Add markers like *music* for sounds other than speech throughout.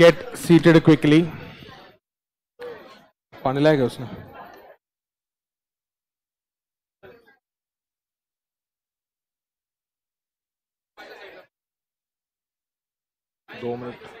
Gate seated quickly पानी लाएगा उसने दो minute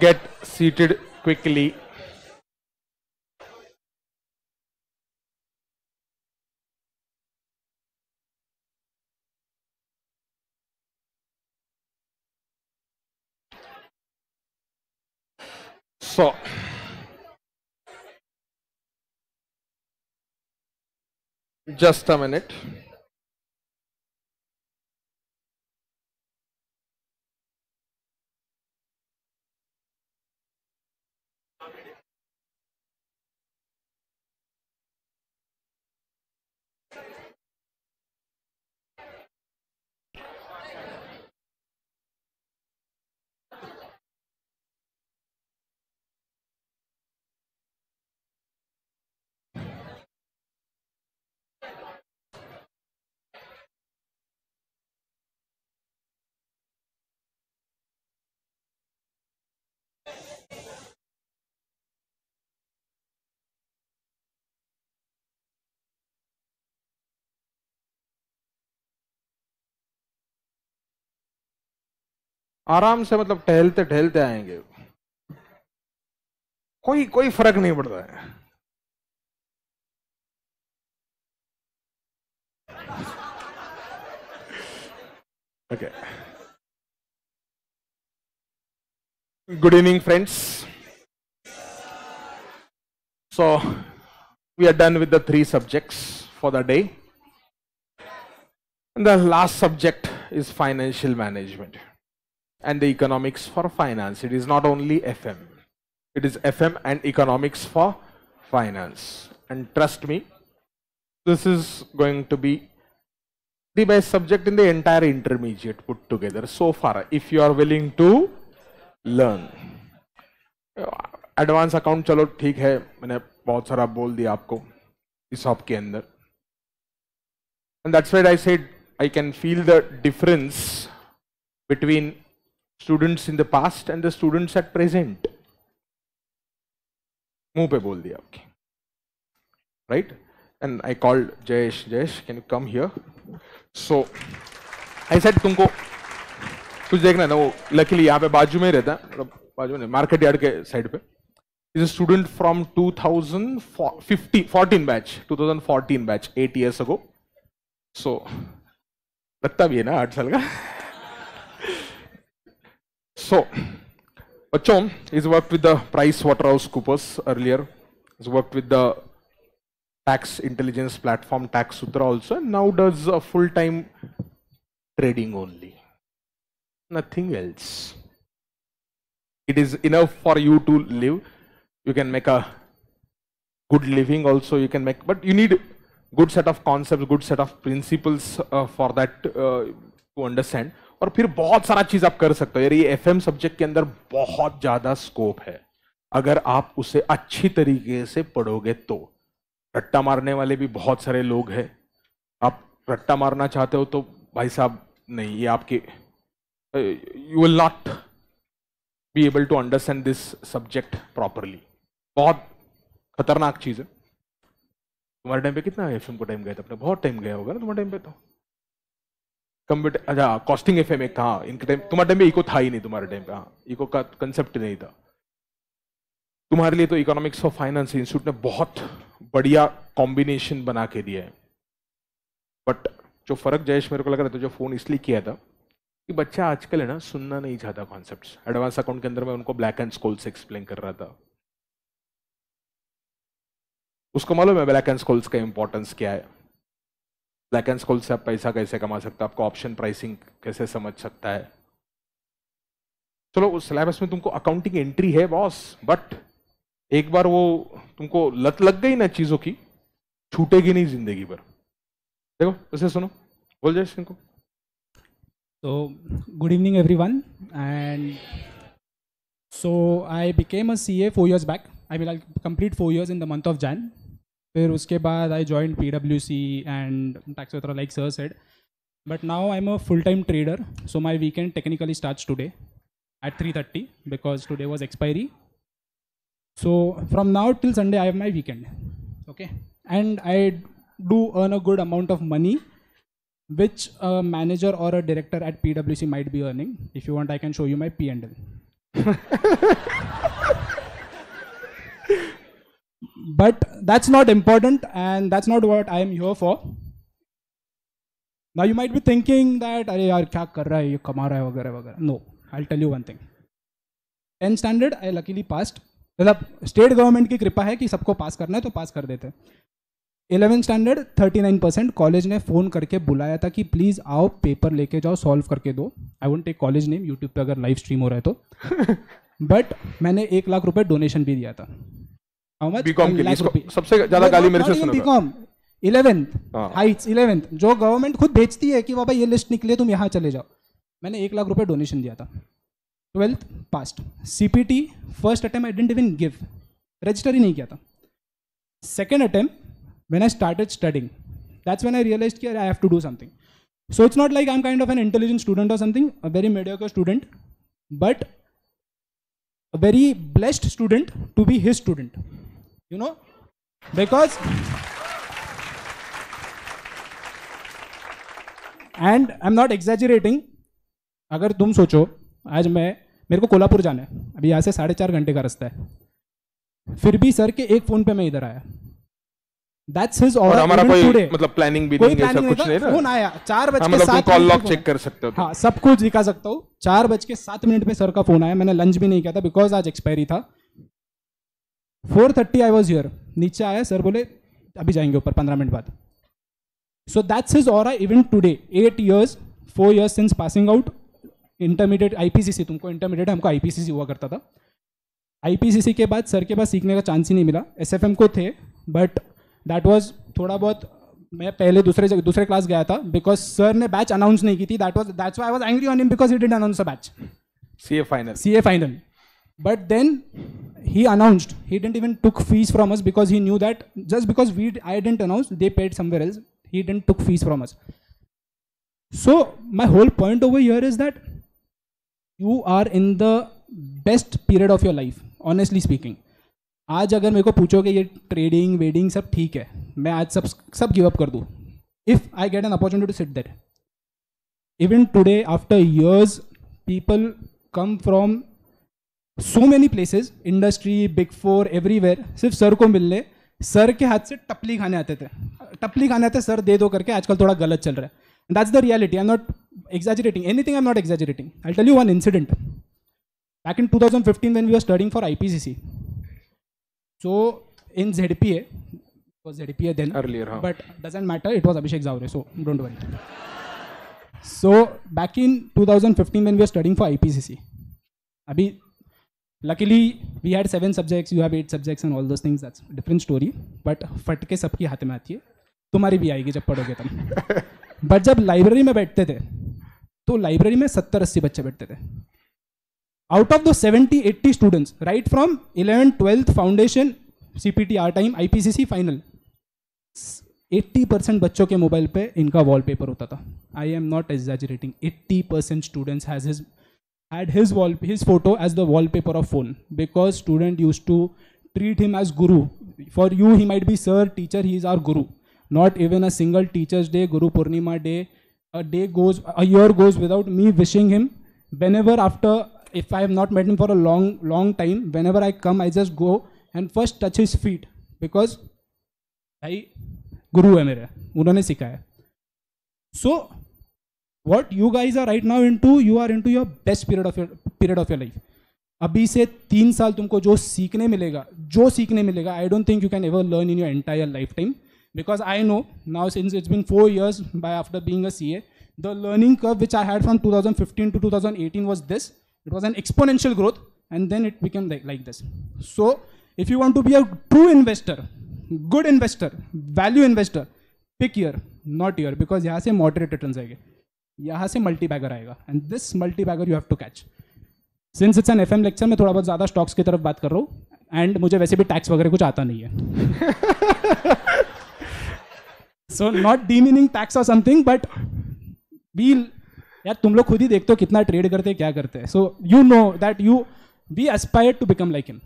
Get seated quickly. just a minute आराम से मतलब टहलते टहलते आएंगे कोई कोई फर्क नहीं पड़ता है okay good evening friends so we are done with the three subjects for the day the last subject is financial management and the economics for finance. It is not only FM. It is FM and economics for finance. And trust me, this is going to be the best subject in the entire intermediate put together so far if you are willing to learn. advanced account. चलो ठीक है मैंने बहुत सारा बोल दिया आपको इस हॉप के अंदर and that's what I said I can feel the between students in the past and the students at present मुंह पे बोल दिया आपके right and I called Jayesh Jayesh can you come here so I said तुमको कुछ देखना ना वो लकीली यहाँ पे बाजू में रहता है मतलब बाजू में मार्केट यार्ड के साइड पे is a student from 2015 14 batch 2014 batch eight years ago so लगता भी है ना आठ साल का So, Achon is worked with the Price Waterhouse Coopers earlier. He's worked with the tax intelligence platform Tax Sutra also, and now does a full-time trading only. Nothing else. It is enough for you to live. You can make a good living also. You can make, but you need good set of concepts, good set of principles uh, for that uh, to understand. और फिर बहुत सारा चीज आप कर सकते हो यार ये एफ सब्जेक्ट के अंदर बहुत ज्यादा स्कोप है अगर आप उसे अच्छी तरीके से पढ़ोगे तो रट्टा मारने वाले भी बहुत सारे लोग हैं आप रट्टा मारना चाहते हो तो भाई साहब नहीं ये आपके you will not be able to understand this subject properly बहुत खतरनाक चीज़ है तुम्हारे टाइम पे कितना एफ एम का टाइम गया था अपने बहुत टाइम गया होगा ना तुम्हारे टाइम पे तो कंप्यूटर अच्छा कॉस्टिंग एफ एम ए कहाँ इनके टाइम तुम्हारे टाइम में इको था ही नहीं तुम्हारे टाइम पे हाँ इको का कंसेप्ट नहीं था तुम्हारे लिए तो इकोनॉमिक्स और फाइनेंस इंस्टीट्यूट ने बहुत बढ़िया कॉम्बिनेशन बना के दिया है बट जो फर्क जयेश मेरे को लग रहा था जो फ़ोन इसलिए किया था कि बच्चा आजकल है ना सुनना नहीं चाहता कॉन्सेप्ट एडवांस अकाउंट के अंदर मैं उनको ब्लैक एंड स्कोल से एक्सप्लेन कर रहा था उसको मालूम है ब्लैक एंड स्कोल्स का इंपॉर्टेंस क्या है ब्लैक एंड स्कोल से आप पैसा कैसे कमा सकते हो आपको ऑप्शन प्राइसिंग कैसे समझ सकता है चलो उस सिलेबस में तुमको अकाउंटिंग एंट्री है बॉस बट एक बार वो तुमको लत लग गई ना चीज़ों की छूटेगी नहीं जिंदगी भर देखो उसे सुनो बोल जाए सिंह को तो good evening everyone and so I became a A four years back I will I complete four years in the month of Jan फिर उसके बाद I join P W C and tax वगैरह like sir said but now I am a full time trader so my weekend technically start today at three thirty because today was expiry so from now till Sunday I have my weekend earn a good amount of money which a manager और a director at P W C might be earning if you want I can show you my P and L but that's not important and that's not what I am here for. Now you might be thinking that, अरे यार क्या कर रहा है ये कमा रहा है वगैरह वगैरह no I tell you one thing tenth standard I luckily passed मतलब स्टेट गवर्नमेंट की कृपा है कि सबको पास करना है तो पास कर देते हैं eleven standard thirty nine percent college ने फ़ोन करके बुलाया था कि प्लीज़ आओ पेपर लेके जाओ सॉल्व करके दो I won't take college name YouTube पे अगर लाइव स्ट्रीम हो रहा है तो बट *laughs* मैंने एक लाख रुपए डोनेशन भी दिया था सबसे ज्यादा गाली मेरे से बीकॉम इलेवेंथ हाइट्स इलेवेंथ जो गवर्नमेंट खुद भेजती है कि बाबा ये लिस्ट निकले तुम यहाँ चले जाओ मैंने एक लाख रुपए डोनेशन दिया था twelfth passed C P T first attempt I didn't even give register ही नहीं किया था second attempt when I start studying that's when I realise कि I have to do something so it's not like I am kind of an intelligent student और something a very mediocre का student but a very blessed student to be his student you know because and I am not exaggerating अगर तुम सोचो आज मैं मेरे को कोल्हापुर जाना है अभी यहाँ से साढ़े चार घंटे का रास्ता है फिर भी सर के एक फोन पे मैं इधर आया दैट्स हिज ऑर्डर हमारा कोई मतलब प्लानिंग भी नहीं है कुछ नहीं फोन आया चार बज हाँ, के मतलब सात कॉल लॉक चेक कर सकते हो हाँ सब कुछ दिखा सकता हूँ चार बज के सात मिनट में सर का फोन आया मैंने लंच भी नहीं किया था बिकॉज आज एक्सपायरी था four thirty I was here नीचे आया सर बोले अभी जाएंगे ऊपर पंद्रह मिनट बाद सो दैट्स इज और event today eight years four years since passing out intermediate IPCC तुमको इंटरमीडिएट हमको आईपीसीसी हुआ करता था आईपीसीसी के बाद सर के पास सीखने का चांस ही नहीं मिला एसएफएम को थे बट दैट वाज थोड़ा बहुत मैं पहले दूसरे दूसरे क्लास गया था बिकॉज सर ने बैच अनाउंस नहीं की थी that was that's I was angry on him because he did announce a batch C A final C A final But then he announced, he didn't even took fees from us because he knew that just because we I didn't announce, they paid somewhere else. He didn't took fees from us. So my whole point over here is that you are in the best period of your life honestly speaking आज अगर मेरे को पूछोगे ये trading wedding सब ठीक है मैं आज सब सब गिव अप कर दूँ if I get an opportunity to sit that even today after years people come from so many places industry big four everywhere सिर्फ सर को मिलने सर के हाथ से टपली खाने आते थे टपली खाने आते सर दे दो करके आजकल थोड़ा गलत चल रहा है that's the reality I am not exaggerating anything I am not exaggerating I tell you one incident back in two thousand fifteen when we are studying for I P C C so in Z P A Z P A then but doesn't matter it was Abhishek Javre so don't worry so back in two thousand fifteen when we are studying for I P C C अभी luckily we had seven subjects you have eight subjects and all those things that's different story but फट के सबकी हाथ में आती है तुम्हारी भी आएगी जब पढ़ोगे तुम बट *laughs* जब लाइब्रेरी में बैठते थे तो लाइब्रेरी में सत्तर अस्सी बच्चे बैठते थे आउट ऑफ दो seventy eighty students right from eleven twelfth foundation C P T or time I P C C final eighty percent बच्चों के मोबाइल पे इनका वॉलपेपर होता था I am not exaggerating eighty percent students has his had his wall his photo as the wallpaper of phone because student used to treat him as guru for you he might be sir teacher he is our guru not even a single teacher's day guru purnima day a day goes a year goes without me wishing him whenever after if i have not met him for a long long time whenever i come i just go and first touch his feet because भाई गुरु है मेरा उन्होंने सिखाया so so, what you you are right now into you are into your best period of period of your life अभी से तीन साल तुमको जो सीखने मिलेगा जो सीखने मिलेगा I don't think you can ever learn in your entire life time because I know now since it's been four years by after being a C A the learning curve which I had from two thousand fifteen to two thousand eighteen was this it was an exponential growth and then it became like this so if you want to be a true investor good investor value investor pick year not year because यहाँ से moderate return आएंगे यहाँ से multi bagger आएगा and this multi bagger you have to catch since it's an F lecture में थोड़ा बहुत ज़्यादा स्टॉक्स की तरफ बात कर रहा हूँ एंड मुझे वैसे भी टैक्स वगैरह कुछ आता नहीं है so not demeaning tax और समथिंग बट बी यार तुम लोग खुद ही देखते हो कितना ट्रेड करते हैं क्या करते हैं so you know that you be aspire to become like him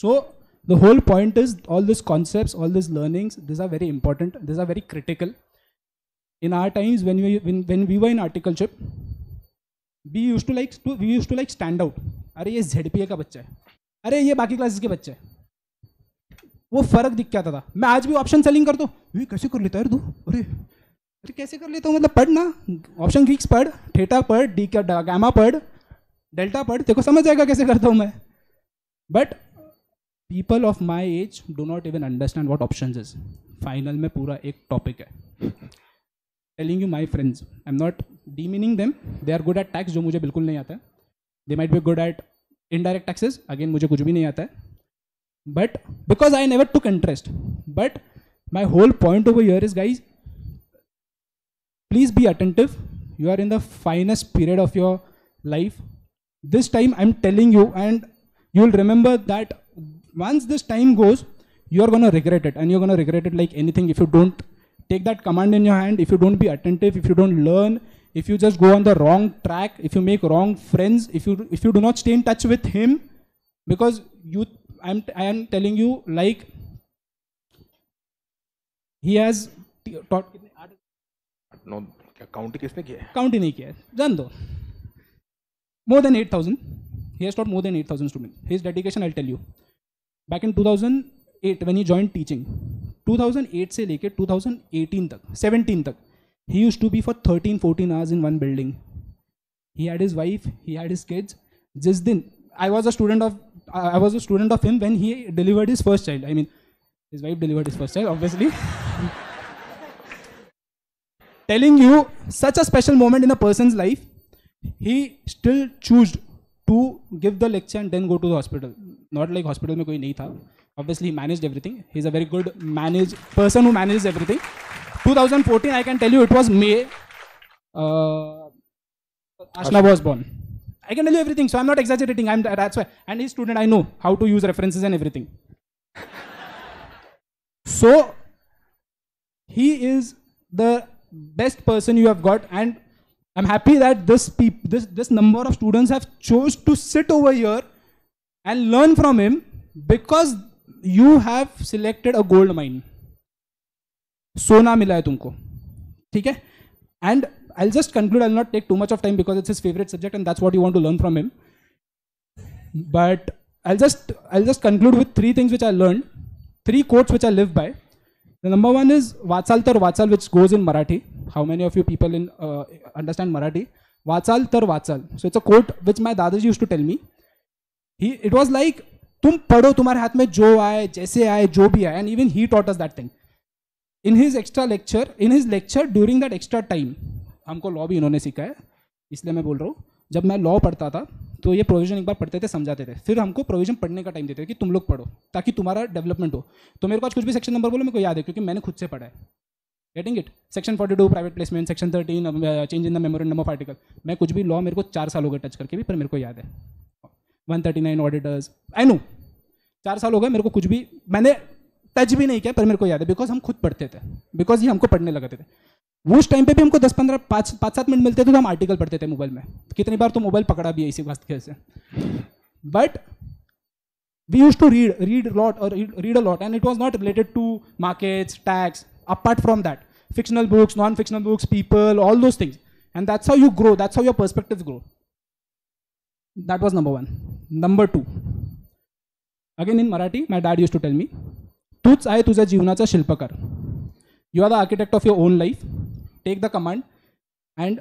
so the whole point is all this concept all this learnings this are very important this are very critical in our times when we when, when we were in articleship we used to like to, we used to like stand out अरे ये जेडपीए का बच्चा है अरे ये बाकी classes के बच्चे हैं वो फर्क दिख क्या था मैं आज भी ऑप्शन सेलिंग कर दो ये कैसे कर लेता है तू अरे अरे कैसे कर लेता हूँ मतलब पढ़ ना ऑप्शन गिक्स पढ़ थेटा पढ़ डी का गैमा पढ़ डेल्टा पढ़ तेरे समझ आएगा कैसे करता हूँ मैं but people of my age do not even understand what option is final में पूरा एक टॉपिक है Telling you, my friends, I'm not demeaning them. They are good at tax, जो मुझे बिल्कुल नहीं आता है they might be good at indirect taxes again मुझे कुछ भी नहीं आता है but because I never took interest but my whole point over here is guys please be attentive you are in the finest period of your life this time i'm telling you and you'll remember that once this time goes you're going to regret it and you're going to regret it like anything if you don't take that command in your hand, if you don't be attentive, if you don't learn, if you just go on the wrong track, if you make wrong friends, if you if you do not stay in touch with him, because you I'm I am telling you like he has taught no count किसने किया County ही नहीं किया जान more than 8000 he has taught more than 8000 students his dedication I'll tell you back in 2008 when he joined teaching 2008 से लेकर 2018 तक 17 तक ही use to be for 13 14 hours in one building he had his wife he had his kids जिस दिन I was a student of I was a student of him when he delivered his first child I mean his wife delivered his first child obviously telling you such a special moment in a person life he still chose to give the lecture and then go to the hospital not like hospital में कोई नहीं था Obviously, he managed everything. He's a very good manage person who manages everything. 2014, I can tell you, it was May. Uh, Ashna was born. I can tell you everything, so I'm not exaggerating. I'm that's why. And his student, I know how to use references and everything. *laughs* so he is the best person you have got, and I'm happy that this peop- this this number of students have chose to sit over here and learn from him because you have selected a gold mine सोना मिला है तुमको ठीक है and I just conclude I not take too much of time because it's his favourite subject and that's what you want to learn from him but I'll just I'll just conclude with three things which I learned, three quotes which I live by. The number one is Vatsal Tar Vatsal, which goes in Marathi. How many of you people in uh, understand Marathi? Vatsal Tar Vatsal. So it's a quote which my dadaji used to tell me. He it was like तुम पढ़ो तुम्हारे हाथ में जो आए जैसे आए जो भी आए and even he taught us that thing in his extra lecture in his lecture during that extra time हमको लॉ भी इन्होंने सीखा है इसलिए मैं बोल रहा हूँ जब मैं लॉ पढ़ता था तो ये प्रोविजन एक बार पढ़ते थे समझाते थे फिर हमको प्रोविजन पढ़ने का टाइम देते थे कि तुम लोग पढ़ो ताकि तुम्हारा डेवलपमेंट हो तो मेरे पास कुछ भी सेक्शन नंबर बोलो मेरे को याद है क्योंकि मैंने खुद से पढ़ा है getting it section forty two private placement section thirteen change in the memorandum of article मैं कुछ भी लॉ मेरे को चार साल हो गए टच करके भी पर मेरे को याद है thirty nine auditors I know चार साल हो गए मेरे को कुछ भी मैंने टच भी नहीं किया पर मेरे को याद है बिकॉज हम खुद पढ़ते थे बिकॉज ये हमको पढ़ने लगते थे उस टाइम पे भी हमको दस पंद्रह पाँच पाँच सात मिनट मिलते थे तो हम आर्टिकल पढ़ते थे मोबाइल में कितनी बार तो मोबाइल पकड़ा भी है इसी वास्तव से but we use to read read lot और read a lot and it was not related to markets tax apart from that fictional books non fictional books people all those things and that's how you grow that's how your perspectives grow that was number one number two again in Marathi my dad use to tell me तूच आहे तुझ्या जीवनाचा शिल्पकार you are the architect of your own life take the command and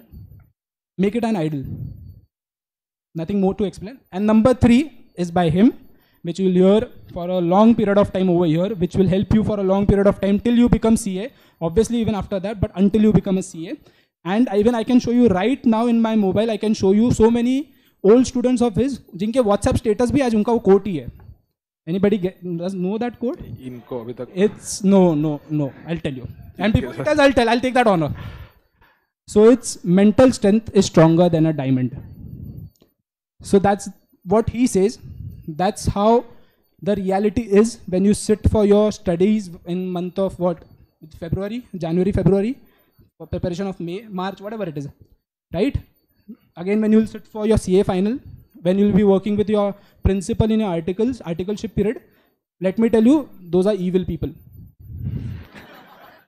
make it and idol nothing more to explain and number three is by him which you will hear for a long period of time over here, which will help you for a long period of time till you become CA. Obviously, even after that, but until you become a CA. And even I can show you right now in my mobile, I can show you so many old students of his जिनके WhatsApp status भी आज उनका वो coat ही है anybody know that code इनको अभी तक it's no no no I tell you and people tell I tell I take that honour so it's mental strength is stronger than a diamond so that's what he says that's how the reality is when you sit for your studies in month of what february january february preparation of may march whatever it is right again when you will sit for your CA final, when you will be working with your principal in your articles, articleship period, let me tell you, those are evil people.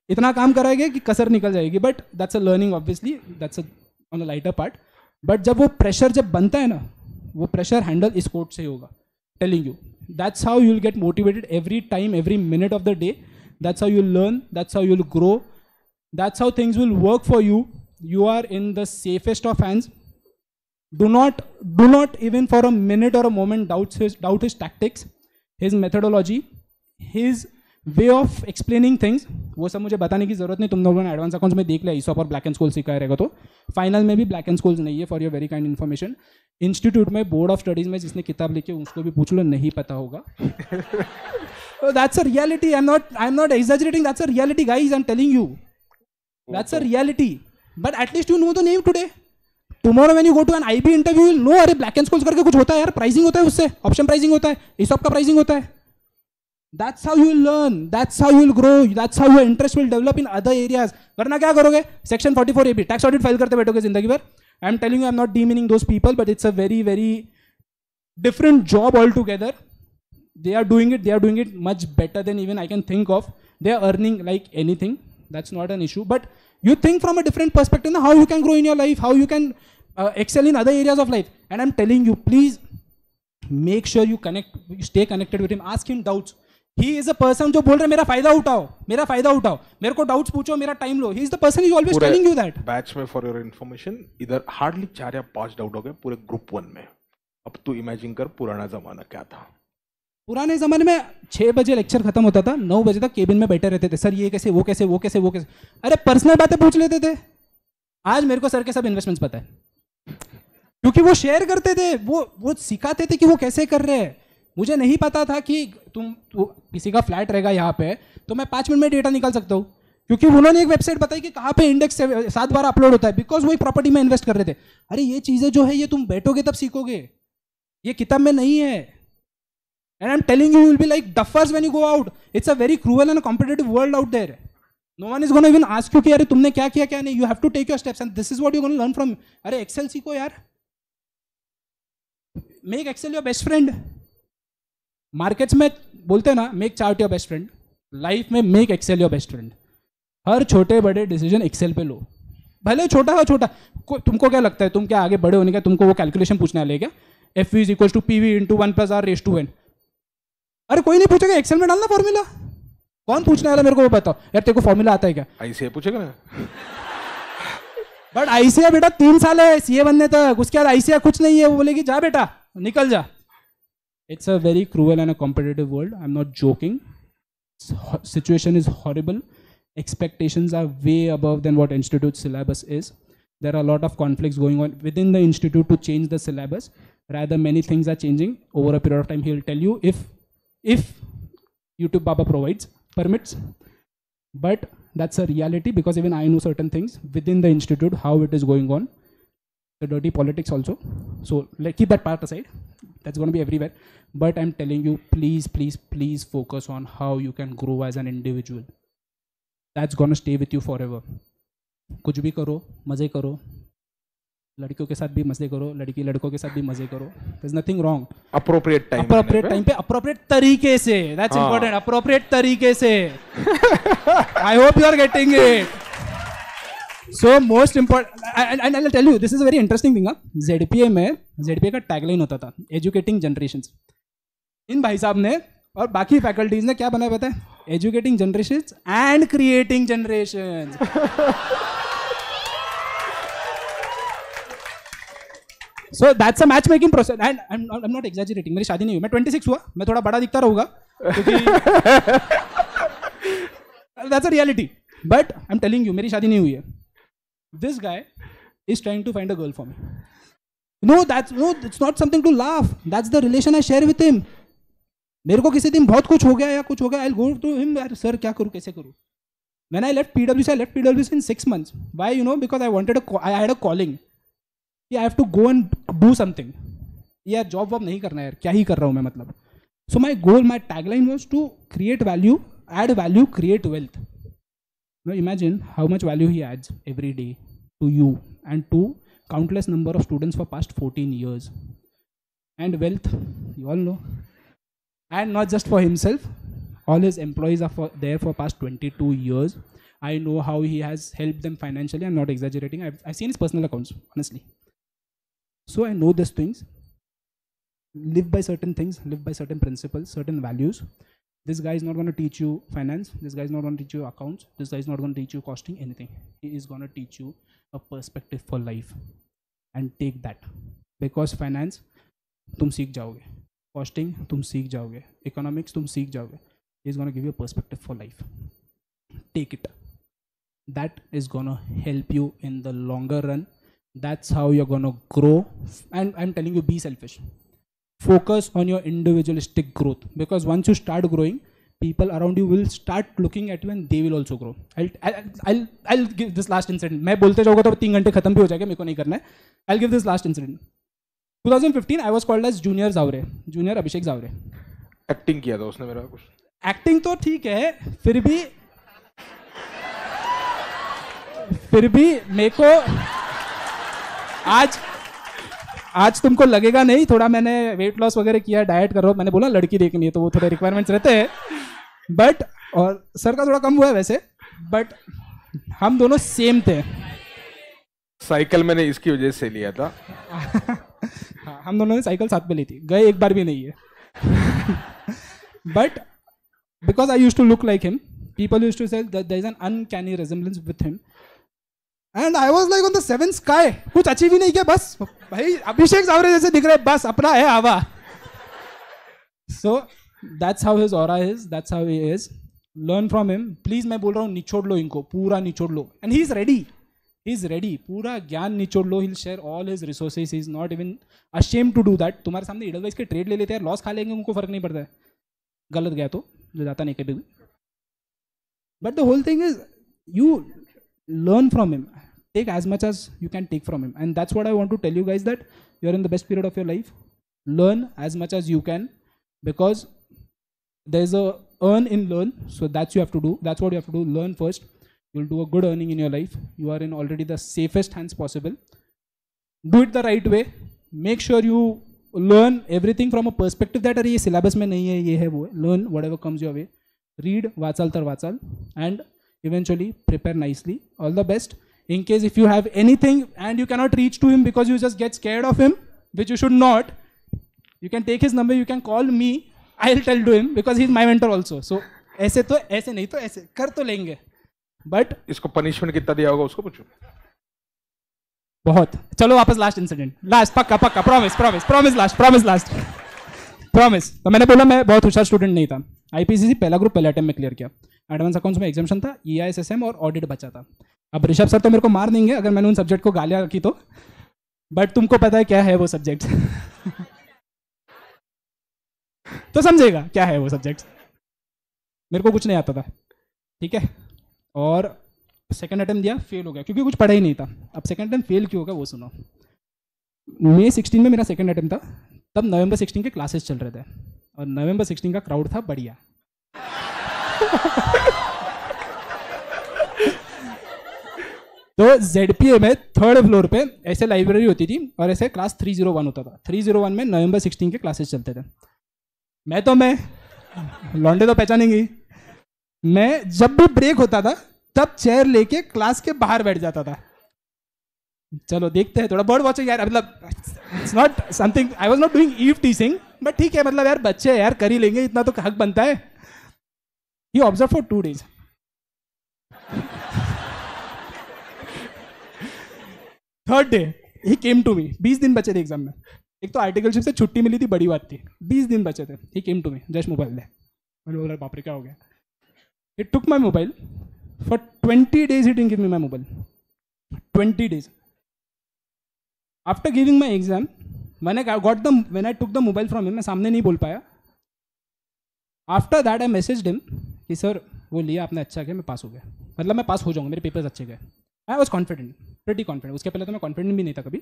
इतना काम कराएंगे कि कसर निकल जाएगी but that's a learning obviously that's a on a lighter part but जब वो pressure जब बनता है ना वो प्रेशर हैंडल इस कोर्ट से होगा telling you that's how you will get motivated every time every minute of the day that's how you learn that's how you will grow that's how things will work for you you are in the safest of hands do not do not even for a minute or a moment doubt his doubt his tactics his methodology his way of explaining things वो सब मुझे बताने की जरूरत नहीं तुम लोगों ने एडवांस अकाउंट्स में देख लिया इस पर ब्लैक एंड स्कूल सिखाया रहेगा तो फाइनल में भी ब्लैक एंड स्कूल्स नहीं है for your very kind information institute में बोर्ड ऑफ स्टडीज में जिसने किताब लिखी उसको भी पूछ लो नहीं पता होगा that's a reality I am not I am not exaggerating that's a reality guys I am telling you that's a reality but at least you know the name today tomorrow when you go to an I B interview will know अरे Black and Scholes करके कुछ होता है यार pricing होता है उससे option pricing होता है इस का प्राइसिंग होता है that's how you learn that's how you grow that's how you interest will develop in other areas वरना क्या करोगे section forty four A B tax audit file करते बैठोगे जिंदगी भर I am telling you am not demeaning those people but it's a very very different job all altogether they are doing it they are doing it much better than even I can think of they are earning like anything that's not an issue but you think from a different perspective how you can grow in your life how you can uh, excel in other areas of life and i'm telling you please make sure you connect you stay connected with him ask him doubts he he is a person जो बोल रहा है मेरा फायदा उठाओ मेरा फायदा उठाओ मेरे को डाउट्स पूछो मेरा टाइम लो he is the person is always telling you that batch में फॉर योर इन्फॉर्मेशन इधर हार्डली चार या पांच doubt ho gaye pure group 1 mein अब तू इमेजिन कर पुराना जमाना क्या था पुराने ज़माने में छः बजे लेक्चर खत्म होता था नौ बजे तक केबिन में बैठे रहते थे सर ये कैसे वो कैसे वो कैसे वो कैसे अरे पर्सनल बातें पूछ लेते थे आज मेरे को सर के सब इन्वेस्टमेंट्स पता है क्योंकि वो शेयर करते थे वो वो सिखाते थे कि वो कैसे कर रहे हैं मुझे नहीं पता था कि तुम किसी का फ्लैट रहेगा यहाँ पे तो मैं पाँच मिनट में डेटा निकाल सकता हूँ क्योंकि उन्होंने एक वेबसाइट बताई कि कहाँ पे इंडेक्स सात बार अपलोड होता है बिकॉज वो प्रॉपर्टी में इन्वेस्ट कर रहे थे अरे ये चीज़ें जो है ये तुम बैठोगे तब सीखोगे ये किताब में नहीं है And I'm telling you, you'll be like duffers when you go out. It's a very cruel and competitive world out there. No one is going to even ask you कि अरे तुमने क्या किया क्या नहीं. You have to take your steps and this is what you're going to learn from. अरे Excel सीखो यार. Make Excel your best friend. Markets में बोलते हैं ना make chart your best friend life में make Excel your best friend हर छोटे बड़े डिसीजन एक्सेल पे लो भले छोटा का छोटा तुमको क्या लगता है तुम क्या आगे बड़े होने का तुमको वो कैलकुलेशन पूछने वाले क्या F is equal to P V into one plus R raise to N अरे कोई नहीं पूछेगा एक्सेल में डालना फॉर्मूला कौन पूछने वाला मेरे को वो बताओ यार तेरे को फॉर्मूला आता है क्या आईसीए पूछेगा ना बट आईसीए बेटा तीन साल है सीए बनने तक उसके बाद आईसीए कुछ नहीं है वो बोलेगी जा बेटा निकल जा it's a very cruel and a competitive world I am not joking situation is horrible expectation are way above than what institute syllabus is there are lot of conflicts going on within the institute to change the syllabus rather many things are changing over a period of time he tell you if if YouTube Baba provides permits. But that's a reality because even I know certain things within the institute, how it is going on, the dirty politics also. So let keep that part aside. That's going to be everywhere. But I'm telling you, please, please, please focus on how you can grow as an individual. That's going to stay with you forever. कुछ भी करो मज़े करो लड़कियों के साथ भी मजे करो लड़की लड़कों के साथ भी मजे करो is nothing wrong appropriate time appropriate time पे अप्रोप्रिएट तरीके से दैट्स इंपॉर्टेंट अप्रोप्रिएट तरीके से I hope you are getting it so most important and I tell you this is very interesting thing ZPA में जेडपीए का tagline होता था educating generation in भाई साहब ने और बाकी फैकल्टीज ने क्या बनाया पता है educating generation and creating generation so that's a match making process and I am not exaggerating मेरी शादी नहीं हुई मैं ट्वेंटी सिक्स हुआ मैं थोड़ा बड़ा दिखता रहूंगा that's a reality but I am telling you मेरी शादी नहीं हुई है this guy is trying to find a girl for me no that's no it's not something to laugh that's the relation I share with him मेरे को किसी दिन बहुत कुछ हो गया या कुछ हो गया आई गो टू हिम यार सर क्या करूँ कैसे करूँ P W C I left P W C in six months why you know because I wanted I had a calling I have to go and do something. Something यार job वॉब नहीं करना है यार क्या ही कर रहा हूँ मैं मतलब so my goal my tagline was to create value add value create wealth now imagine how much value he adds every day to you and to countless number of students for past 14 years and wealth you all know and not just for himself all his employees are for, there for past 22 years i know how he has helped them financially i'm not exaggerating i've, I've seen his personal accounts honestly so I know these things, live by certain things, live by certain principles, certain values. This guy is not going to teach you finance. This guy is not going to teach you accounts. This guy is not going to teach you costing anything. He is going to teach you a perspective for life and take that because finance तुम सीख जाओगे costing तुम सीख जाओगे economics तुम सीख जाओगे to give you a perspective for life. Take it. That is going to help you in the longer run. that's how you're going to grow and i'm telling you be selfish focus on your individualistic growth because once you start growing people around you will start looking at you and they will also grow i'll i'll i'll, I'll give this last incident मैं bolte jaunga to 3 ghante khatam bhi ho jayega मेरे को नहीं करना है I give this last incident 2015 i was called as junior Jaware junior abhishek Jaware acting kiya tha usne mera kuch acting to theek hai fir bhi fir bhi मेरे को आज आज तुमको लगेगा नहीं थोड़ा मैंने वेट लॉस वगैरह किया डाइट कर रहा हूँ मैंने बोला लड़की देखनी है तो वो थोड़े रिक्वायरमेंट्स रहते हैं बट और सर का थोड़ा कम हुआ है वैसे बट हम दोनों सेम थे साइकिल मैंने इसकी वजह से लिया था हाँ, हम दोनों ने साइकिल साथ में ली थी गए एक बार भी नहीं है but because I use to look like him people use to tell that there is an uncanny resemblance and I was like on the seven sky कुछ अचीव ही नहीं किया बस भाई अभिषेक सावरे जैसे दिख रहे बस अपना है हवा so that's how his aura is that's how is learn from him please मैं बोल रहा हूँ निचोड़ लो इनको पूरा निचोड़ लो and he is ready he is ready पूरा ज्ञान निचोड़ लो he'll share all his resources is not even ashamed to do that तुम्हारे सामने एडलवाइज के ट्रेड ले लेते हैं लॉस खा लेंगे उनको फर्क नहीं पड़ता है गलत गया तो जो जाता नहीं कभी भी but the whole thing is you learn from him take as much as you can take from him and that's what i want to tell you guys that you're in the best period of your life learn as much as you can because there's a earn in learn so that's you have to do that's what you have to do learn first you'll do a good earning in your life you are in already the safest hands possible do it the right way make sure you learn everything from a perspective that are. ये syllabus hai. Ye hai वो learn whatever comes your way read वाचाल tar वाचाल and eventually prepare nicely all the best in case if you have anything and you cannot reach to him because you just get scared of him which you should not you can take his number you can call me i'll tell to him because he's my mentor also so aise to aise nahi to aise kar to lenge but isko punishment kitna diya hoga usko puchu bahut chalo wapas last incident last pakka pakka promise promise promise last promise last promise तो मैंने बोला मैं बहुत होशियार student नहीं था IPCC पहला group पहले अटैम्प में क्लियर किया एडवांस अकाउंट्स में एग्जामेशन था ई e और ऑडिट बचा था अब ऋषभ सर तो मेरे को मार देंगे अगर मैंने उन सब्जेक्ट को गालियाँ की तो बट तुमको पता है क्या है वो सब्जेक्ट *laughs* तो समझेगा क्या है वो सब्जेक्ट मेरे को कुछ नहीं आता था ठीक है और सेकेंड अटैम्प्ट दिया फेल हो गया क्योंकि कुछ पढ़ा ही नहीं था अब सेकेंड अटैम्प्ट फेल क्यों होगा वो सुनो मई सिक्सटीन में मेरा सेकेंड अटैम्प्ट था तब नवंबर सिक्सटीन के क्लासेस चल रहे थे और नवंबर सिक्सटीन का क्राउड था बढ़िया *laughs* तो जेड में थर्ड फ्लोर पे ऐसे लाइब्रेरी होती थी और ऐसे क्लास 301 होता था 301 में नवंबर 16 के क्लासेस चलते थे मैं तो मैं लॉन्डे तो गई मैं जब भी ब्रेक होता था तब चेयर लेके क्लास के बाहर बैठ जाता था चलो देखते हैं थोड़ा बर्ड वॉचिंग यार मतलब it's not something I was not doing even teaching but ठीक है मतलब यार बच्चे यार कर ही लेंगे इतना तो हक बनता है he observe for two days third day he came to me बीस दिन बचे थे एग्जाम में एक तो आर्टिकलशिप से छुट्टी मिली थी बड़ी बात थी बीस दिन बचे थे he came to me just mobile ने मैंने बोला बापरे क्या हो गया it took my mobile for twenty days he didn't give me my mobile twenty days after giving my exam I got the man I took the mobile from him मैं सामने नहीं बोल पाया after that I message him कि sir वो लिया आपने अच्छा किया मैं पास हो गया मतलब मैं पास हो जाऊँगा मेरे पेपर्स अच्छे गए I was confident pretty confident उसके पहले तो मैं कॉन्फिडेंट भी नहीं था कभी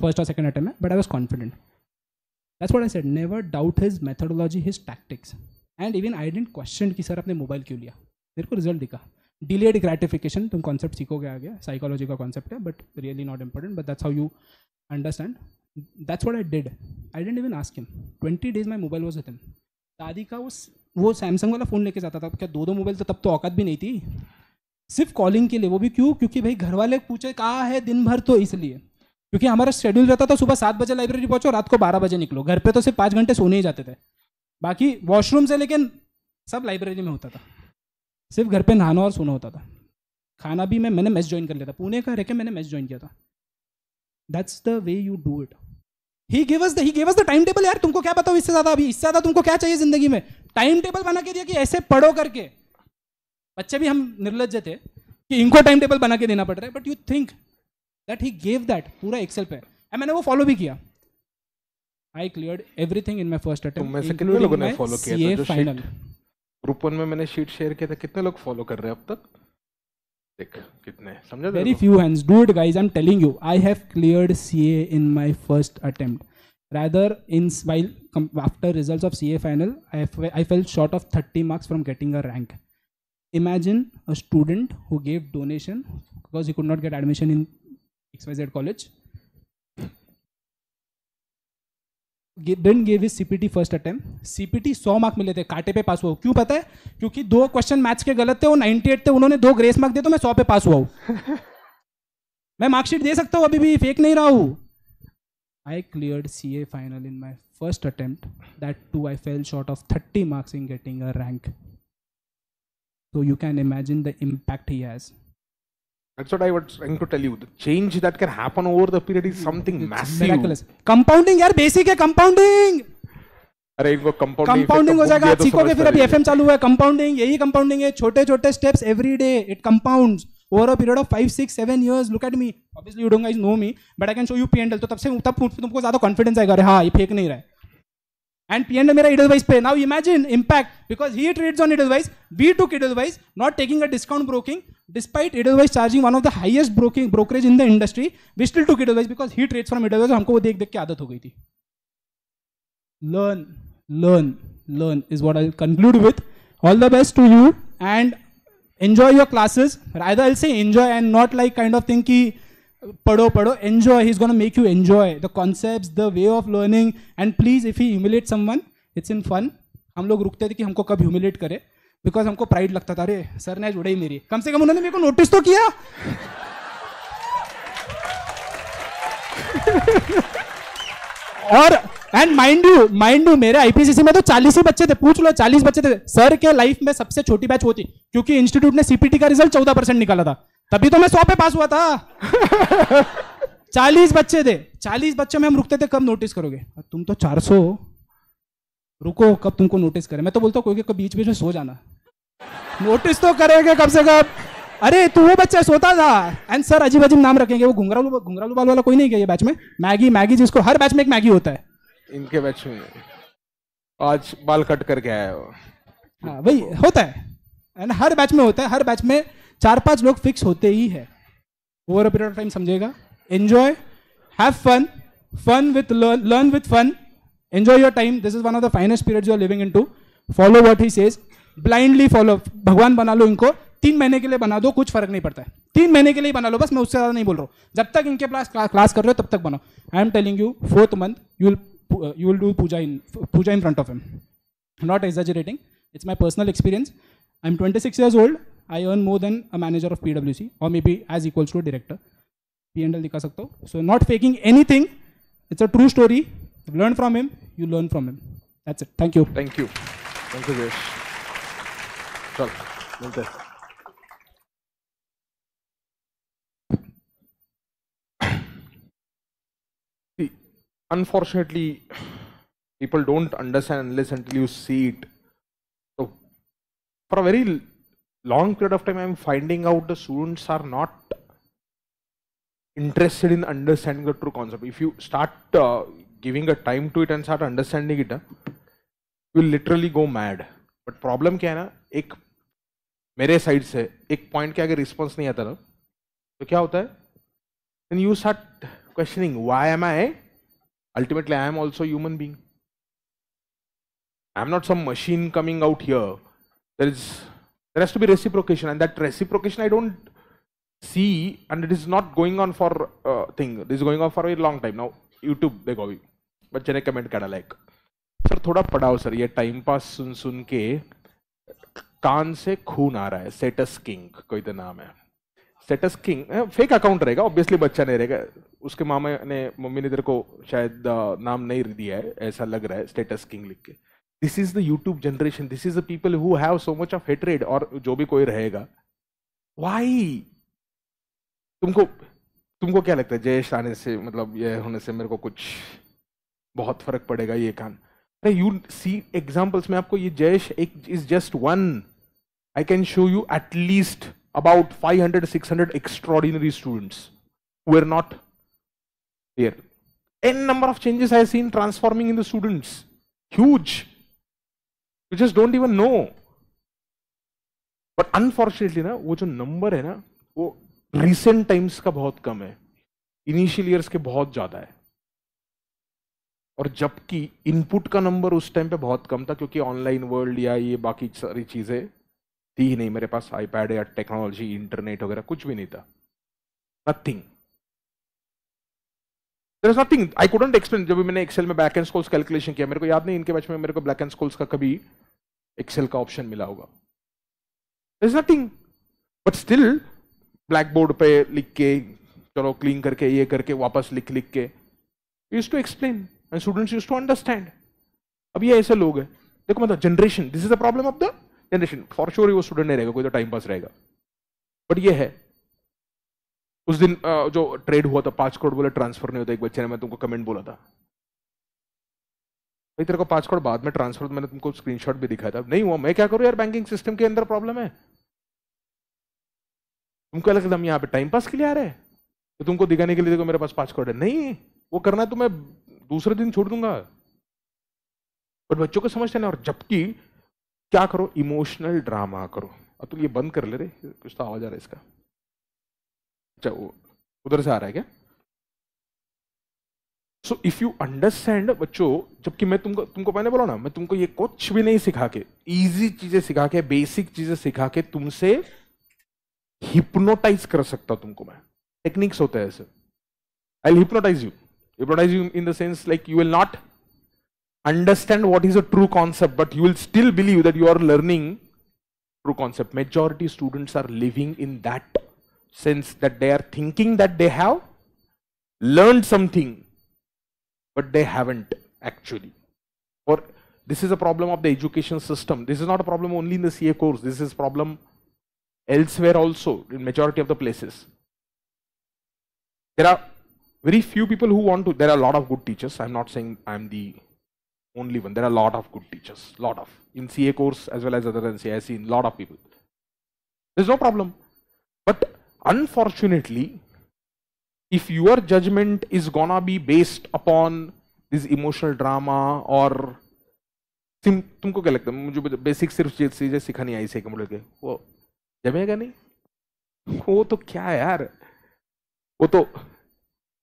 फर्स्ट और सेकेंड अटैम्प में but I was confident that's what I said never doubt his methodology his tactics and even I didn't question कि सर आपने मोबाइल क्यों लिया मेरे को रिजल्ट दिखा डिलेड ग्रेटिफिकेशन तुम कॉन्सेप्ट सीखोगे आगे साइकोलॉजी का कॉन्सेप्ट है but really not important but that's how you understand that's what I did I didn't even ask him twenty days my mobile was with him दादी का उस वो सैमसंग वाला फ़ोन लेके जाता था क्या दो दो मोबाइल तो तब तो औकात भी नहीं थी सिर्फ कॉलिंग के लिए वो भी क्यों क्योंकि भाई घर वाले पूछे कहाँ है दिन भर तो इसलिए क्योंकि हमारा शेड्यूल रहता था सुबह सात बजे लाइब्रेरी पहुँचो रात को बारह बजे निकलो घर पे तो सिर्फ पाँच घंटे सोने ही जाते थे बाकी वॉशरूम से लेकिन सब लाइब्रेरी में होता था सिर्फ घर पे नहाना और सोना होता था खाना भी मैं मैंने मैच ज्वाइन कर लिया था पुणे का रह के मैंने मैच ज्वाइन किया था that's the way you do it he give us the he give us the time table यार तुमको क्या बताओ इससे ज्यादा अभी इससे ज्यादा तुमको क्या चाहिए जिंदगी में टाइम टेबल बना के दिया कि ऐसे पढ़ो करके बच्चे भी हम निर्लज्ज थे कि इनको टाइम टेबल बना के देना पड़ रहा है but you think that he gave that पूरा एक्सेल पे एंड मैंने वो फॉलो भी किया I clear everything in my first attempt final group one में मैंने शीट शेयर किया था कितने लोग फॉलो कर रहे हैं अब तक देख कितने समझा very few hands do it guys I am telling you I have cleared CA in my first attempt rather in while after results of ca final I, I fell short of 30 marks from getting a rank imagine a student who gave donation because he could not get admission in xyz college didn't gave his CPT first attempt CPT सौ mark मिले थे काटे पे पास हुआ क्यों पता है क्योंकि दो क्वेश्चन मैथ्स के गलत थे वो 98 थे उन्होंने दो ग्रेस मार्क दिए तो मैं सौ पे पास हुआ हूँ *laughs* मैं मार्कशीट दे सकता हूँ अभी भी फेक नहीं रहा हूँ I clear C A final in my first attempt that too I fell short of thirty marks in getting a rank so you can imagine the impact he has That's what I was trying to tell you. The change that can happen over the period is something it's massive. Miraculous. Compounding यार basic है compounding. अरे इनको compounding compounding हो जाएगा आप सीखोगे फिर अभी एफएम चालू हुआ है compounding यही compounding है छोटे छोटे steps every day it compounds over a period of five six seven years look at me obviously you don't guys know me but I can show you P&L तो तब से तब तुमको ज्यादा confidence आएगा अरे हाँ ये फेंक नहीं रहा है and P&L मेरा Edelweiss पे now imagine impact because he trades on Edelweiss we took Edelweiss not taking a discount broking despite it Edelweiss charging one of the highest broking brokerage in the industry we still to Edelweiss because he trade from Edelweiss हमको वो देख देख के आदत हो गई थी learn learn learn is what I conclude with all the best to you and enjoy your classes rather I'll say enjoy and not like kind of thing की पढ़ो पढ़ो enjoy he is gonna make you enjoy the concept the way of learning and please if you humiliate someone it's in fun हम लोग रुकते थे कि हमको कब ह्यूमिलेट करें बिकॉज हमको प्राइड लगता था अरे सर ने जुड़े ही मेरी कम से कम उन्होंने मेरे को नोटिस तो किया और and mind you mind you मेरे आईपीसीसी में तो 40 ही बच्चे थे पूछ लो 40 बच्चे थे सर के लाइफ में सबसे छोटी बैच होती क्योंकि इंस्टीट्यूट ने सीपीटी का रिजल्ट चौदह परसेंट निकाला था तभी तो मैं सौ पे पास हुआ था 40 बच्चे थे 40 बच्चे में हम रुकते थे कब नोटिस करोगे तुम तो 400 रुको कब तुमको नोटिस करे मैं तो बोलता हूँ कोई बीच बीच में सो जाना नोटिस तो करेंगे कब से कब अरे तू वो बच्चा सोता था एंड सर अजीब अजीब नाम रखेंगे वो घुंगरालू घुंगरालू बाल वाला कोई नहीं गया ये बैच में मैगी मैगी जिसको हर बैच में एक मैगी होता है इनके बैच में आज बाल कट करके आया वो हाँ भाई होता है एंड हर बैच में होता है हर बैच में चार पांच लोग फिक्स होते ही है over a period of time समझेगा enjoy have fun fun with learn with fun enjoy your time this is one of the finest periods you are living into follow what he says blindly follow भगवान बना लो इनको तीन महीने के लिए बना दो कुछ फर्क नहीं पड़ता है तीन महीने के लिए बना लो बस मैं उससे ज़्यादा नहीं बोल रहा हूँ जब तक इनके पास क्लास क्लास कर रहे हो तब तक बनाओ I am telling you fourth month you you will do puja in puja in front of am not exaggerating it's my personal experience I am twenty six years old I earn more than a manager of P W C or maybe as equals to director P and L दिखा सकता हूँ so not faking anything it's a true story learn from him, you learn from him. That's it. Thank you. Thank you. Thank you, Jayesh. चल unfortunately people don't understand unless until you see it so for a very long period of time i'm finding out the students are not interested in understanding the true concept if you start uh, giving a time to it and start understanding it will literally go mad but problem क्या है ना एक मेरे side से एक point के अगर response नहीं आता ना तो क्या होता है you start questioning why am I ultimately I am also human being I am not some machine coming out here there is there has to be reciprocation and that reciprocation I don't see and it is not going on for thing thing it is going on for a very long time देखो अभी बच्चे ने comment करा like sir थोड़ा पढ़ाओ sir ये time pass सुन सुन के कान से खून आ रहा है सेटस किंग कोई तो नाम है सेटस किंग फेक अकाउंट रहेगा ऑब्वियसली बच्चा नहीं रहेगा उसके मामा ने मम्मी ने तेरे को शायद नाम नहीं दिया है ऐसा लग रहा है स्टेटस किंग लिख के this is the YouTube generation this is the people who have so much of hatred और जो भी कोई रहेगा वाई तुमको तुमको क्या लगता है जयेश आने से मतलब ये होने से मेरे को कुछ बहुत फर्क पड़ेगा ये कान अरे यू सी एग्जाम्पल्स में आपको ये Jayesh is just one I can show you at least about 500 hundred extraordinary students वो are not here an number of changes I seen transforming in the students huge you just don't even know but unfortunately ना वो जो number है ना वो recent times का बहुत कम है इनिशियल ईयर्स के बहुत ज्यादा है और जबकि इनपुट का नंबर उस टाइम पे बहुत कम था क्योंकि ऑनलाइन वर्ल्ड या ये बाकी सारी चीज़ें थी ही नहीं मेरे पास आईपैड या टेक्नोलॉजी इंटरनेट वगैरह कुछ भी नहीं था nothing there is nothing I couldn't explain जब मैंने एक्सेल में बैक एंड स्कोल्स कैलकुलेशन किया मेरे को याद नहीं इनके बच में मेरे को ब्लैक एंड स्कोल्स का कभी एक्सेल का ऑप्शन मिला होगा is nothing but still blackboard पे लिख के चलो क्लीन करके ये करके वापस लिख लिख के used to explain and students used to understand अब ये ऐसे लोग हैं देखो मतलब generation this is the problem of the generation for sure वो स्टूडेंट नहीं रहेगा कोई तो टाइम पास रहेगा बट ये है उस दिन जो ट्रेड हुआ था पाँच करोड़ बोले ट्रांसफर नहीं होता एक बच्चे ने मैं तुमको कमेंट बोला था भाई तेरे को पाँच करोड़ बाद में ट्रांसफर मैंने तुमको स्क्रीनशॉट भी दिखाया था नहीं हुआ मैं क्या करूँ यार बैंकिंग सिस्टम के अंदर प्रॉब्लम है तुमको अलग हम यहाँ पे टाइम पास के लिए आ रहे हैं तो तुमको दिखाने के लिए देखो मेरे पास पांच करोड़ है नहीं वो करना है तुम्हें दूसरे दिन छोड़ दूंगा और बच्चों को समझते ना और जबकि क्या करो इमोशनल ड्रामा करो अब तुम ये बंद कर ले रे कुछ तो आवाज आ रहा है इसका अच्छा वो उधर से आ रहा है क्या सो इफ यू अंडरस्टैंड बच्चों जबकि मैं तुमको तुमको मैंने बोला ना मैं तुमको ये कुछ भी नहीं सिखा के इजी चीजें सिखा के बेसिक चीजें सिखा के तुमसे हिप्नोटाइज कर सकता तुमको मैं टेक्निक्स होते हैं ऐसे I hypnotize you Hypnotize in the sense like you will not understand what is a true concept, but you will still believe that you are learning true concept. Majority students are living in that sense that they are thinking that they have learned something, but they haven't actually. Or this is a problem of the education system. This is not a problem only in the CA course. This is problem elsewhere also in majority of the places. There are very few people who want to there are a lot of good teachers i'm not saying i'm the only one there are a lot of good teachers lot of in ca course as well as other than ca i a lot of people there's no problem but unfortunately if your judgment is gonna be based upon this emotional drama or सिम तुमको क्या लगता है मुझे basic सिर्फ चीज़ें सिखानी आई से कमरे के वो जमेगा नहीं वो तो क्या यार वो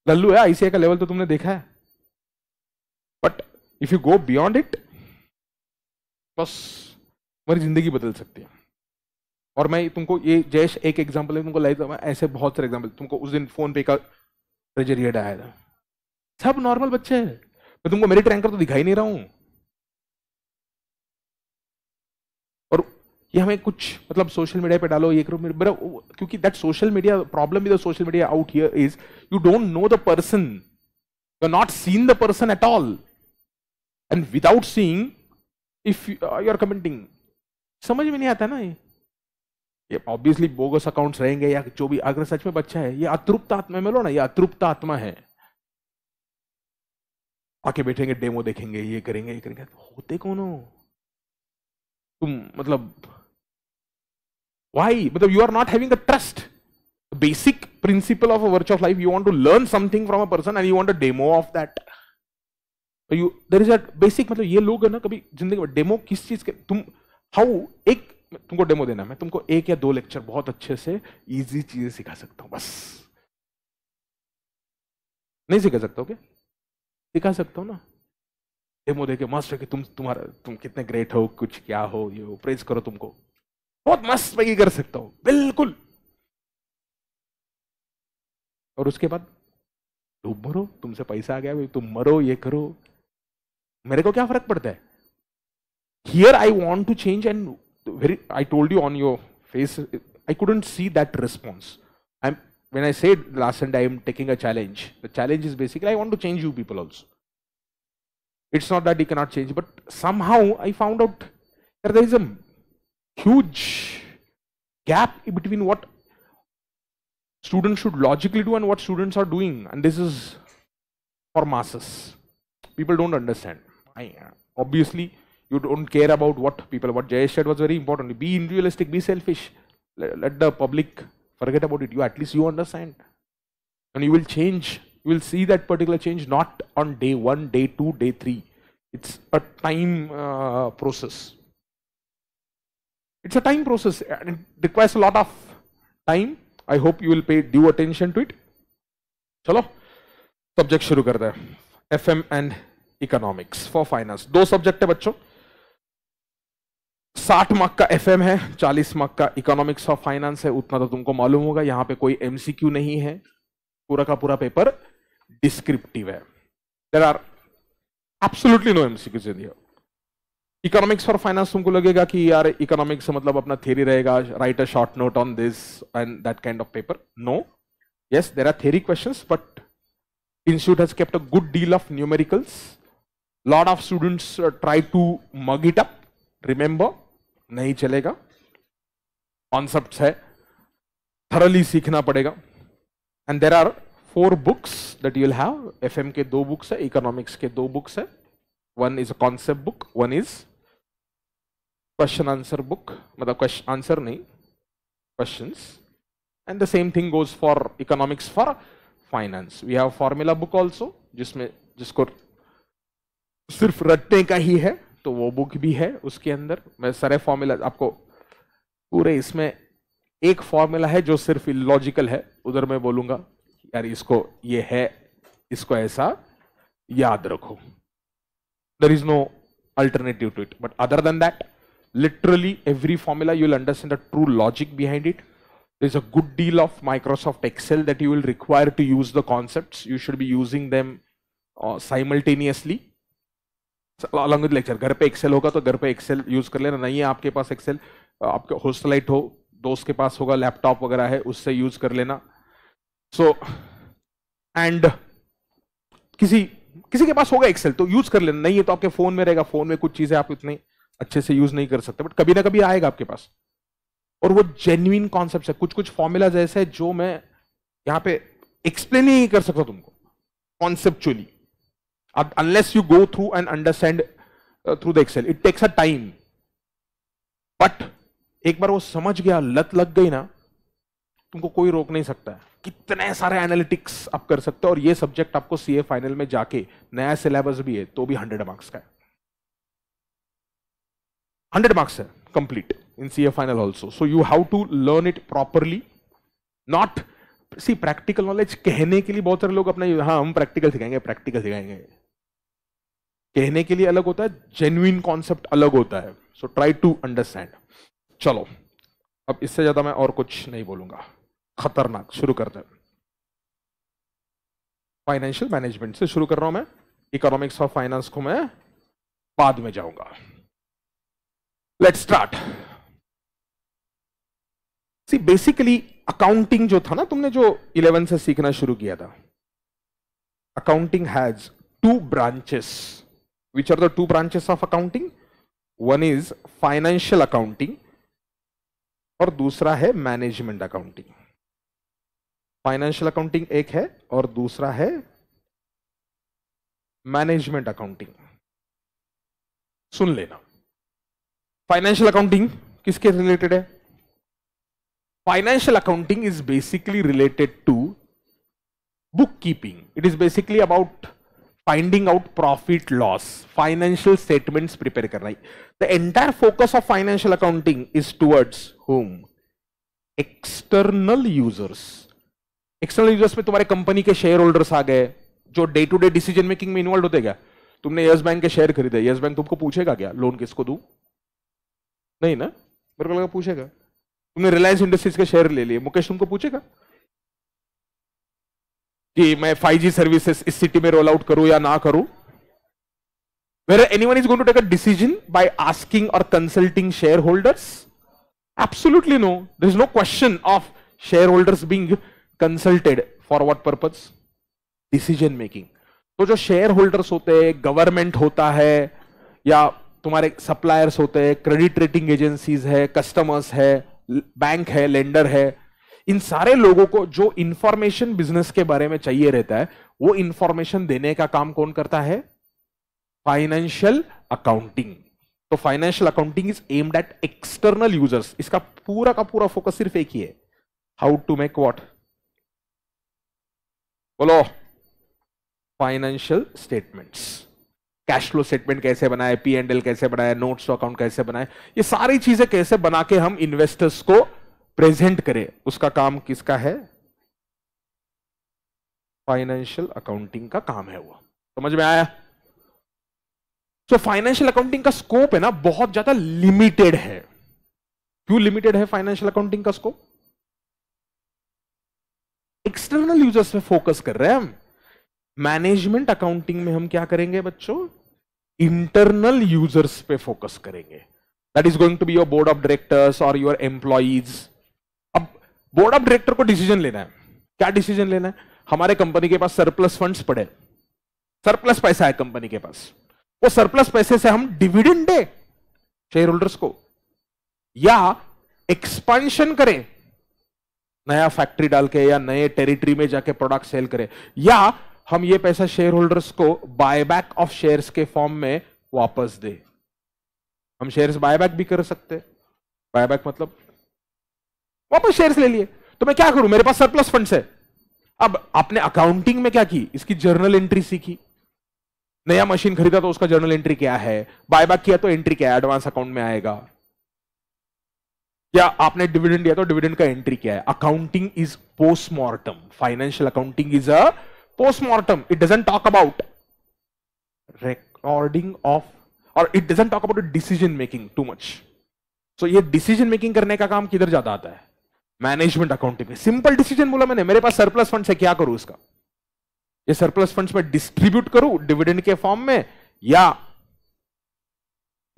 लल्लू है आईसीआई का लेवल तो तुमने देखा है but if you go beyond it बस तुम्हारी जिंदगी बदल सकती है और मैं तुमको ये जैश एक एग्जाम्पल है तुमको लाइफ मैं ऐसे बहुत सारे एग्जाम्पल तुमको उस दिन फोन पे का ट्रेजरियड आया था सब नॉर्मल बच्चे हैं मैं तुमको मेरिट रैंकर तो दिखाई नहीं रहा हूँ ये हमें कुछ मतलब सोशल मीडिया पे डालो ये करो मतलब क्योंकि that social media problem with social media out here is you don't know the person you not seen the person at all and without seeing if you are commenting समझ में नहीं आता ना ये ये ऑब्वियसली बोगस अकाउंट्स रहेंगे या जो भी अगर सच में बच्चा है ये अतृप्त आत्मा में लो ना ये अतृप्त आत्मा है आके बैठेंगे डेमो देखेंगे ये करेंगे ये करेंगे होते कौन हो तुम मतलब Why? Because you are not having the trust. The basic principle of a virtue of life, you want to learn something from a person and you want a demo of that. So you, there is a basic, मतलब ये लोग है ना कभी जिंदगी में demo किस चीज के तुम how एक तुमको demo देना मैं तुमको एक या दो लेक्चर बहुत अच्छे से इजी चीजें सिखा सकता हूं बस नहीं सिखा सकता ओके सिखा सकता हूँ ना डेमो दे के मास्टर कि तुम तुम्हारा तुम कितने great हो कुछ क्या हो ये praise करो तुमको बहुत मस्त में कर सकता हूं बिल्कुल और उसके बाद डूब मरो तुमसे पैसा आ गया तुम मरो ये करो मेरे को क्या फर्क पड़ता है here I want to change and very I told you on your face I couldn't see that response I am when I said last and I am taking a challenge the challenge is basically I want to change you people also it's not that you cannot change but somehow I found out there is a huge gap between what students should logically do and what students are doing. And this is for masses. People don't understand. I, obviously, you don't care about what people, what jay said was very important. Be unrealistic. be selfish. Let, let the public forget about it. You at least you understand. And you will change. You will see that particular change not on day one, day two, day three. It's a time uh, process. It's a time process and it requires a lot of time. I hope you will pay due attention to it. चलो subject शुरू करते हैं FM and economics for finance दो subject है बच्चों 60 mark का FM है 40 mark का इकोनॉमिक्स ऑफ फाइनेंस है उतना तो तुमको मालूम होगा यहाँ पे कोई एमसीक्यू नहीं है पूरा का पूरा पेपर डिस्क्रिप्टिव है there are absolutely no MCQs in there economics और फाइनेंस तुमको लगेगा कि यार इकोनॉमिक्स मतलब अपना थेरी रहेगा write a short note on this and that kind of paper no yes there are theory question but institute has kept a good deal of numericals lot of students try to mug it up remember नहीं चलेगा concept है thoroughly सीखना पड़ेगा and there are four books that you'll have F M के दो books है economics के दो बुक्स है one is a concept book one is question answer book मतलब question answer नहीं questions and the same thing goes for economics for finance we have formula book also जिसमें जिसको सिर्फ रटने का ही है तो वो बुक भी है उसके अंदर मैं सारे फॉर्मूला आपको पूरे इसमें एक फॉर्मूला है जो सिर्फ लॉजिकल है उधर मैं बोलूँगा यार इसको ये है इसको ऐसा याद रखो there is no alternative to it but other than that literally every formula you'll understand the true logic behind it there's a good deal of microsoft excel that you will require to use the concepts you should be using them uh, simultaneously so, along with lecture ghar pe excel hoga to ghar pe excel use kar lena nahi hai aapke paas excel aapke hostelite ho dost ke paas hoga laptop wagera hai usse use kar lena so, and किसी किसी के पास होगा Excel तो use कर लेना नहीं है तो आपके फोन में रहेगा फोन में कुछ चीजें आप इतनी अच्छे से यूज नहीं कर सकते बट कभी ना कभी आएगा आपके पास और वो जेन्यून कॉन्सेप्ट है कुछ कुछ फॉर्मूलाज ऐसे है जो मैं यहाँ पे एक्सप्लेन ही नहीं कर सकता तुमको conceptually unless you go through and understand through the Excel it takes a time but एक बार वो समझ गया लत लग गई ना तुमको कोई रोक नहीं सकता है कितने सारे एनालिटिक्स आप कर सकते हो और ये सब्जेक्ट आपको सीए फाइनल में जाके नया सिलेबस भी है तो भी हंड्रेड मार्क्स का है 100 marks hai, complete in CA final also. So you have to learn it properly. Not see practical knowledge कहने के लिए बहुत सारे लोग अपना हाँ हम प्रैक्टिकल सिखाएंगे practical सिखाएंगे कहने के लिए अलग होता है जेन्युन कॉन्सेप्ट अलग होता है सो ट्राई टू अंडरस्टैंड चलो अब इससे ज्यादा मैं और कुछ नहीं बोलूंगा खतरनाक शुरू करते हैं फाइनेंशियल मैनेजमेंट से शुरू कर रहा हूं मैं इकोनॉमिक्स और फाइनेंस को मैं बाद में जाऊंगा let start see basically accounting जो था ना तुमने जो इलेवन से सीखना शुरू किया था accounting has two branches which are the two branches of accounting one is financial accounting और दूसरा है मैनेजमेंट अकाउंटिंग फाइनेंशियल अकाउंटिंग एक है और दूसरा है मैनेजमेंट अकाउंटिंग सुन लेना फाइनेंशियल अकाउंटिंग किसके रिलेटेड है financial accounting is basically related to bookkeeping it is basically about finding out profit loss financial statement prepare करना the entire focus of financial accounting is towards whom external users external users में तुम्हारे company के shareholders आ गए जो day to day decision making में involve होते क्या तुमने यस बैंक के शेयर खरीदे यस बैंक तुमको पूछेगा क्या लोन किसको दू नहीं ना मेरे को लगा पूछेगा तुमने रिलायंस इंडस्ट्रीज का शेयर ले लिया मुकेश तुमको पूछेगा कि मैं 5G सर्विसेज इस सिटी में रोल आउट करूं या ना करूं where anyone is going to take a decision by asking और consulting shareholders absolutely no there is no question of share shareholders being consulted for what purpose decision making तो जो share holders होते हैं government होता है या तुम्हारे suppliers होते हैं क्रेडिट रेटिंग एजेंसीज है कस्टमर्स है बैंक है लेंडर है इन सारे लोगों को जो इंफॉर्मेशन बिजनेस के बारे में चाहिए रहता है वो इंफॉर्मेशन देने का काम कौन करता है फाइनेंशियल अकाउंटिंग तो financial accounting is aimed at external users इसका पूरा का पूरा फोकस सिर्फ एक ही है हाउ टू मेक वॉट बोलो financial statements cash flow statement कैसे बनाए पी एंड एल कैसे बनाए नोट्स अकाउंट कैसे बनाए ये सारी चीजें कैसे बना के हम इन्वेस्टर्स को प्रेजेंट करें उसका काम किसका है फाइनेंशियल अकाउंटिंग का काम है वो समझ में आया सो फाइनेंशियल अकाउंटिंग का स्कोप है ना बहुत ज्यादा लिमिटेड है क्यों लिमिटेड है फाइनेंशियल अकाउंटिंग का स्कोप एक्सटर्नल यूजर्स पे फोकस कर रहे हैं हम मैनेजमेंट अकाउंटिंग में हम क्या करेंगे बच्चों इंटरनल यूजर्स पे फोकस करेंगे that is going to be your board of directors और योर एम्प्लॉज अब बोर्ड ऑफ डायरेक्टर को डिसीजन लेना है क्या डिसीजन लेना है हमारे कंपनी के पास सरप्लस फंड्स पड़े सरप्लस पैसा है कंपनी के पास वो सरप्लस पैसे से हम डिविडेंड दे शेयर होल्डर्स को या एक्सपांशन करें नया फैक्ट्री डाल के या नए टेरिटरी में जाके प्रोडक्ट सेल करें या हम ये पैसा शेयर होल्डर्स को बायबैक ऑफ शेयर्स के फॉर्म में वापस दे हम शेयर्स बायबैक भी कर सकते बायबैक मतलब वापस शेयर्स ले लिए तो मैं क्या करूं मेरे पास सरप्लस फंड्स है अब आपने अकाउंटिंग में क्या की इसकी जर्नल एंट्री सीखी नया मशीन खरीदा तो उसका जर्नल एंट्री क्या है बायबैक किया तो एंट्री क्या है एडवांस अकाउंट में आएगा या आपने डिविडेंड दिया तो डिविडेंड का एंट्री क्या है accounting is postmortem financial accounting is a postmortem it doesn't talk about recording of और it doesn't talk about decision making too much so ye decision making करने का काम किधर ज्यादा आता है management accounting mein simple decision बोला मैंने मेरे पास सरप्लस फंड hai kya करूं इसका ye surplus funds mein distribute करूं डिविडेंड के फॉर्म में या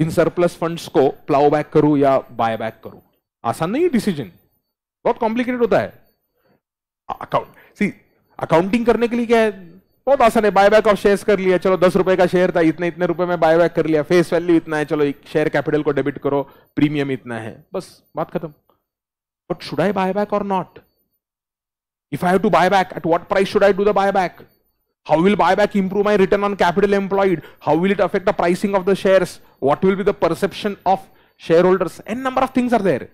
इन सरप्लस फंड्स को प्लाउ बैक करूं या बाय बैक करू आसान नहीं है डिसीजन बहुत कॉम्प्लिकेटेड होता है अकाउंट सी अकाउंटिंग करने के लिए क्या है बहुत आसान है बाय बैक ऑफ शेयर कर लिया चलो दस रुपए का शेयर था इतने इतने रुपए में बैक कर लिया फेस वैल्यू इतना है चलो एक शेयर कैपिटल को डेबिट करो प्रीमियम इतना है बस बात खत्म but should I buy back और not if I have to buy back at what price should I do the buy back buy back improve my return on capital employed how will it affect the pricing of the the shares will be the perception of share holders an number of things are there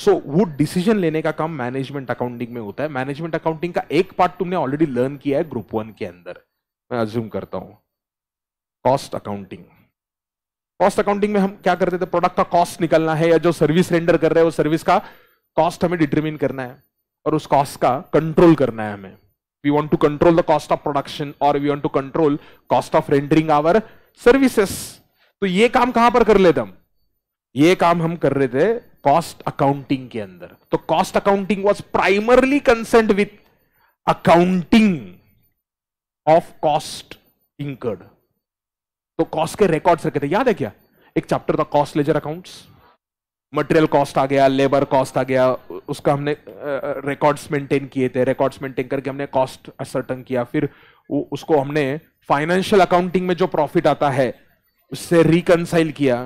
so so, वो decision लेने का काम management accounting में होता है management accounting का एक part तुमने ऑलरेडी लर्न किया है ग्रुप वन के अंदर मैं अज्यूम करता हूं कॉस्ट अकाउंटिंग कॉस्ट अकाउंटिंग में हम क्या करते थे प्रोडक्ट का कॉस्ट निकलना है या जो सर्विस रेंडर कर रहे हैं वो सर्विस का कॉस्ट हमें डिटरमिन करना है और उस कॉस्ट का कंट्रोल करना है हमें we want to control the cost of production और we want to control cost of rendering our services तो ये काम कहां पर कर लेते हम ये काम हम कर रहे थे कॉस्ट अकाउंटिंग के अंदर तो cost accounting was primarily concern with accounting of cost incurred तो कॉस्ट के रिकॉर्ड्स रखे थे याद है क्या एक चैप्टर था cost ledger accounts material cost आ गया लेबर कॉस्ट आ गया उसका हमने रिकॉर्ड्स मेंटेन किए थे रिकॉर्ड्स मेंटेन करके हमने कॉस्ट असर्टन किया फिर उसको हमने फाइनेंशियल अकाउंटिंग में जो प्रॉफिट आता है उससे रिकनसाइल किया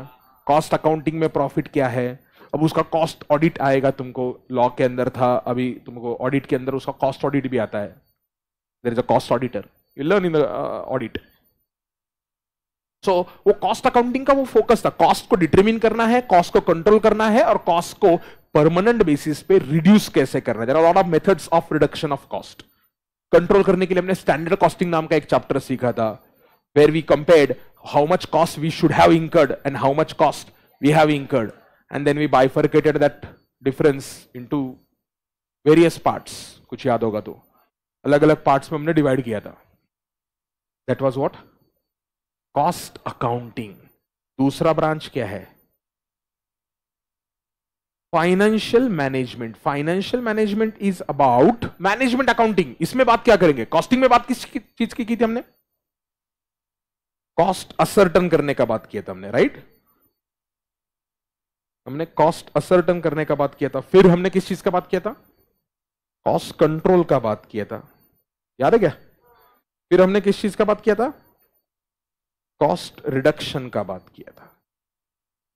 कॉस्ट अकाउंटिंग में प्रॉफिट क्या है अब उसका कॉस्ट ऑडिट आएगा तुमको लॉ के अंदर था अभी तुमको ऑडिट के अंदर उसका कॉस्ट ऑडिट भी आता है there is a cost auditor you learn in audit so वो कॉस्ट अकाउंटिंग का वो फोकस था कॉस्ट को डिटरमिन करना है कॉस्ट को कंट्रोल करना है और कॉस्ट को परमानेंट बेसिस पे रिड्यूस कैसे करना है lot of methods of reduction of cost control करने के लिए हमने स्टैंडर्ड कॉस्टिंग नाम का एक चैप्टर सीखा था where we compared how much cost we should have incurred and how much cost we have incurred and then we bifurcated that difference into various parts kuch yaad hoga to alag alag parts mein humne divide kiya tha that was what cost accounting dusra branch kya hai financial management financial management is about management accounting इसमें बात क्या करेंगे costing में बात किस चीज की की थी हमने कॉस्ट असर्टन करने का बात किया था हमने राइट right? हमने कॉस्ट असर्टन करने का बात किया था फिर हमने किस चीज का बात किया था कॉस्ट कंट्रोल का बात किया था याद है क्या फिर हमने किस चीज का बात किया था कॉस्ट रिडक्शन का बात किया था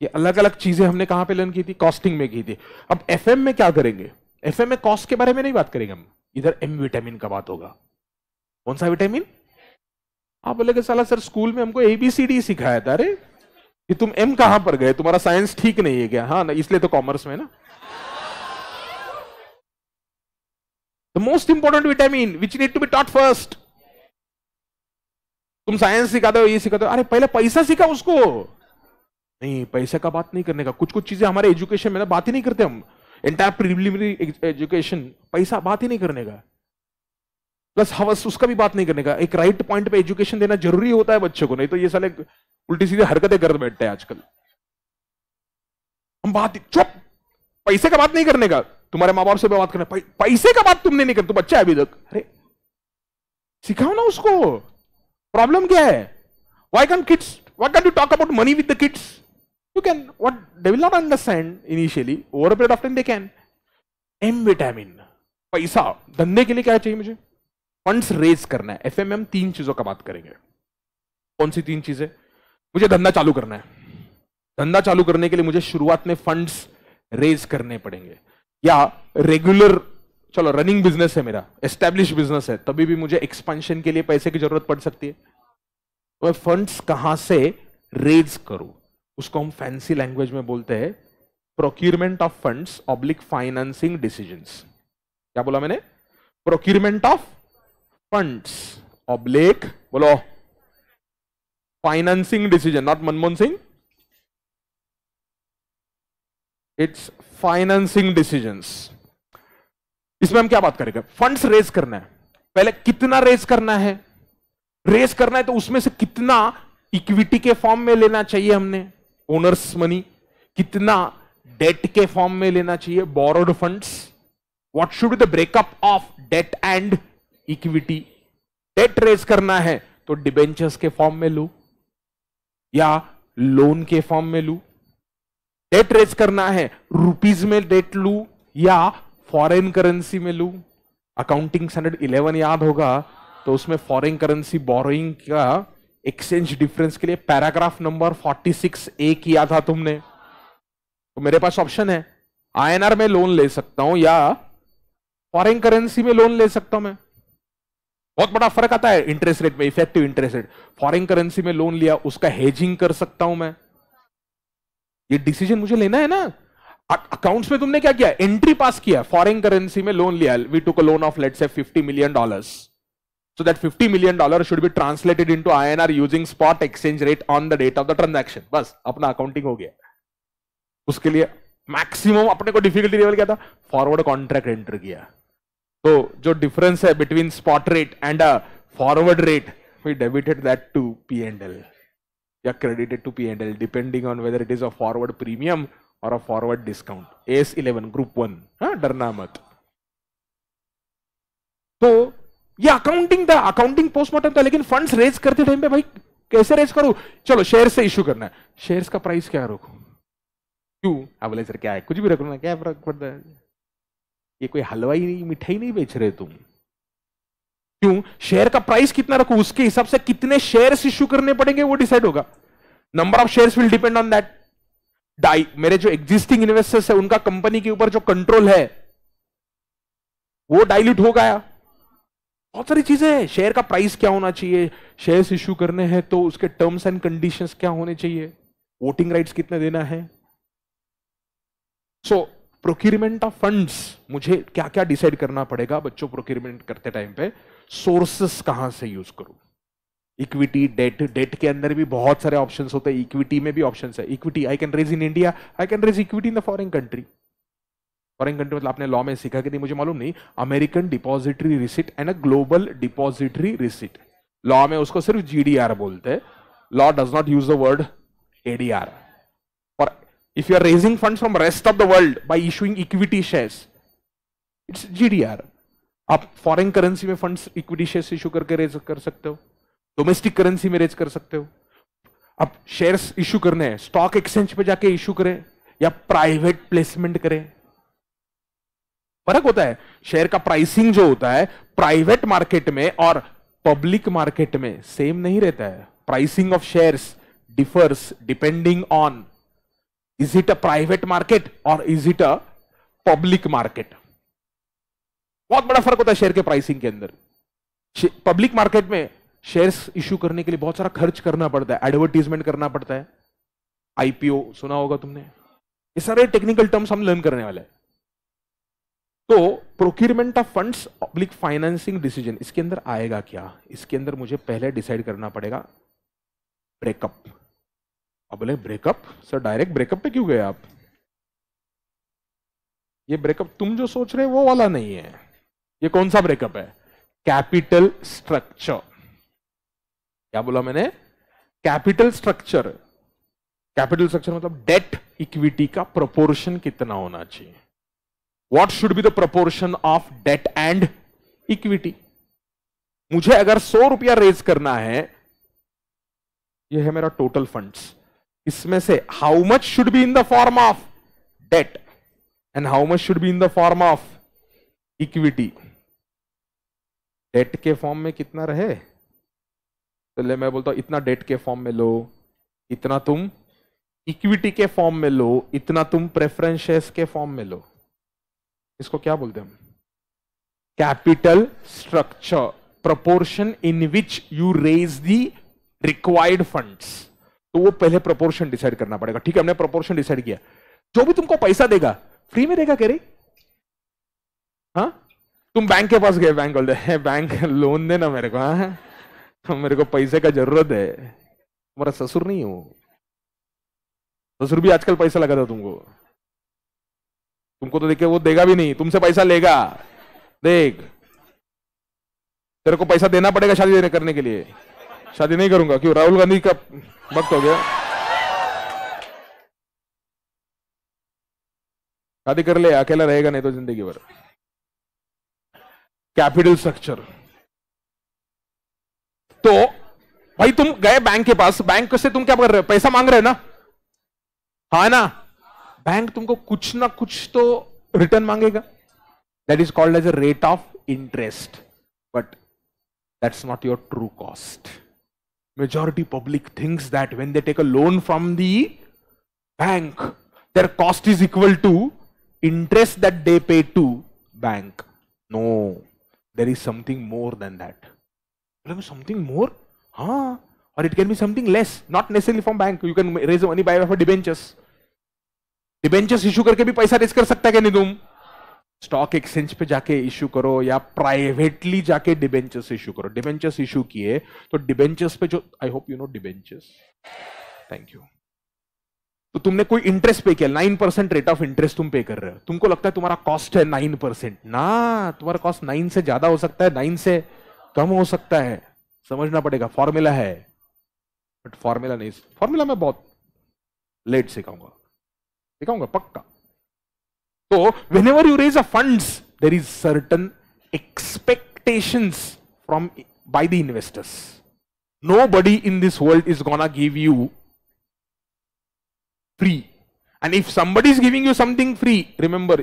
ये अलग अलग चीजें हमने कहां पे लर्न की थी कॉस्टिंग में की थी अब एफ में क्या करेंगे एफ में कॉस्ट के बारे में नहीं बात करेंगे हम इधर एम विटामिन का बात होगा कौन सा विटामिन आप बोले साला सर स्कूल में हमको एबीसीडी सिखाया था अरे कि तुम एम कहां पर गए तुम्हारा साइंस ठीक नहीं है क्या हाँ ना इसलिए तो कॉमर्स में ना the most important vitamin which need to be taught first तुम साइंस सिखाते हो ये सिखाते हो अरे पहले पैसा सीखा उसको नहीं पैसे का बात नहीं करने का कुछ कुछ चीजें हमारे एजुकेशन में ना बात ही नहीं करते हम एंटायर प्रिलिमिनरी एजुकेशन पैसा बात ही नहीं करने का प्लस हवस उसका भी बात नहीं करने का एक राइट पॉइंट पे एजुकेशन देना जरूरी होता है बच्चों को नहीं तो ये साले उल्टी सीधी हरकतें कर बैठते हैं आजकल हम बात चुप पैसे का बात नहीं करने का तुम्हारे माँ बाप से बात करना पैसे का बात तुमने नहीं कर तू बच्चा है अभी तक अरे सिखाओ ना उसको प्रॉब्लम क्या है why can kids why can you talk about money with the kids you can what they will not understand initially over period of time they can एम विटामिन पैसा धंधे के लिए क्या चाहिए मुझे फंड्स रेज करना है एफ एम एम तीन चीजों का बात करेंगे कौन सी तीन चीजें मुझे धंधा चालू करना है धंधा चालू करने के लिए मुझे शुरुआत में फंड्स रेज करने पड़ेंगे या रेगुलर चलो रनिंग बिजनेस है मेरा एस्टेब्लिश बिजनेस है तभी भी मुझे एक्सपेंशन के लिए पैसे की जरूरत पड़ सकती है तो मैं फंड्स कहां से रेज करूं उसको हम फैंसी लैंग्वेज में बोलते हैं procurement of funds oblique financing decisions क्या बोला मैंने प्रोक्यूरमेंट ऑफ फंड्स ऑब्लिक बोलो financing decision, not Manmohan Singh. It's financing decision इसमें हम क्या बात करेंगे फंड्स रेज करना है पहले कितना रेज करना है रेज करना है तो उसमें से कितना इक्विटी के फॉर्म में लेना चाहिए हमने ओनर्स मनी कितना डेट के फॉर्म में लेना चाहिए borrowed funds what should the breakup of debt and equity debt raise करना है तो डिबेंचर्स के फॉर्म में लो या लोन के फॉर्म में लू डेट रेज करना है रुपीज में डेट लू या फॉरेन करेंसी में लू अकाउंटिंग स्टैंडर्ड 11 याद होगा तो उसमें फॉरेन करेंसी बोरोइंग का एक्सचेंज डिफरेंस के लिए पैराग्राफ नंबर 46 ए किया था तुमने तो मेरे पास ऑप्शन है आईएनआर में लोन ले सकता हूं या फॉरेन करेंसी में लोन ले सकता हूं मैं बहुत बड़ा फर्क आता है इंटरेस्ट रेट में effective interest rate foreign currency में लोन लिया उसका हेजिंग कर सकता हूं मैं ये डिसीजन मुझे लेना है ना अकाउंट्स में तुमने क्या किया एंट्री पास किया फॉरेन करेंसी में लोन लिया we took a loan of let's say 50 million dollars so that 50 million dollar should be translated into INR using spot exchange rate on the date of the transaction बस अपना accounting हो गया उसके लिए maximum अपने को difficulty level क्या था फॉरवर्ड कॉन्ट्रैक्ट एंटर किया तो जो डिफरेंस है between spot rate and a forward rate we debited that to we debited that to P&L. Yeah, credited to P&L depending on whether it is a forward premium or a forward discount. AS11, Group 1. Huh? डरना मत तो ये accounting था accounting postmortem था लेकिन funds raise करते time पे भाई कैसे रेज करूं चलो शेयर से इश्यू करना है शेयर्स का प्राइस क्या रखूं क्यों अब क्या है कुछ भी रखना क्या फर्क पड़ता है ये कोई हलवाई नहीं मिठाई नहीं बेच रहे तुम क्यों शेयर का प्राइस कितना रखो उसके हिसाब से कितने शेयर इश्यू करने पड़ेंगे वो डिसाइड होगा number of share will depend on that डाई मेरे जो एग्जिस्टिंग इन्वेस्टर्स है उनका कंपनी के ऊपर जो कंट्रोल है वो डाइल्यूट हो गया बहुत सारी चीजें हैं शेयर का प्राइस क्या होना चाहिए शेयर्स इश्यू करने हैं तो उसके टर्म्स एंड कंडीशंस क्या होने चाहिए वोटिंग राइट्स कितने देना है so so, procurement of funds मुझे क्या क्या डिसाइड करना पड़ेगा बच्चों प्रोक्यूरमेंट करते टाइम पे सोर्सेस कहां से यूज करूं इक्विटी डेट डेट के अंदर भी बहुत सारे ऑप्शन होते हैं इक्विटी में भी ऑप्शन है equity I can raise in India I can raise equity in the foreign country foreign country मतलब आपने लॉ में सीखा कि नहीं मुझे मालूम नहीं American depository receipt and a global depository receipt law में उसको सिर्फ जीडीआर बोलते हैं law does not use the word ADR If you are raising funds from rest of the world by issuing equity shares, it's GDR. आप foreign currency में funds equity share issue करके raise कर सकते हो domestic currency में raise कर सकते हो आप शेयर्स इशू करने हैं स्टॉक एक्सचेंज पे जाके इशू करें या प्राइवेट प्लेसमेंट करें फर्क होता है शेयर का प्राइसिंग जो होता है प्राइवेट मार्केट में और पब्लिक मार्केट में सेम नहीं रहता है pricing of shares differs depending on is it a private market और is it a public market बहुत बड़ा फर्क होता है शेयर के प्राइसिंग के अंदर पब्लिक मार्केट में शेयर्स इश्यू करने के लिए बहुत सारा खर्च करना पड़ता है एडवर्टीजमेंट करना पड़ता है आईपीओ सुना होगा तुमने ये सारे टेक्निकल टर्म्स हम लर्न करने वाले तो procurement of funds public financing decision इसके अंदर आएगा क्या इसके अंदर मुझे पहले डिसाइड करना पड़ेगा ब्रेकअप अब बोले ब्रेकअप सर डायरेक्ट ब्रेकअप पे क्यों गए आप ये ब्रेकअप तुम जो सोच रहे हो वो वाला नहीं है ये कौन सा ब्रेकअप है कैपिटल स्ट्रक्चर क्या बोला मैंने कैपिटल स्ट्रक्चर कैपिटल स्ट्रक्चर मतलब डेट इक्विटी का प्रोपोर्शन कितना होना चाहिए what should be the proportion of debt and equity मुझे अगर सौ रुपया रेज करना है यह है मेरा टोटल फंड्स इसमें से how much should be in the form of debt and how much should be in the form of equity debt के फॉर्म में कितना रहे तो मैं बोलता हूं इतना डेट के फॉर्म में लो इतना तुम इक्विटी के फॉर्म में लो इतना तुम प्रेफरेंस के फॉर्म में लो इसको क्या बोलते हम capital structure proportion in which you raise the required funds तो वो पहले प्रोपोर्शन डिसाइड करना पड़ेगा ठीक है हमने प्रोपोर्शन डिसाइड किया जो भी तुमको पैसा देगा फ्री में देगा कह रही हाँ तुम बैंक के पास गए बैंक बोलते हैं बैंक लोन देना मेरे को हाँ तो मेरे को पैसे का जरूरत है तुम्हारा ससुर नहीं हो ससुर भी आजकल पैसा लगा था तुमको तुमको तो देखे वो देगा भी नहीं तुमसे पैसा लेगा देख तेरे को पैसा देना पड़ेगा शादी देने करने के लिए शादी नहीं करूंगा क्यों राहुल गांधी का वक्त हो गया शादी कर ले अकेला रहेगा नहीं तो जिंदगी भर कैपिटल स्ट्रक्चर तो भाई तुम गए बैंक के पास बैंक से तुम क्या कर रहे हो पैसा मांग रहे हो ना हा ना बैंक तुमको कुछ ना कुछ तो रिटर्न मांगेगा that is called as a rate of interest but that's not your true cost majority public thinks that when they take a loan from the bank, their cost is equal to interest that they pay to bank. No, there is something more than that. there is Something more? Huh? Or it can be something less, not necessarily from bank. You can raise money by way of debentures. debentures issue karke bhi paisa raise kar sakta hai kya nahi tum stock exchange पे जाके issue करो या privately जाके debentures issue करो debentures issue किए तो debentures पे जो I hope you know debentures thank you तो तुमने कोई इंटरेस्ट पे किया nine percent rate of interest तुम पे कर रहे हो तुमको लगता है तुम्हारा कॉस्ट है नाइन परसेंट ना तुम्हारा कॉस्ट नाइन से ज्यादा हो सकता है नाइन से कम हो सकता है समझना पड़ेगा फॉर्मूला है बट फॉर्मूला नहीं फॉर्मूला मैं बहुत लेट सिखाऊंगा सिखाऊंगा पक्का So whenever you raise a funds, there is certain expectations from by the investors. Nobody in this world is gonna give you free. And if somebody is giving you something free, remember,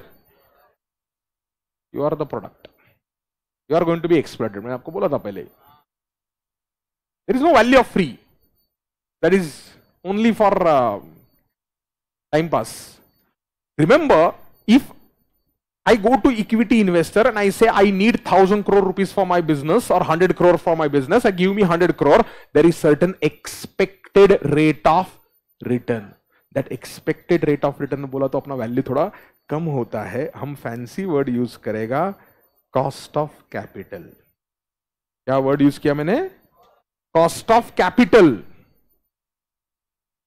you are the product. You are going to be exploited. There is no value of free. That is only for uh, time pass. Remember, if I go to equity investor and I say I need 1000 crore rupees for my business or 100 crore for my business, I give me 100 crore, there is certain expected rate of return. that expected rate of return bola to apna value thoda kam hota hai hum fancy word use karega cost of capital kya word use kiya maine cost of capital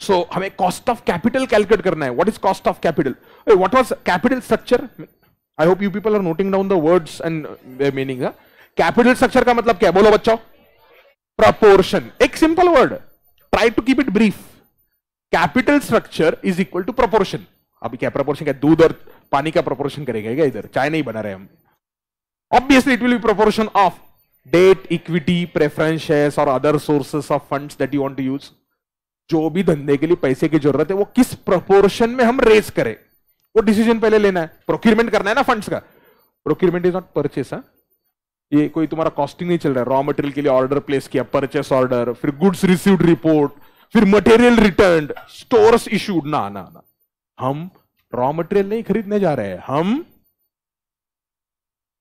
सो हमें cost of capital calculate करना है what is cost of capital what was capital structure I hope you people are noting down the words and meaning capital structure का मतलब क्या बोलो बच्चों proportion एक simple word try to keep it brief capital structure is equal to proportion अभी क्या proportion क्या दूध और पानी का प्रपोर्शन करेगा क्या इधर चाय नहीं बना रहे हम obviously it will be proportion of debt equity preference और other sources of fund you want to use जो भी धंधे के लिए पैसे की जरूरत है वो किस प्रपोर्शन में हम रेस करें वो डिसीजन पहले लेना है प्रोक्यूरमेंट करना है ना फंड्स का प्रोक्यूरमेंट इज नॉट परचेस ये कोई तुम्हारा कॉस्टिंग नहीं चल रहा है रॉ मटेरियल के लिए ऑर्डर प्लेस किया परचेस ऑर्डर फिर गुड्स रिसीव्ड रिपोर्ट फिर मटेरियल रिटर्न स्टोर इश्यूड ना ना ना हम रॉ मटेरियल नहीं खरीदने जा रहे हैं हम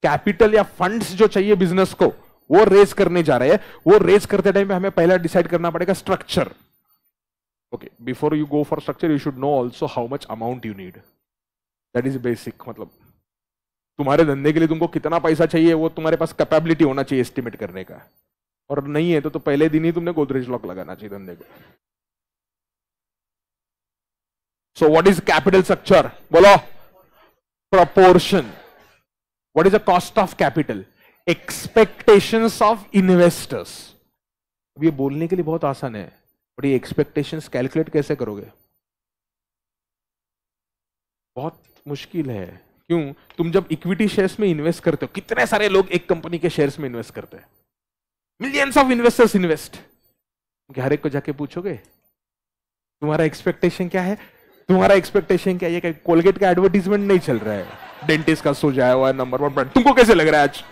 कैपिटल या फंड्स जो चाहिए बिजनेस को वो रेस करने जा रहे हैं वो रेस करते टाइम हमें पहला डिसाइड करना पड़ेगा structure okay before you go for structure you should know also how much amount you need that is basic मतलब तुम्हारे धंधे के लिए तुमको कितना पैसा चाहिए वो तुम्हारे पास कैपेबिलिटी होना चाहिए एस्टिमेट करने का और नहीं है तो, तो पहले दिन ही तुमने गोदरेज लॉक लगाना चाहिए धंधे को so what is capital structure बोलो proportion what is the cost of capital expectations of investors ये बोलने के लिए बहुत आसान है और ये एक्सपेक्टेशंस कैलकुलेट कैसे करोगे बहुत मुश्किल है क्यों तुम जब इक्विटी शेयर्स में इन्वेस्ट करते हो कितने सारे लोग एक कंपनी के शेयर्स में इन्वेस्ट करते हैं मिलियंस ऑफ इन्वेस्टर्स इन्वेस्ट हर एक को जाके पूछोगे तुम्हारा एक्सपेक्टेशन क्या है तुम्हारा एक्सपेक्टेशन क्या है कोलगेट का एडवर्टीजमेंट नहीं चल रहा है डेंटिस्ट का सोजाया हुआ नंबर वन ब्रांड तुमको कैसे लग रहा है आज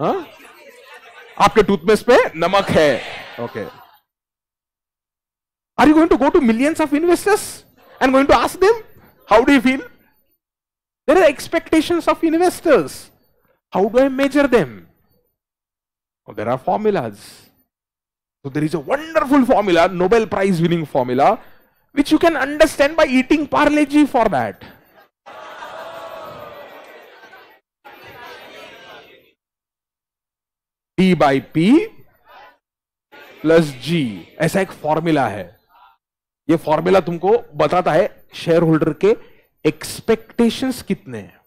हाँ आपके टूथपेस्ट पे नमक है okay okay. Are you going to go to millions of investors and going to ask them, how do you feel? There are expectations of investors. How do I measure them? there are formulas. So there is a wonderful formula, Nobel Prize winning formula, which you can understand by eating g for that. P by P plus G. ऐसा एक formula. ये formula तुमको बताता है share holder के expectation कितने हैं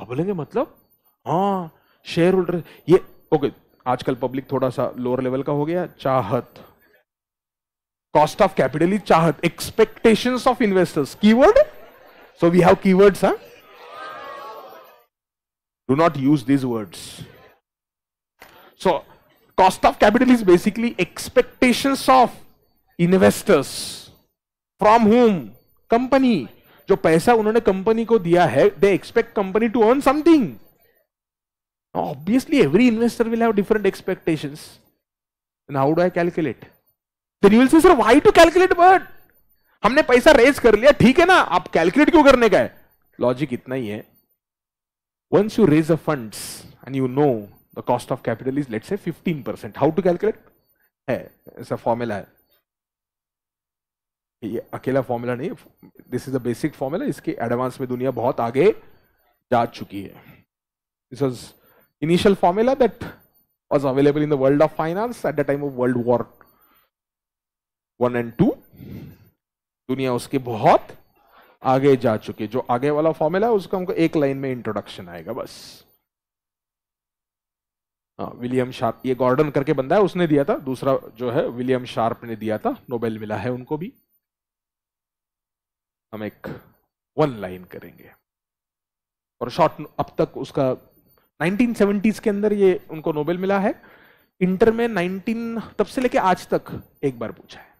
आप बोलेंगे मतलब हाँ शेयर होल्डर ये ओके आजकल पब्लिक थोड़ा सा लोअर लेवल का हो गया चाहत कॉस्ट ऑफ कैपिटल इज चाहत expectation of investors keyword so we have keywords हाँ do not use these words so cost of capital is basically expectation of investors from home company जो पैसा उन्होंने company को दिया है they expect company to earn something obviously every investor will have different expectations and how do i calculate then you will say sir why हमने पैसा raise कर लिया ठीक है ना आप कैलकुलेट क्यों करने का है लॉजिक इतना ही है once you raise a funds and you know the cost of capital is let's say 15 percent how to calculate है ऐसा फॉर्मूला है ये अकेला फॉर्मूला नहीं this is the basic formula इसके एडवांस में दुनिया बहुत आगे जा चुकी है this was initial formula that was available in the world of finance at the time of world war one and two दुनिया उसके बहुत आगे जा चुकी है जो आगे वाला फॉर्मूला है उसका हमको एक लाइन में इंट्रोडक्शन आएगा बस विलियम हाँ, शार्प ये गॉर्डन करके बंदा है उसने दिया था दूसरा जो है विलियम शार्प ने दिया था नोबेल मिला है उनको भी हम एक वन लाइन करेंगे और शॉर्ट अब तक उसका 1970s के अंदर ये उनको नोबेल मिला है इंटर में 19 तब से लेके आज तक एक बार पूछा है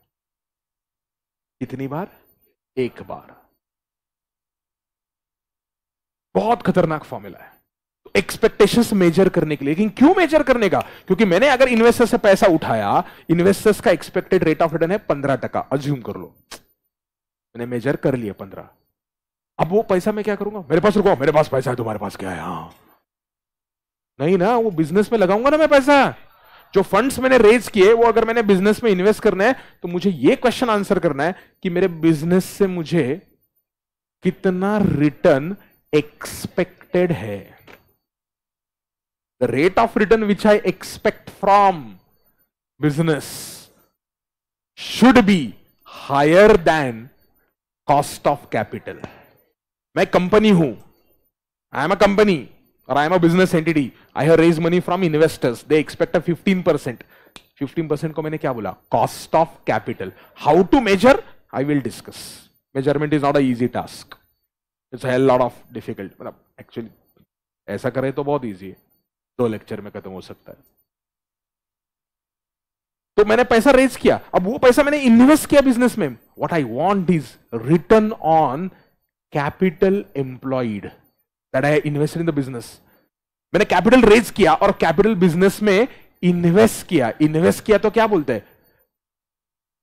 कितनी बार एक बार बहुत खतरनाक फॉर्मूला है तो एक्सपेक्टेशंस मेजर करने के लिए लेकिन क्यों मेजर करने का क्योंकि मैंने अगर इन्वेस्टर से पैसा उठाया इन्वेस्टर्स का एक्सपेक्टेड रेट ऑफ रिटर्न है पंद्रह टका अज्यूम कर लो मैंने मेजर कर लिया पंद्रह अब वो पैसा मैं क्या करूंगा मेरे पास रुको मेरे पास पैसा है तुम्हारे पास क्या है हाँ नहीं ना वो बिजनेस में लगाऊंगा ना मैं पैसा जो फंड्स मैंने रेज किए वो अगर मैंने बिजनेस में इन्वेस्ट करना है तो मुझे ये क्वेश्चन आंसर करना है कि मेरे बिजनेस से मुझे कितना रिटर्न एक्सपेक्टेड है the rate of return which I expect from business should be higher than cost of capital मैं कंपनी हूं आई एम अ कंपनी और I am a business entity I have raise money from investors they expect fifteen percent fifteen percent को मैंने क्या बोला cost of capital how to measure I will discuss measurement is not a easy task it's hell lot of difficult मतलब actually ऐसा करें तो बहुत easy है दो लेक्चर में खत्म हो सकता है तो मैंने पैसा रेज किया अब वो पैसा मैंने इन्वेस्ट किया बिजनेस में what I want is return on capital employed that I invested in the business मैंने कैपिटल रेज किया और कैपिटल बिजनेस में इन्वेस्ट किया इन्वेस्ट किया तो क्या बोलते हैं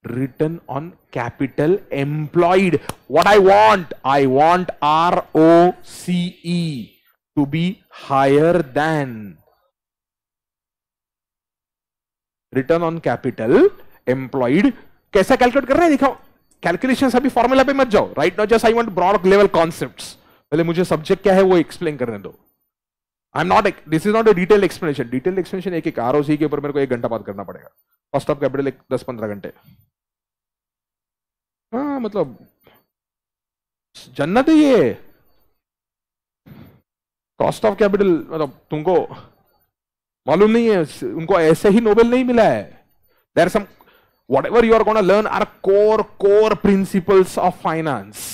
return on capital employed what I want I want R O C to be higher than return on capital employed कैसा कैलकुलेट कर रहे हैं दिखाओ कैलकुलेशन अभी फॉर्मूला पे मत जाओ right now just I want broad level concept पहले मुझे सब्जेक्ट क्या है वो एक्सप्लेन करने दो I am not this is not a detail explanation detail explanation एक आर ओ के ऊपर मेरे को एक घंटा बात करना पड़ेगा फर्स्ट ऑफ कैपिटल एक दस पंद्रह घंटे हाँ मतलब जन्नत ही है कॉस्ट ऑफ कैपिटल मतलब तुमको मालूम नहीं है उनको ऐसे ही नोबेल नहीं मिला है there some whatever you are gonna learn our core core principles of finance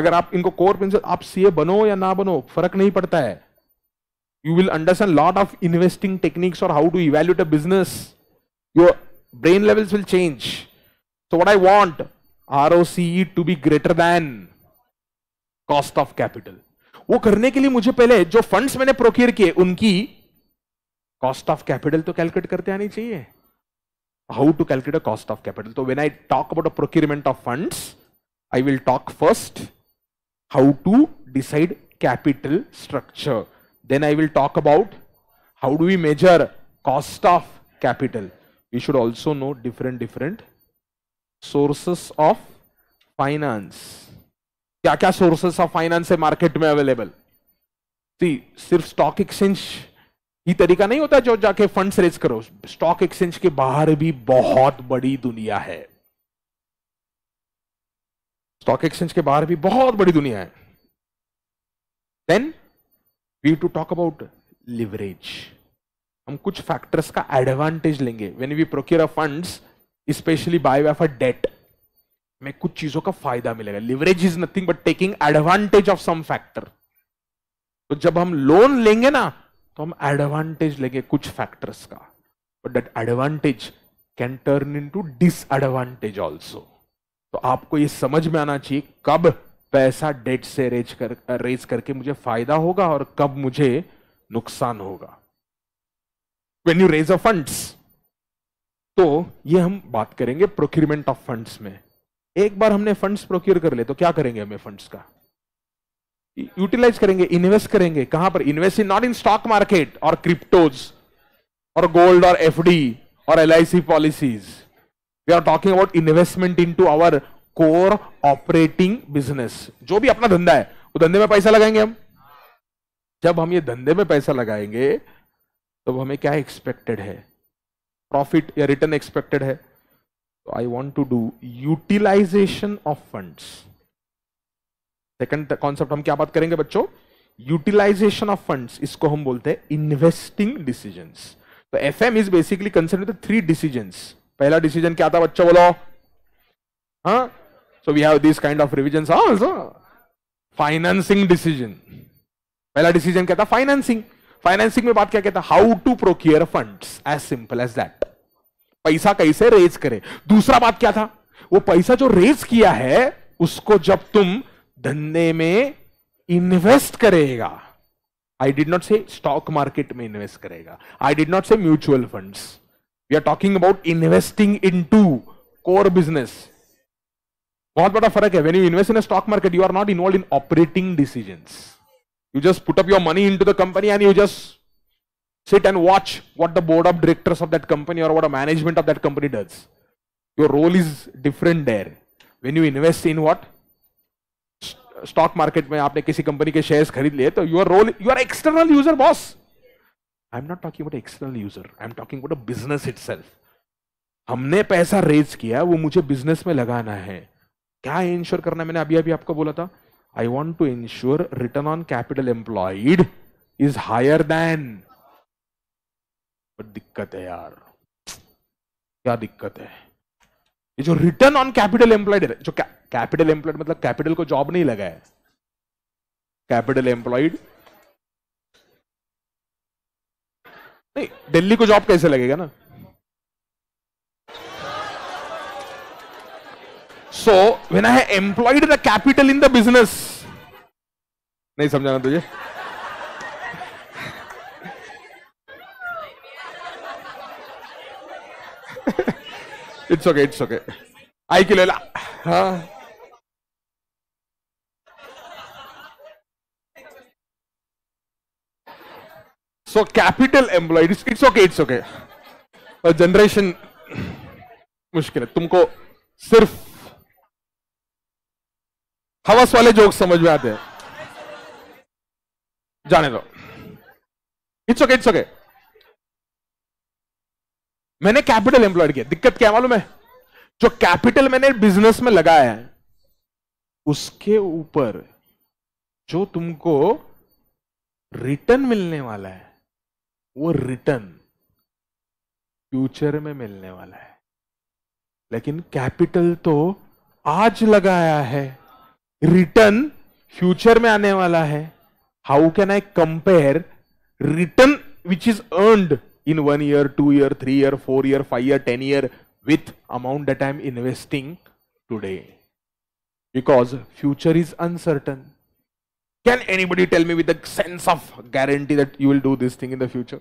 अगर आप इनको कोर प्रिंसिपल आप सीए बनो या ना बनो फर्क नहीं पड़ता है you will understand lot of investing techniques और how to evaluate a business your brain levels will change so what I want R O C to be greater than cost of capital वो करने के लिए मुझे पहले जो funds मैंने procure किए उनकी कॉस्ट ऑफ कैपिटल तो कैलकुलेट करते आनी चाहिए how to calculate a cost of capital तो when I talk about a procurement of fund I will talk first how to decide capital structure then I will talk about how do we measure cost of capital we should also know different different sources of finance क्या क्या sources of finance है market में available see सिर्फ stock exchange ये तरीका नहीं होता जो जाके फंड्स रेज करो स्टॉक एक्सचेंज के बाहर भी बहुत बड़ी दुनिया है स्टॉक एक्सचेंज के बाहर भी बहुत बड़ी दुनिया है then we to talk about leverage हम कुछ फैक्टर्स का एडवांटेज लेंगे when we procure a funds specially by way of a debt में कुछ चीजों का फायदा मिलेगा leverage is nothing but taking advantage of some factor तो जब हम लोन लेंगे ना तो हम एडवांटेज लेंगे कुछ फैक्टर्स का but that advantage can turn into disadvantage also तो आपको ये समझ में आना चाहिए कब पैसा डेट से रेज कर रेज करके मुझे फायदा होगा और कब मुझे नुकसान होगा when you raise a funds तो ये हम बात करेंगे प्रोक्यूरमेंट ऑफ फंड्स में एक बार हमने फंड्स प्रोक्यूर कर ले तो क्या करेंगे हमें फंड्स का यूटिलाइज करेंगे इन्वेस्ट करेंगे कहां पर invest in not in stock market और क्रिप्टोज और गोल्ड और एफडी और LIC policies we are talking about investment into our core operating business जो भी अपना धंधा है वो धंधे में पैसा लगाएंगे हम जब हम ये धंधे में पैसा लगाएंगे तो हमें क्या एक्सपेक्टेड है प्रॉफिट या रिटर्न एक्सपेक्टेड है तो I want to do utilization of funds second concept हम क्या बात करेंगे बच्चों यूटिलाइजेशन ऑफ फंड्स इसको हम बोलते हैं इन्वेस्टिंग डिसीजंस तो F M is basically concern three decisions पहला डिसीजन क्या था बच्चों बोलो हाँ so we have this kind of revision also financing decision पहला डिसीजन क्या था फाइनेंसिंग फाइनेंसिंग में बात क्या कहता how to procure fund as simple as that पैसा कैसे रेज करे दूसरा बात क्या था वो पैसा जो रेज किया है उसको जब तुम धंधे में इन्वेस्ट करेगा I did not say stock market में इन्वेस्ट करेगा I did not say mutual funds we are talking about investing into core business बहुत बड़ा फर्क है when you invest in stock market you are not involve in operating decision you just put up your money into the company and you just sit and watch what the board of directors of that company or what a management of that company does. Your role is different there. When you invest in what? Stock market में आपने किसी company के shares खरीद लिए तो your role you are external user boss I am not talking about external user I am talking about business it हमने पैसा raise किया वो मुझे बिजनेस में लगाना है क्या इंश्योर करना है? मैंने अभी अभी आपको बोला था I want to ensure return on capital employed is higher than दिक्कत है यार क्या दिक्कत है ये जो रिटर्न ऑन कैपिटल एम्प्लॉयड है जो क्या कैपिटल एम्प्लॉयड मतलब कैपिटल को जॉब नहीं लगा है कैपिटल एम्प्लॉयड नहीं दिल्ली को जॉब कैसे लगेगा ना so when I employed the capital in the business नहीं समझाना तुझे it's okay it's okay I ऐकलेला हाँ So capital employed. It's, it's okay. It's okay. A generation मुश्किल है तुमको सिर्फ हवस वाले जोक समझ में आते हैं जाने दो इट्स ओके इट्स ओके मैंने कैपिटल एम्प्लॉयड किया दिक्कत क्या मालूम है जो कैपिटल मैंने बिजनेस में लगाया है उसके ऊपर जो तुमको रिटर्न मिलने वाला है वो रिटर्न फ्यूचर में मिलने वाला है लेकिन कैपिटल तो आज लगाया है रिटर्न फ्यूचर में आने वाला है how can I compare return which is earned in one year two year three year four year five year ten year with amount that I am investing today because future is uncertain Can anybody tell me with a sense of guarantee that you will do this thing in the future?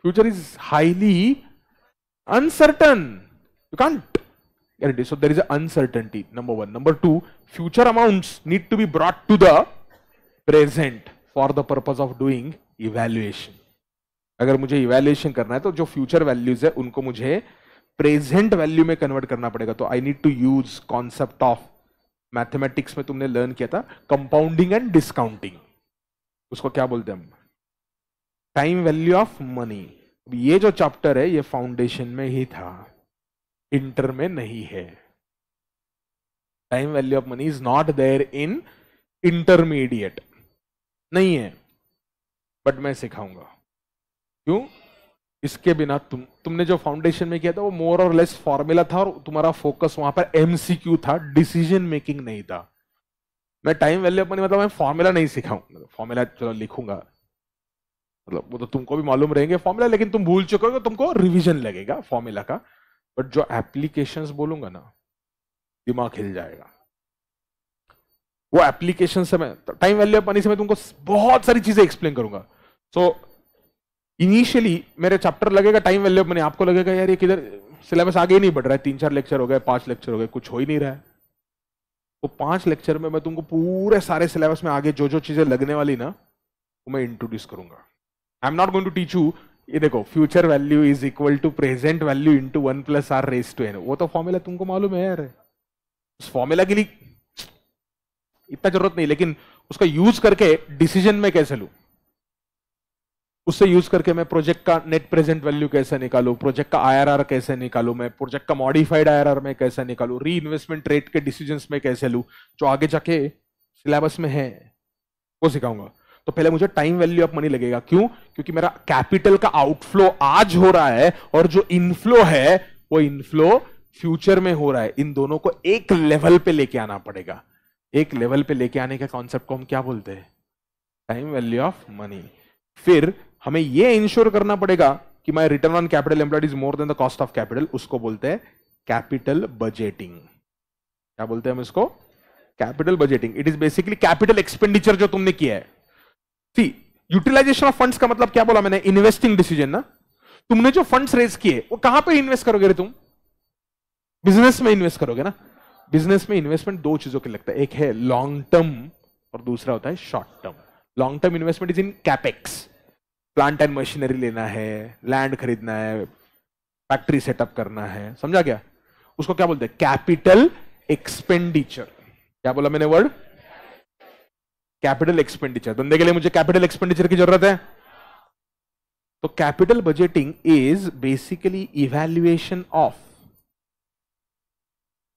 Future is highly uncertain. You can't guarantee. So there is uncertainty, number one. Number two, future amounts need to be brought to the present for the purpose of doing evaluation. अगर मुझे evaluation करना है तो जो future values है उनको मुझे present value में कन्वर्ट करना पड़ेगा तो I need to use concept of mathematics में तुमने लर्न किया था कंपाउंडिंग एंड डिस्काउंटिंग उसको क्या बोलते हैं हम टाइम वैल्यू ऑफ मनी ये जो चैप्टर है ये फाउंडेशन में ही था इंटर में नहीं है time value of money is not there in intermediate नहीं है बट मैं सिखाऊंगा क्यों इसके बिना तुम तुमने जो फाउंडेशन में किया था वो मोर और लेस फॉर्मूला था और तुम्हारा फोकस वहां पर एमसीक्यू था डिसीजन मेकिंग नहीं था मैं टाइम वैल्यू अपनी मतलब मैं फॉर्मूला नहीं सिखाऊं फॉर्मूला मतलब चलो लिखूंगा मतलब वो तो तुमको भी मालूम रहेंगे फॉर्मूला लेकिन तुम भूल चुके हो तुमको रिविजन लगेगा फॉर्मूला का बट जो एप्लीकेशन बोलूंगा ना दिमाग हिल जाएगा वो एप्लीकेशन से मैं टाइम वैल्यू अपनी से मैं तुमको बहुत सारी चीजें एक्सप्लेन करूंगा सो so, इनिशियली मेरे चैप्टर लगेगा टाइम वैल्यू मैंने आपको लगेगा यार ये किधर सिलेबस आगे ही नहीं बढ़ रहा है तीन चार लेक्चर हो गए पांच लेक्चर हो गए कुछ हो ही नहीं रहा है वो तो पांच लेक्चर में मैं तुमको पूरे सारे सिलेबस में आगे जो जो चीजें लगने वाली ना वो मैं इंट्रोड्यूस करूंगा I am not going to teach you ये देखो future value is equal to present value into one plus R raise to N वो तो फॉर्मूला तुमको मालूम है यार उस फॉर्मूला के लिए इतना जरूरत नहीं लेकिन उसका यूज करके डिसीजन में कैसे लू उससे यूज करके मैं प्रोजेक्ट का नेट प्रेजेंट वैल्यू कैसे निकालू प्रोजेक्ट का आईआरआर कैसे निकालू मैं प्रोजेक्ट का मॉडिफाइड आईआरआर में कैसे निकालू री इन्वेस्टमेंट रेट के डिसीजन में कैसे लू जो आगे जाके सिलेबस में है वो सिखाऊंगा तो पहले मुझे टाइम वैल्यू ऑफ मनी लगेगा क्यों क्योंकि मेरा कैपिटल का आउटफ्लो आज हो रहा है और जो इनफ्लो है वो इनफ्लो फ्यूचर में हो रहा है इन दोनों को एक लेवल पे लेके आना पड़ेगा एक लेवल पे लेके आने के कॉन्सेप्ट को हम क्या बोलते हैं टाइम वैल्यू ऑफ मनी फिर हमें यह इंश्योर करना पड़ेगा कि my return on capital employed is more than the cost of capital उसको बोलते हैं कैपिटल बजेटिंग क्या बोलते हैं हम इसको capital budgeting it is basically capital expenditure जो तुमने किया है सी यूटिलाइजेशन ऑफ फंड्स का मतलब क्या बोला मैंने इन्वेस्टिंग डिसीजन ना तुमने जो फंड्स रेज किए वो कहां पे इन्वेस्ट करोगे रे तुम बिजनेस में इन्वेस्ट करोगे ना बिजनेस में इन्वेस्टमेंट दो चीजों के लगता है एक है लॉन्ग टर्म और दूसरा होता है short term long term investment is in capex plant and machinery लेना है लैंड खरीदना है फैक्ट्री सेटअप करना है समझा क्या उसको क्या बोलते हैं कैपिटल एक्सपेंडिचर क्या बोला मैंने वर्ड कैपिटल एक्सपेंडिचर धंधे के लिए मुझे कैपिटल एक्सपेंडिचर की जरूरत है तो capital budgeting is basically evaluation of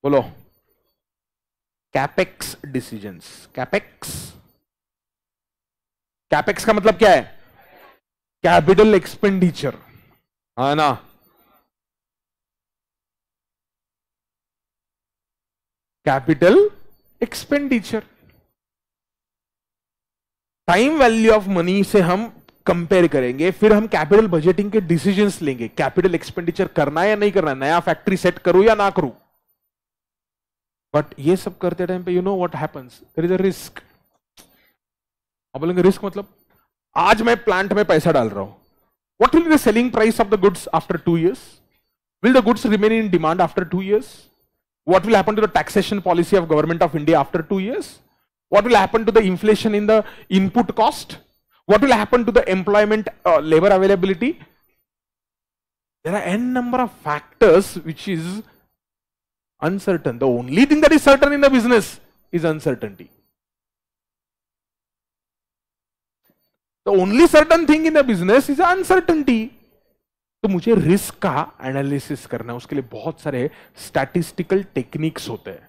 बोलो कैपेक्स डिसीजंस कैपेक्स कैपेक्स का मतलब क्या है कैपिटल एक्सपेंडिचर है ना capital expenditure time value of money से हम कंपेयर करेंगे फिर हम कैपिटल बजटिंग के डिसीजन लेंगे कैपिटल एक्सपेंडिचर करना है या नहीं करना नया फैक्ट्री सेट करूं या ना करू बट ये सब करते टाइम पे you know what happens is a risk आप बोलेंगे रिस्क मतलब आज मैं प्लांट में पैसा डाल रहा what will be the selling price of the goods after two years? Will the goods remain in demand after two years? What will happen to the taxation policy of government of India after two years? What will happen to the inflation in the input cost? What will happen to the employment uh, labor availability? There are n number of factors which is uncertain. The only thing that is certain in the business is uncertainty. The only certain thing in a business is uncertainty तो मुझे risk का analysis करना है उसके लिए बहुत सारे statistical techniques होते हैं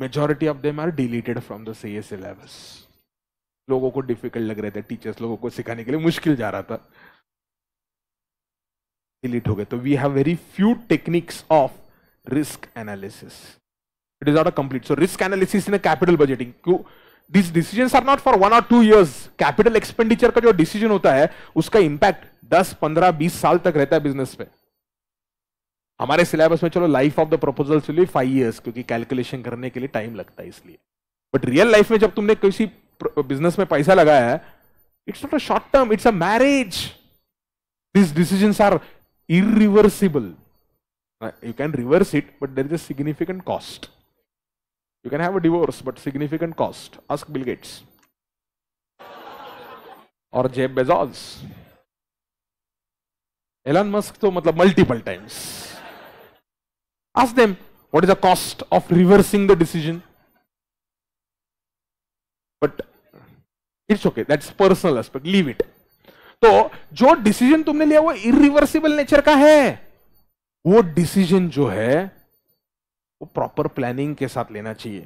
majority of them are deleted from the C S syllabus लोगों को डिफिकल्ट लग रहे थे टीचर्स लोगों को सिखाने के लिए मुश्किल जा रहा था डिलीट हो गए तो we have very few techniques of risk analysis it is not a complete so risk analysis in capital budgeting क्यों this decision are not for one or two years capital expenditure का जो decision होता है उसका impact 10, 15, 20 साल तक रहता है बिजनेस पे हमारे सिलेबस में चलो लाइफ ऑफ द प्रपोजल चलिए फाइव ईयर्स क्योंकि कैलकुलेशन करने के लिए टाइम लगता है इसलिए बट रियल लाइफ में जब तुमने किसी बिजनेस में पैसा लगाया है it's not a short term it's a marriage this decision are irreversible you can reverse it but there is a significant cost You can have a divorce, but significant cost. Ask Bill Gates और जेब Bezos Elon Musk तो मतलब multiple times ask them what is the cost of reversing the decision but it's okay that's personal aspect leave it तो जो decision तुमने लिया वो irreversible nature का है वो डिसीजन जो है प्रॉपर प्लानिंग के साथ लेना चाहिए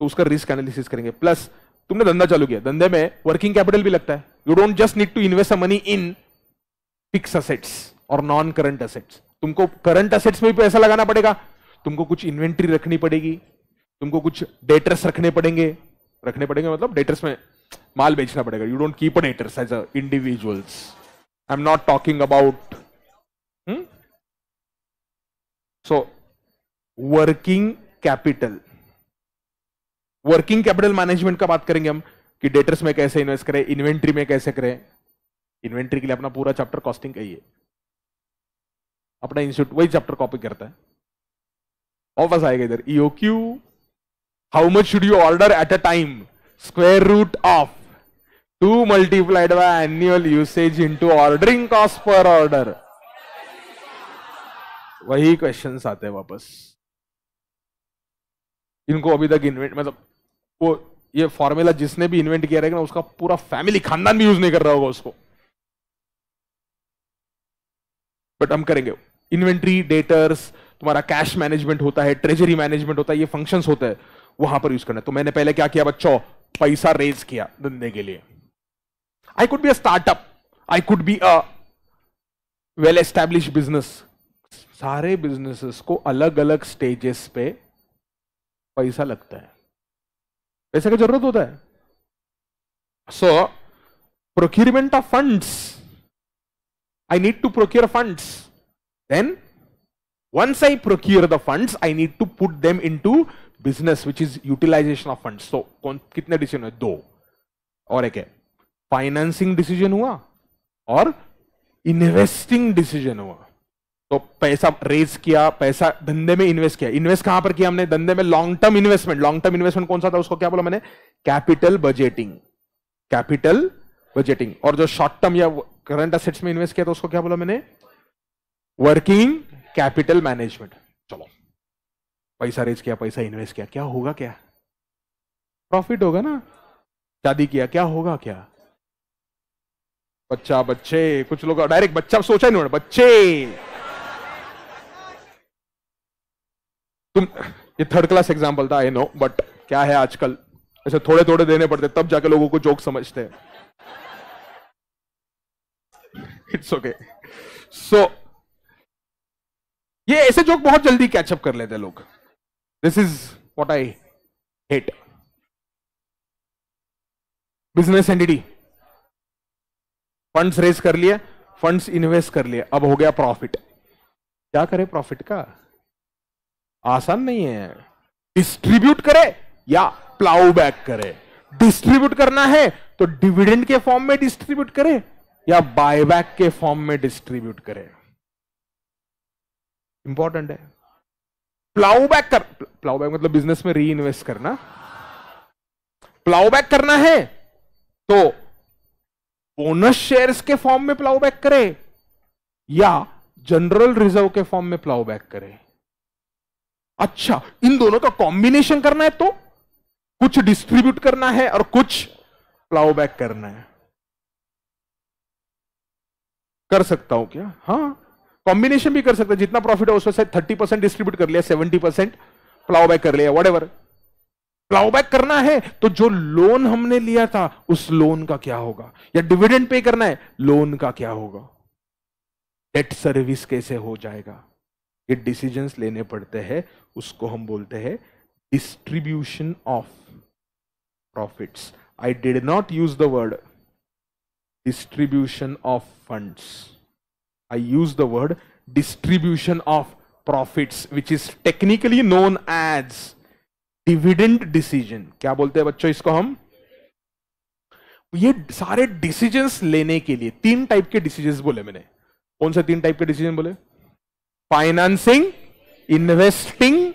तो उसका रिस्क एनालिसिस करेंगे प्लस तुमने धंधा चालू किया धंधे में वर्किंग कैपिटल भी लगता है you don't just need to invest a money in fix assets और नॉन करंट असेट्स तुमको करंट असेट्स में भी पैसा लगाना पड़ेगा तुमको कुछ इन्वेंट्री रखनी पड़ेगी तुमको कुछ डेटर्स रखने पड़ेंगे रखने पड़ेंगे मतलब डेटर्स में माल बेचना पड़ेगा you don't keep a debtors as a individuals I am not talking about so working capital working capital management का बात करेंगे हम कि डेटर्स में कैसे इन्वेस्ट करें इन्वेंट्री में कैसे करें इन्वेंट्री के लिए अपना पूरा चैप्टर कॉस्टिंग का ही है अपना इंस्टीट्यूट वही चैप्टर कॉपी करता है और बस आएगा इधर E O Q how much should you order at a time square root of two multiplied by annual usage into ordering cost पर ऑर्डर वही क्वेश्चन आते हैं वापस इनको अभी तक इन्वेंट मतलब वो ये फॉर्मूला जिसने भी इन्वेंट किया रहेगा ना उसका पूरा फैमिली खानदान भी यूज नहीं कर रहा होगा उसको बट हम करेंगे इन्वेंट्री डेटर्स तुम्हारा कैश मैनेजमेंट होता है ट्रेजरी मैनेजमेंट होता है ये फंक्शंस होते हैं वहां पर यूज करना है तो मैंने पहले क्या किया बच्चों पैसा रेज किया धंधे के लिए I could be a startup I could be a well establish business सारे बिजनेसेस को अलग अलग स्टेजेस पे पैसा लगता है पैसे का जरूरत होता है so procurement of funds I need to procure funds then once i procure the funds i need to put them into business which is utilization of funds so kitne decision hai do aur ek hai financing decision हुआ और investing decision हुआ तो पैसा raise किया पैसा धंधे में invest किया इन्वेस्ट कहां पर किया हमने धंधे में long term investment long term investment कौन सा था उसको क्या बोला मैंने कैपिटल बजेटिंग कैपिटल बजेटिंग और जो शॉर्ट टर्म या करंट असेट्स में इन्वेस्ट किया था उसको क्या बोला मैंने वर्किंग कैपिटल मैनेजमेंट चलो पैसा रेज किया पैसा इन्वेस्ट किया क्या होगा क्या प्रॉफिट होगा ना शादी किया क्या होगा क्या बच्चा बच्चे कुछ लोग डायरेक्ट बच्चा सोचा नहीं बच्चे तुम ये थर्ड क्लास एग्जाम्पल था आई नो बट क्या है आजकल ऐसे थोड़े थोड़े देने पड़ते तब जाके लोगों को जोक समझते हैं इट्स ओके सो ये ऐसे जोक बहुत जल्दी कैचअप कर लेते लोग this is what I hate business entity funds raise कर लिए फंड्स इन्वेस्ट कर लिए अब हो गया प्रॉफिट क्या करे प्रॉफिट का आसान नहीं है डिस्ट्रीब्यूट करे या प्लाउ बैक करे डिस्ट्रीब्यूट करना है तो डिविडेंड के फॉर्म में डिस्ट्रीब्यूट करे या बायबैक के फॉर्म में डिस्ट्रीब्यूट करे इंपॉर्टेंट है प्लाउ बैक कर प्लाउ बैक मतलब बिजनेस में री इन्वेस्ट करना प्लाउ बैक करना है तो बोनस शेयर्स के फॉर्म में प्लाउ बैक करे या जनरल रिजर्व के फॉर्म में प्लाउ बैक करे अच्छा इन दोनों का कॉम्बिनेशन करना है तो कुछ डिस्ट्रीब्यूट करना है और कुछ प्लाव बैक करना है कर सकता हूं क्या हाँ कॉम्बिनेशन भी कर सकता है जितना प्रॉफिट है उसमें से थर्टी परसेंट डिस्ट्रीब्यूट कर लिया सेवेंटी परसेंट प्लाव बैक कर लिया वट प्लाउबैक बैक करना है तो जो लोन हमने लिया था उस लोन का क्या होगा या डिविडेंड पे करना है लोन का क्या होगा डेट सर्विस कैसे हो जाएगा ये डिसीजंस लेने पड़ते हैं उसको हम बोलते हैं distribution of profits I did not use the word distribution of funds I use the word distribution of profits which is technically known as dividend decision क्या बोलते हैं बच्चों इसको हम तो ये सारे डिसीजंस लेने के लिए तीन टाइप के डिसीजंस बोले मैंने कौन से तीन टाइप के डिसीजन बोले financing, investing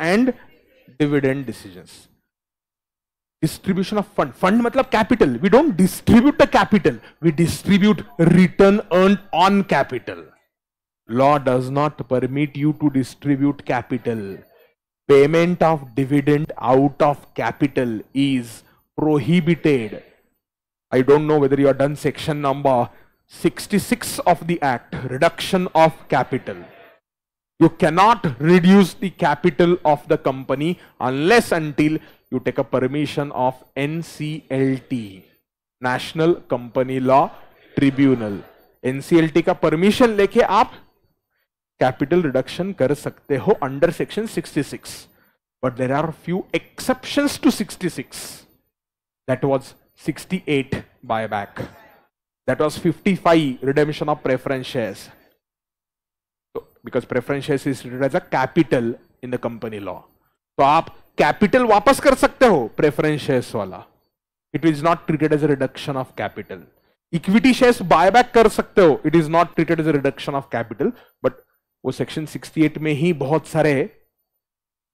and dividend decisions. Distribution of fund. Fund matlab capital. We don't distribute the capital. We distribute return earned on capital. Law does not permit you to distribute capital. Payment of dividend out of capital is prohibited. I don't know whether you have done section number 66 of the act. Reduction of capital. You cannot reduce the capital of the company unless until you take a permission of NCLT, National Company Law Tribunal. NCLT का permission लेके आप capital reduction कर सकते हो under section 66. But there are few exceptions to 66. That was 68 buyback. That was 55 redemption of preference shares. Because preference share is as a capital in the company law तो आप capital वापस कर सकते हो preference shares वाला it is not treated as reduction of capital equity shares buyback कर सकते हो it is not treated as reduction of capital but वो सेक्शन 68 में ही बहुत सारे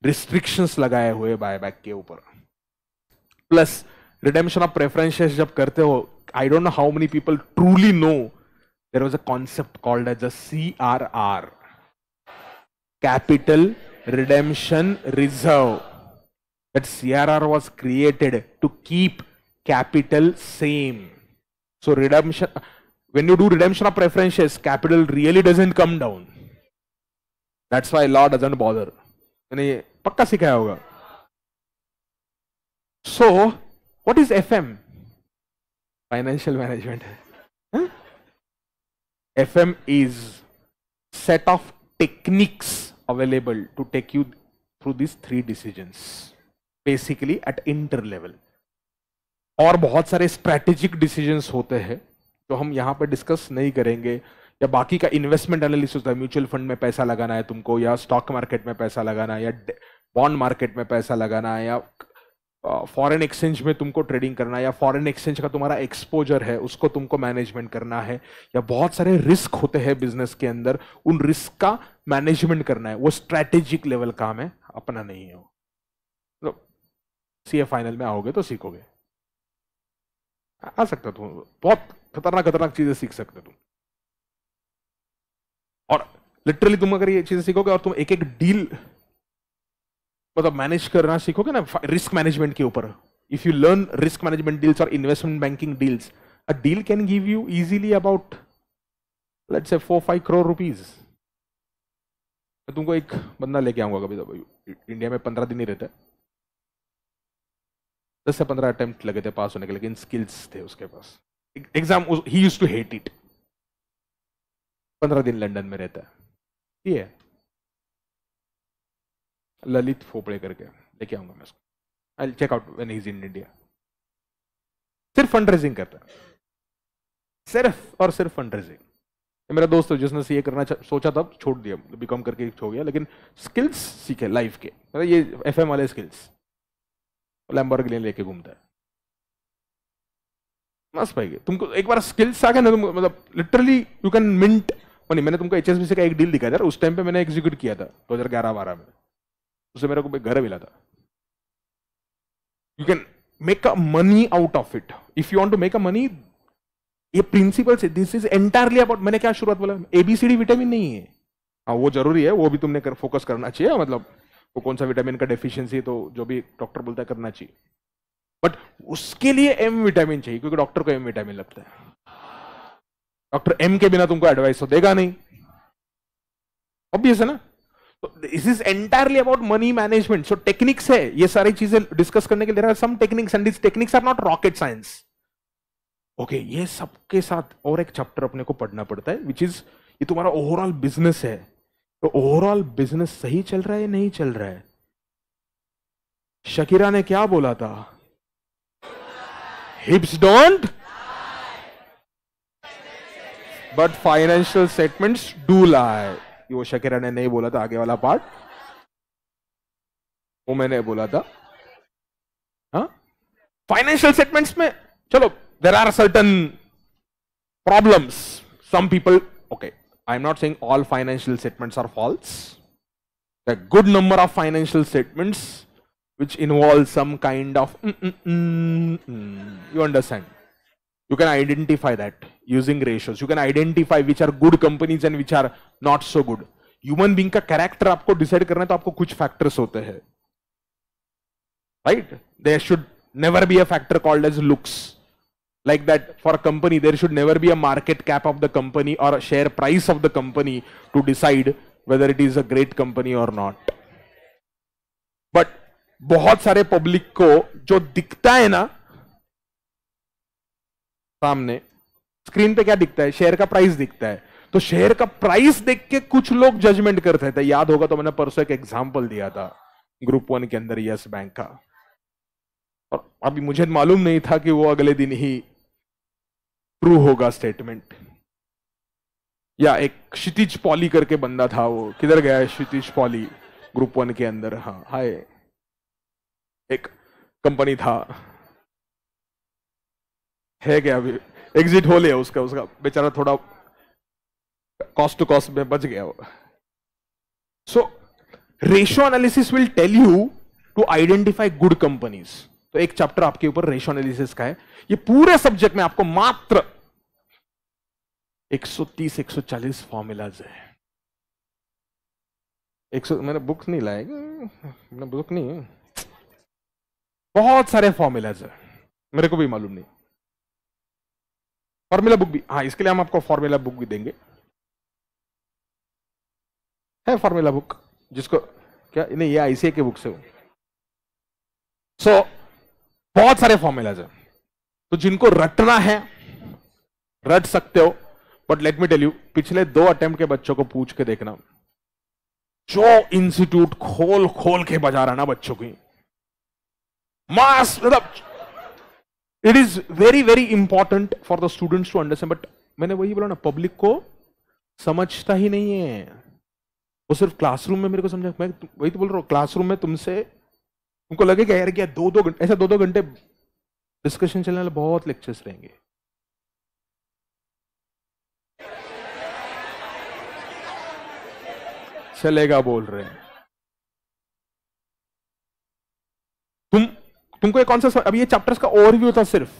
रिस्ट्रिक्शंस लगाए हुए बायबैक के ऊपर plus redemption of preference shares जब करते हो I don't know how many people truly know there was a concept called as a C R R capital redemption reserve that CRR was created to keep capital same. So redemption, when you do redemption of preferences, capital really doesn't come down. That's why law doesn't bother. पक्का सिखाया होगा. So what is FM? Financial management. huh? FM is set of techniques available to take you through these three decisions basically at inter level और बहुत सारे strategic decisions होते हैं जो हम यहाँ पर डिस्कस नहीं करेंगे या बाकी का इन्वेस्टमेंट एनालिसिस होता है म्यूचुअल फंड में पैसा लगाना है तुमको या स्टॉक मार्केट में पैसा लगाना है या बॉन्ड मार्केट में पैसा लगाना है या फॉरेन एक्सचेंज में तुमको ट्रेडिंग करना या फॉरेन एक्सचेंज का तुम्हारा एक्सपोजर है उसको तुमको मैनेजमेंट करना है या बहुत सारे रिस्क होते हैं बिजनेस के अंदर उन रिस्क का मैनेजमेंट करना है वो स्ट्रैटेजिक लेवल काम है अपना नहीं है वो तो सी फाइनल में आओगे तो सीखोगे आ सकता तुम बहुत खतरनाक खतरनाक चीजें सीख सकते तुम और लिटरली तुम अगर ये चीजें सीखोगे और तुम एक एक डील मतलब मैनेज करना सीखोगे ना रिस्क मैनेजमेंट के ऊपर if you learn risk management deals और investment banking deals a deal can give you easily about let's say four five crore rupees मैं तुमको एक बंदा लेके आऊंगा कभी तो इंडिया में पंद्रह दिन ही रहता है दस से पंद्रह अटेम्प्ट लगे थे पास होने के लेकिन स्किल्स थे उसके पास एग्जाम ही यूज टू हेट इट पंद्रह दिन लंदन में रहता है ठीक है ललित फोपड़े करके लेके आऊंगा मैं उसको I check out when is in India सिर्फ फंड रेजिंग करता है सिर्फ और सिर्फ फंड रेजिंग मेरा दोस्त है जिसने सीए करना सोचा था छोड़ दिया बीकॉम करके छोड़ गया लेकिन स्किल्स सीखे लाइफ के मतलब ये एफ वाले स्किल्स लैम्बर के लिए लेके घूमता है मस्त भाई तुमको एक बार स्किल्स आ गए ना तुम मतलब literally you can mint money मैंने तुमको एच का एक डील दिखाया था उस टाइम पे मैंने एग्जीक्यूट किया था दो हजार ग्यारह बारह में उसे मेरे को घर मिला था you can make a money out of it if you want to make a money ये प्रिंसिपल से दिस इज एंटायरली अबाउट मैंने क्या शुरुआत बोला एबीसीडी विटामिन नहीं है हाँ वो जरूरी है वो भी तुमने कर, फोकस करना चाहिए मतलब वो कौन सा विटामिन का डेफिशिएंसी तो जो भी डॉक्टर बोलता है करना चाहिए बट उसके लिए एम विटामिन चाहिए क्योंकि डॉक्टर को एम विटामिन लगता है डॉक्टर एम के बिना तुमको एडवाइस तो देगा नहीं ऑब्वियस है ना this is entirely about money management so techniques है ये सारी चीजें डिस्कस करने के लिए there are some techniques and these techniques are not okay ये सबके साथ और एक चैप्टर अपने को पढ़ना पड़ता है विच इज ये तुम्हारा ओवरऑल बिजनेस है तो ओवरऑल बिजनेस सही चल रहा है या नहीं चल रहा है शकीरा ने क्या बोला था hips don't but financial statements do lie कि वो शकीरा ने नहीं बोला था आगे वाला पार्ट वो मैंने बोला था फाइनेंशियल हाँ? स्टेटमेंट्स में चलो there are certain problem some people okay I am not saying all financial statements are false the good number of financial statements which involve some kind of you understand You can identify that using ratios. You can identify which are good companies and which are not so good. human being ka character aapko decide karna hai to aapko kuch factors hote hai right there should never be a factor called as looks like that for a company there should never be a market cap of the company or a share price of the company to decide whether it is a great company or not but बहुत सारे public को जो दिखता है ना सामने screen पे क्या दिखता है शेयर का प्राइस दिखता है तो शेयर का प्राइस देख के कुछ लोग जजमेंट करते थे याद होगा तो मैंने परसों एक एग्जाम्पल दिया था ग्रुप वन के अंदर यस बैंक का और अभी मुझे मालूम नहीं था कि वो अगले दिन ही ट्रू होगा स्टेटमेंट या एक क्षितिज पॉली करके बंदा था वो किधर गया है क्षितिज पॉली ग्रुप वन के अंदर हाँ हाय एक कंपनी था है गया अभी एग्जिट हो लिया उसका उसका बेचारा थोड़ा कॉस्ट टू कॉस्ट में बच गया so ratio analysis will tell you to identify good companies तो एक चैप्टर आपके ऊपर रेशियो एनालिसिस का है ये पूरे सब्जेक्ट में आपको मात्र 130 140 फॉर्मूलाज है एक सौ मैंने बुक नहीं लाए मैंने बुक नहीं बहुत सारे फॉर्मूलाज है मेरे को भी मालूम नहीं फॉर्मूला बुक भी हाँ इसके लिए हम आपको फॉर्मूला बुक भी देंगे है फॉर्मूला बुक जिसको क्या नहीं ये आईसीए के बुक से हो सो so, बहुत सारे फॉर्मूलाज हैं तो जिनको रटना है रट सकते हो but let me tell you पिछले दो अटेम्प्ट के बच्चों को पूछ के देखना जो इंस्टीट्यूट खोल खोल के बजा रहा ना बच्चों की मास मतलब it is very very important for the students to understand but मैंने वही बोला ना पब्लिक को समझता ही नहीं है वो सिर्फ क्लासरूम में मेरे को समझा मैं वही तो बोल रहा हूँ क्लासरूम में तुमसे तुमको लगेगा यार क्या दो दो घंटे ऐसा दो दो घंटे डिस्कशन चलने वाले बहुत लेक्चर्स रहेंगे चलेगा बोल रहे हैं तुमको ये कौन सा अब ये चैप्टर्स का ओवरव्यू था सिर्फ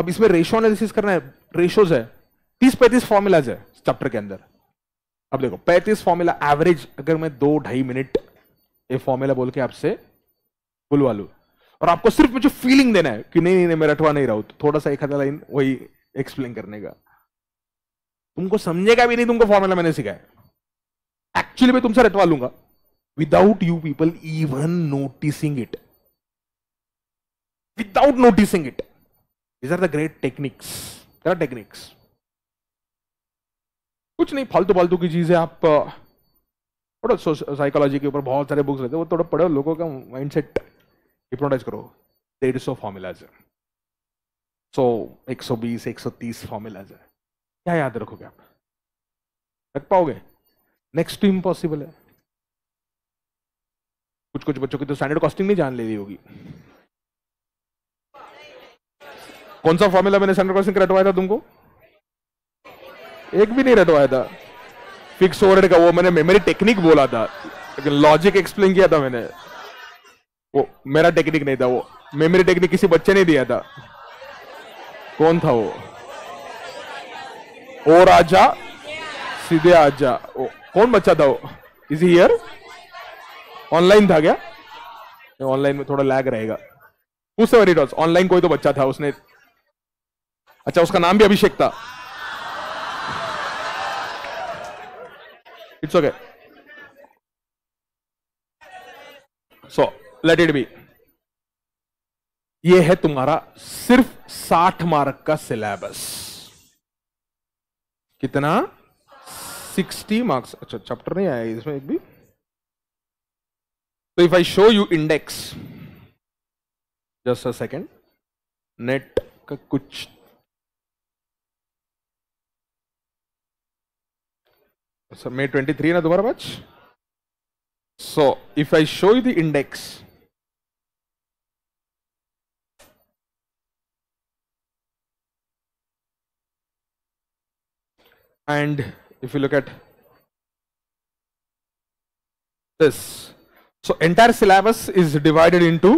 अब इसमें रेशो एनालिसिस करना है रेशोज है तीस पैंतीस फॉर्मूलाज है चैप्टर के अंदर अब देखो पैंतीस फॉर्मूला एवरेज अगर मैं दो ढाई मिनट ये फॉर्मूला बोल के आपसे बुलवा लू और आपको सिर्फ मुझे फीलिंग देना है कि नहीं नहीं नहीं मैं रटवा नहीं रहा हूं तो थोड़ा सा एक आधा लाइन वही एक्सप्लेन करने का तुमको समझेगा भी नहीं तुमको फॉर्मूला मैंने सिखाया एक्चुअली मैं तुमसे रटवा लूंगा without you people even noticing it without noticing it. These are the great techniques. There are techniques. कुछ नहीं फालतू फालतू की चीज़ें आप थोड़ा साइकोलॉजी के ऊपर बहुत सारे बुक्स रहते हैं वो थोड़ा पढ़ो लोगों का माइंड सेट हिप्नोटाइज करो डेढ़ सौ फॉर्मूलाज है सौ एक सौ बीस एक सौ तीस फॉर्मूलाज है क्या याद रखोगे आप रख पाओगे नेक्स्ट इम्पॉसिबल है कुछ कुछ बच्चों की तो स्टैंडर्ड कॉस्टिंग नहीं जान ले रही होगी कौन सा फॉर्मूला मैंने सेंटर क्रॉसिंग रटवाया था तुमको एक भी नहीं रटवाया था फिक्स ओवरहेड का वो मैंने मेमोरी टेक्निक बोला था लेकिन लॉजिक एक्सप्लेन किया था मैंने वो मेरा टेक्निक नहीं था वो मेमोरी टेक्निक किसी बच्चे ने दिया था कौन था वो ओ राजा सीधे आजा ओ, कौन बच्चा था वो इज हियर ऑनलाइन था क्या ऑनलाइन में थोड़ा लैग रहेगा उससे ऑनलाइन कोई तो बच्चा था उसने अच्छा उसका नाम भी अभिषेक था it's okay so let it be ये है तुम्हारा सिर्फ साठ मार्क का सिलेबस कितना सिक्सटी मार्क्स अच्छा चैप्टर नहीं आया इसमें एक भी तो if I show you index just a second net का कुछ So May 23 na दोबारा बच So if I show you the index and if you look at this so entire syllabus is divided into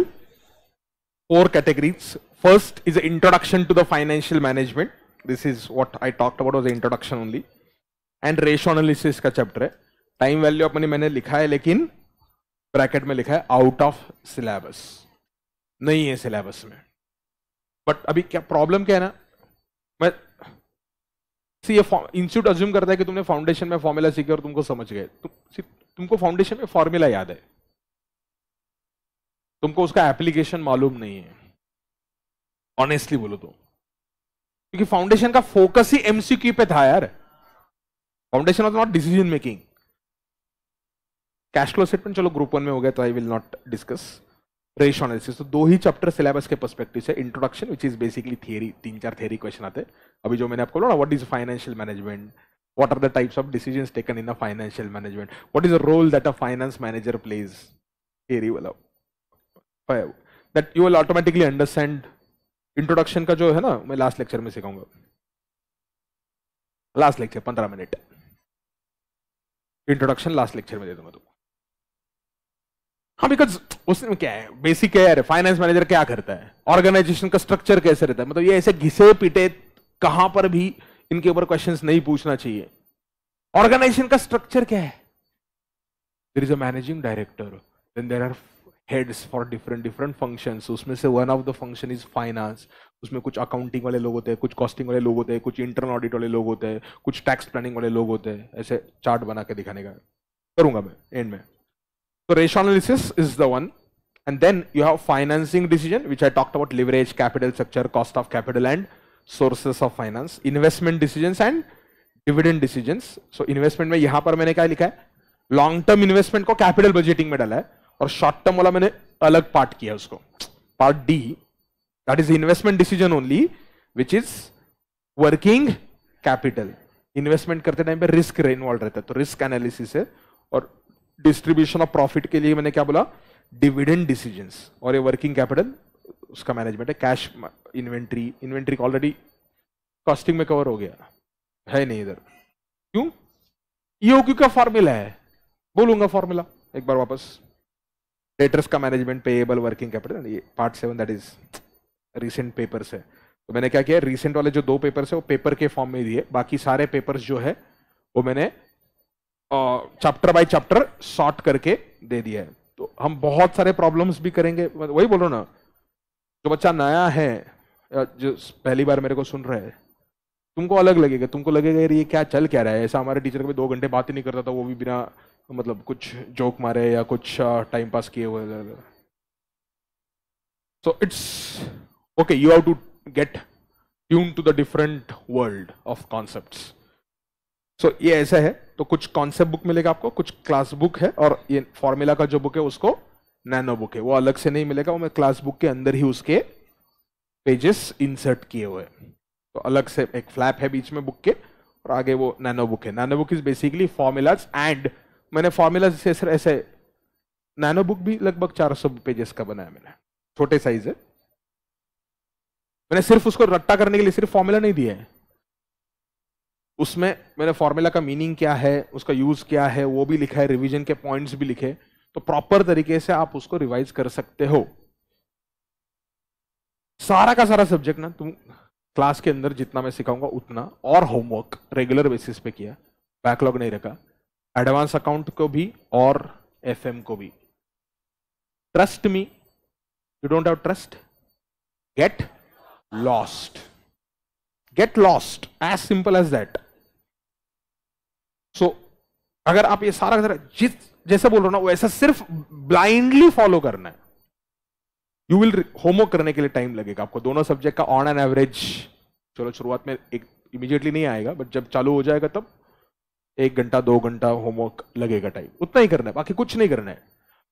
four categories first is the introduction to the financial management this is what i talked about was the introduction only and ratio analysis का chapter है time value अपनी मैंने लिखा है लेकिन bracket में लिखा है आउट ऑफ सिलेबस नहीं है सिलेबस में बट अभी क्या प्रॉब्लम क्या है ना मैं सी ये इंस्टीट्यूट अज्यूम करता है कि तुमने फाउंडेशन में फॉर्मूला सीखे और तुमको समझ गए तुम, तुमको फाउंडेशन में फॉर्मूला याद है तुमको उसका एप्लीकेशन मालूम नहीं है ऑनेस्टली बोलो तो क्योंकि फाउंडेशन का फोकस ही एमसीक्यू पे था यार foundation of not decision making cash flow statement चलो ग्रुप वन में हो गया तो I will not discuss ratio analysis तो दो ही चैप्टर सिलेबस के पर्सपेक्टिव से introduction which is basically theory तीन चार थियरी क्वेश्चन आते हैं अभी जो मैंने आपको बोला what is financial management what are the types of decision taken in a financial management what is the role that a finance manager plays theory वाला that you will automatically understand introduction का जो है ना मैं last lecture में सिखाऊंगा last lecture पंद्रह minute introduction last lecture में दे दूंगा तुमको हाँ बिकॉज उसमें क्या है बेसिक क्या है फाइनेंस मैनेजर क्या करता है ऑर्गेनाइजेशन का स्ट्रक्चर कैसे रहता है मतलब ये ऐसे घिसे पिटे कहां पर भी इनके ऊपर क्वेश्चन नहीं पूछना चाहिए ऑर्गेनाइजेशन का स्ट्रक्चर क्या है there is a managing director then there are heads for different different functions उसमें से one of the function is finance उसमें कुछ अकाउंटिंग वाले लोग होते हैं कुछ कॉस्टिंग वाले लोग होते हैं कुछ इंटरनल ऑडिट वाले लोग होते हैं कुछ टैक्स प्लानिंग वाले लोग होते हैं ऐसे चार्ट बना के दिखाने का करूंगा मैं एंड में तो ratio analysis is the one and then you have financing decision which I talked about leverage capital structure cost of capital and sources of finance investment decision and dividend decision so investment में यहां पर मैंने क्या लिखा है long term investment को capital budgeting में डाला है और शॉर्ट टर्म वाला मैंने अलग पार्ट किया उसको part D That is the investment decision only, which is working capital. Investment करते टाइम पे रिस्क इन्वॉल्व रहता है तो रिस्क एनालिसिस है और डिस्ट्रीब्यूशन ऑफ प्रॉफिट के लिए मैंने क्या बोला डिविडेंड डिसीजंस और ये वर्किंग कैपिटल उसका मैनेजमेंट है cash inventory inventory already costing में कवर हो गया है नहीं इधर क्यों ईओक्यू e का फॉर्मूला है बोलूंगा फॉर्मूला एक बार वापस डेटर्स का मैनेजमेंट पेएबल वर्किंग कैपिटल ये part seven that is recent papers है तो मैंने क्या किया रिसेंट वाले जो दो पेपर्स है वो पेपर के फॉर्म में दिए बाकी सारे पेपर्स जो है वो मैंने चैप्टर बाय चैप्टर शॉर्ट करके दे दिया है तो हम बहुत सारे प्रॉब्लम्स भी करेंगे वही बोलो ना जो बच्चा नया है जो पहली बार मेरे को सुन रहा है तुमको अलग लगेगा तुमको लगेगा यार ये क्या चल क्या रहा है ऐसा हमारे टीचर कभी दो घंटे बात ही नहीं करता था वो भी बिना मतलब कुछ जोक मारे या कुछ टाइम पास किए हुए so it's okay you have to get tuned to the different world of concepts so so, ये ऐसा है तो कुछ कॉन्सेप्ट बुक मिलेगा आपको कुछ क्लास बुक है और ये फॉर्मूला का जो बुक है उसको नैनो बुक है वो अलग से नहीं मिलेगा वो मैं क्लास बुक के अंदर ही उसके पेजेस इंसर्ट किए हुए तो अलग से एक फ्लैप है बीच में बुक के और आगे वो नैनो बुक है nano book is basically formulas and मैंने फॉर्मूलाज से ऐसे नैनो बुक भी लगभग 400 पेजेस का बनाया मैंने छोटे साइज है मैंने सिर्फ उसको रट्टा करने के लिए सिर्फ फॉर्मूला नहीं दिया है उसमें मैंने फॉर्मूला का मीनिंग क्या है उसका यूज क्या है वो भी लिखा है रिविजन के पॉइंट्स भी लिखे तो प्रॉपर तरीके से आप उसको रिवाइज कर सकते हो सारा का सारा सब्जेक्ट ना तुम क्लास के अंदर जितना मैं सिखाऊंगा उतना और होमवर्क रेगुलर बेसिस पे किया बैकलॉग नहीं रखा एडवांस अकाउंट को भी और एफएम को भी trust me you don't have trust get lost. Get lost. As simple as that. So, अगर आप ये सारा जिस जैसे बोल रहे हूं ना वैसा सिर्फ ब्लाइंडली फॉलो करना है यू विल होमवर्क करने के लिए टाइम लगेगा आपको दोनों सब्जेक्ट का ऑन एन एवरेज चलो शुरुआत में एक इमीडिएटली नहीं आएगा बट जब चालू हो जाएगा तब एक घंटा दो घंटा होमवर्क लगेगा टाइम उतना ही करना है बाकी कुछ नहीं करना है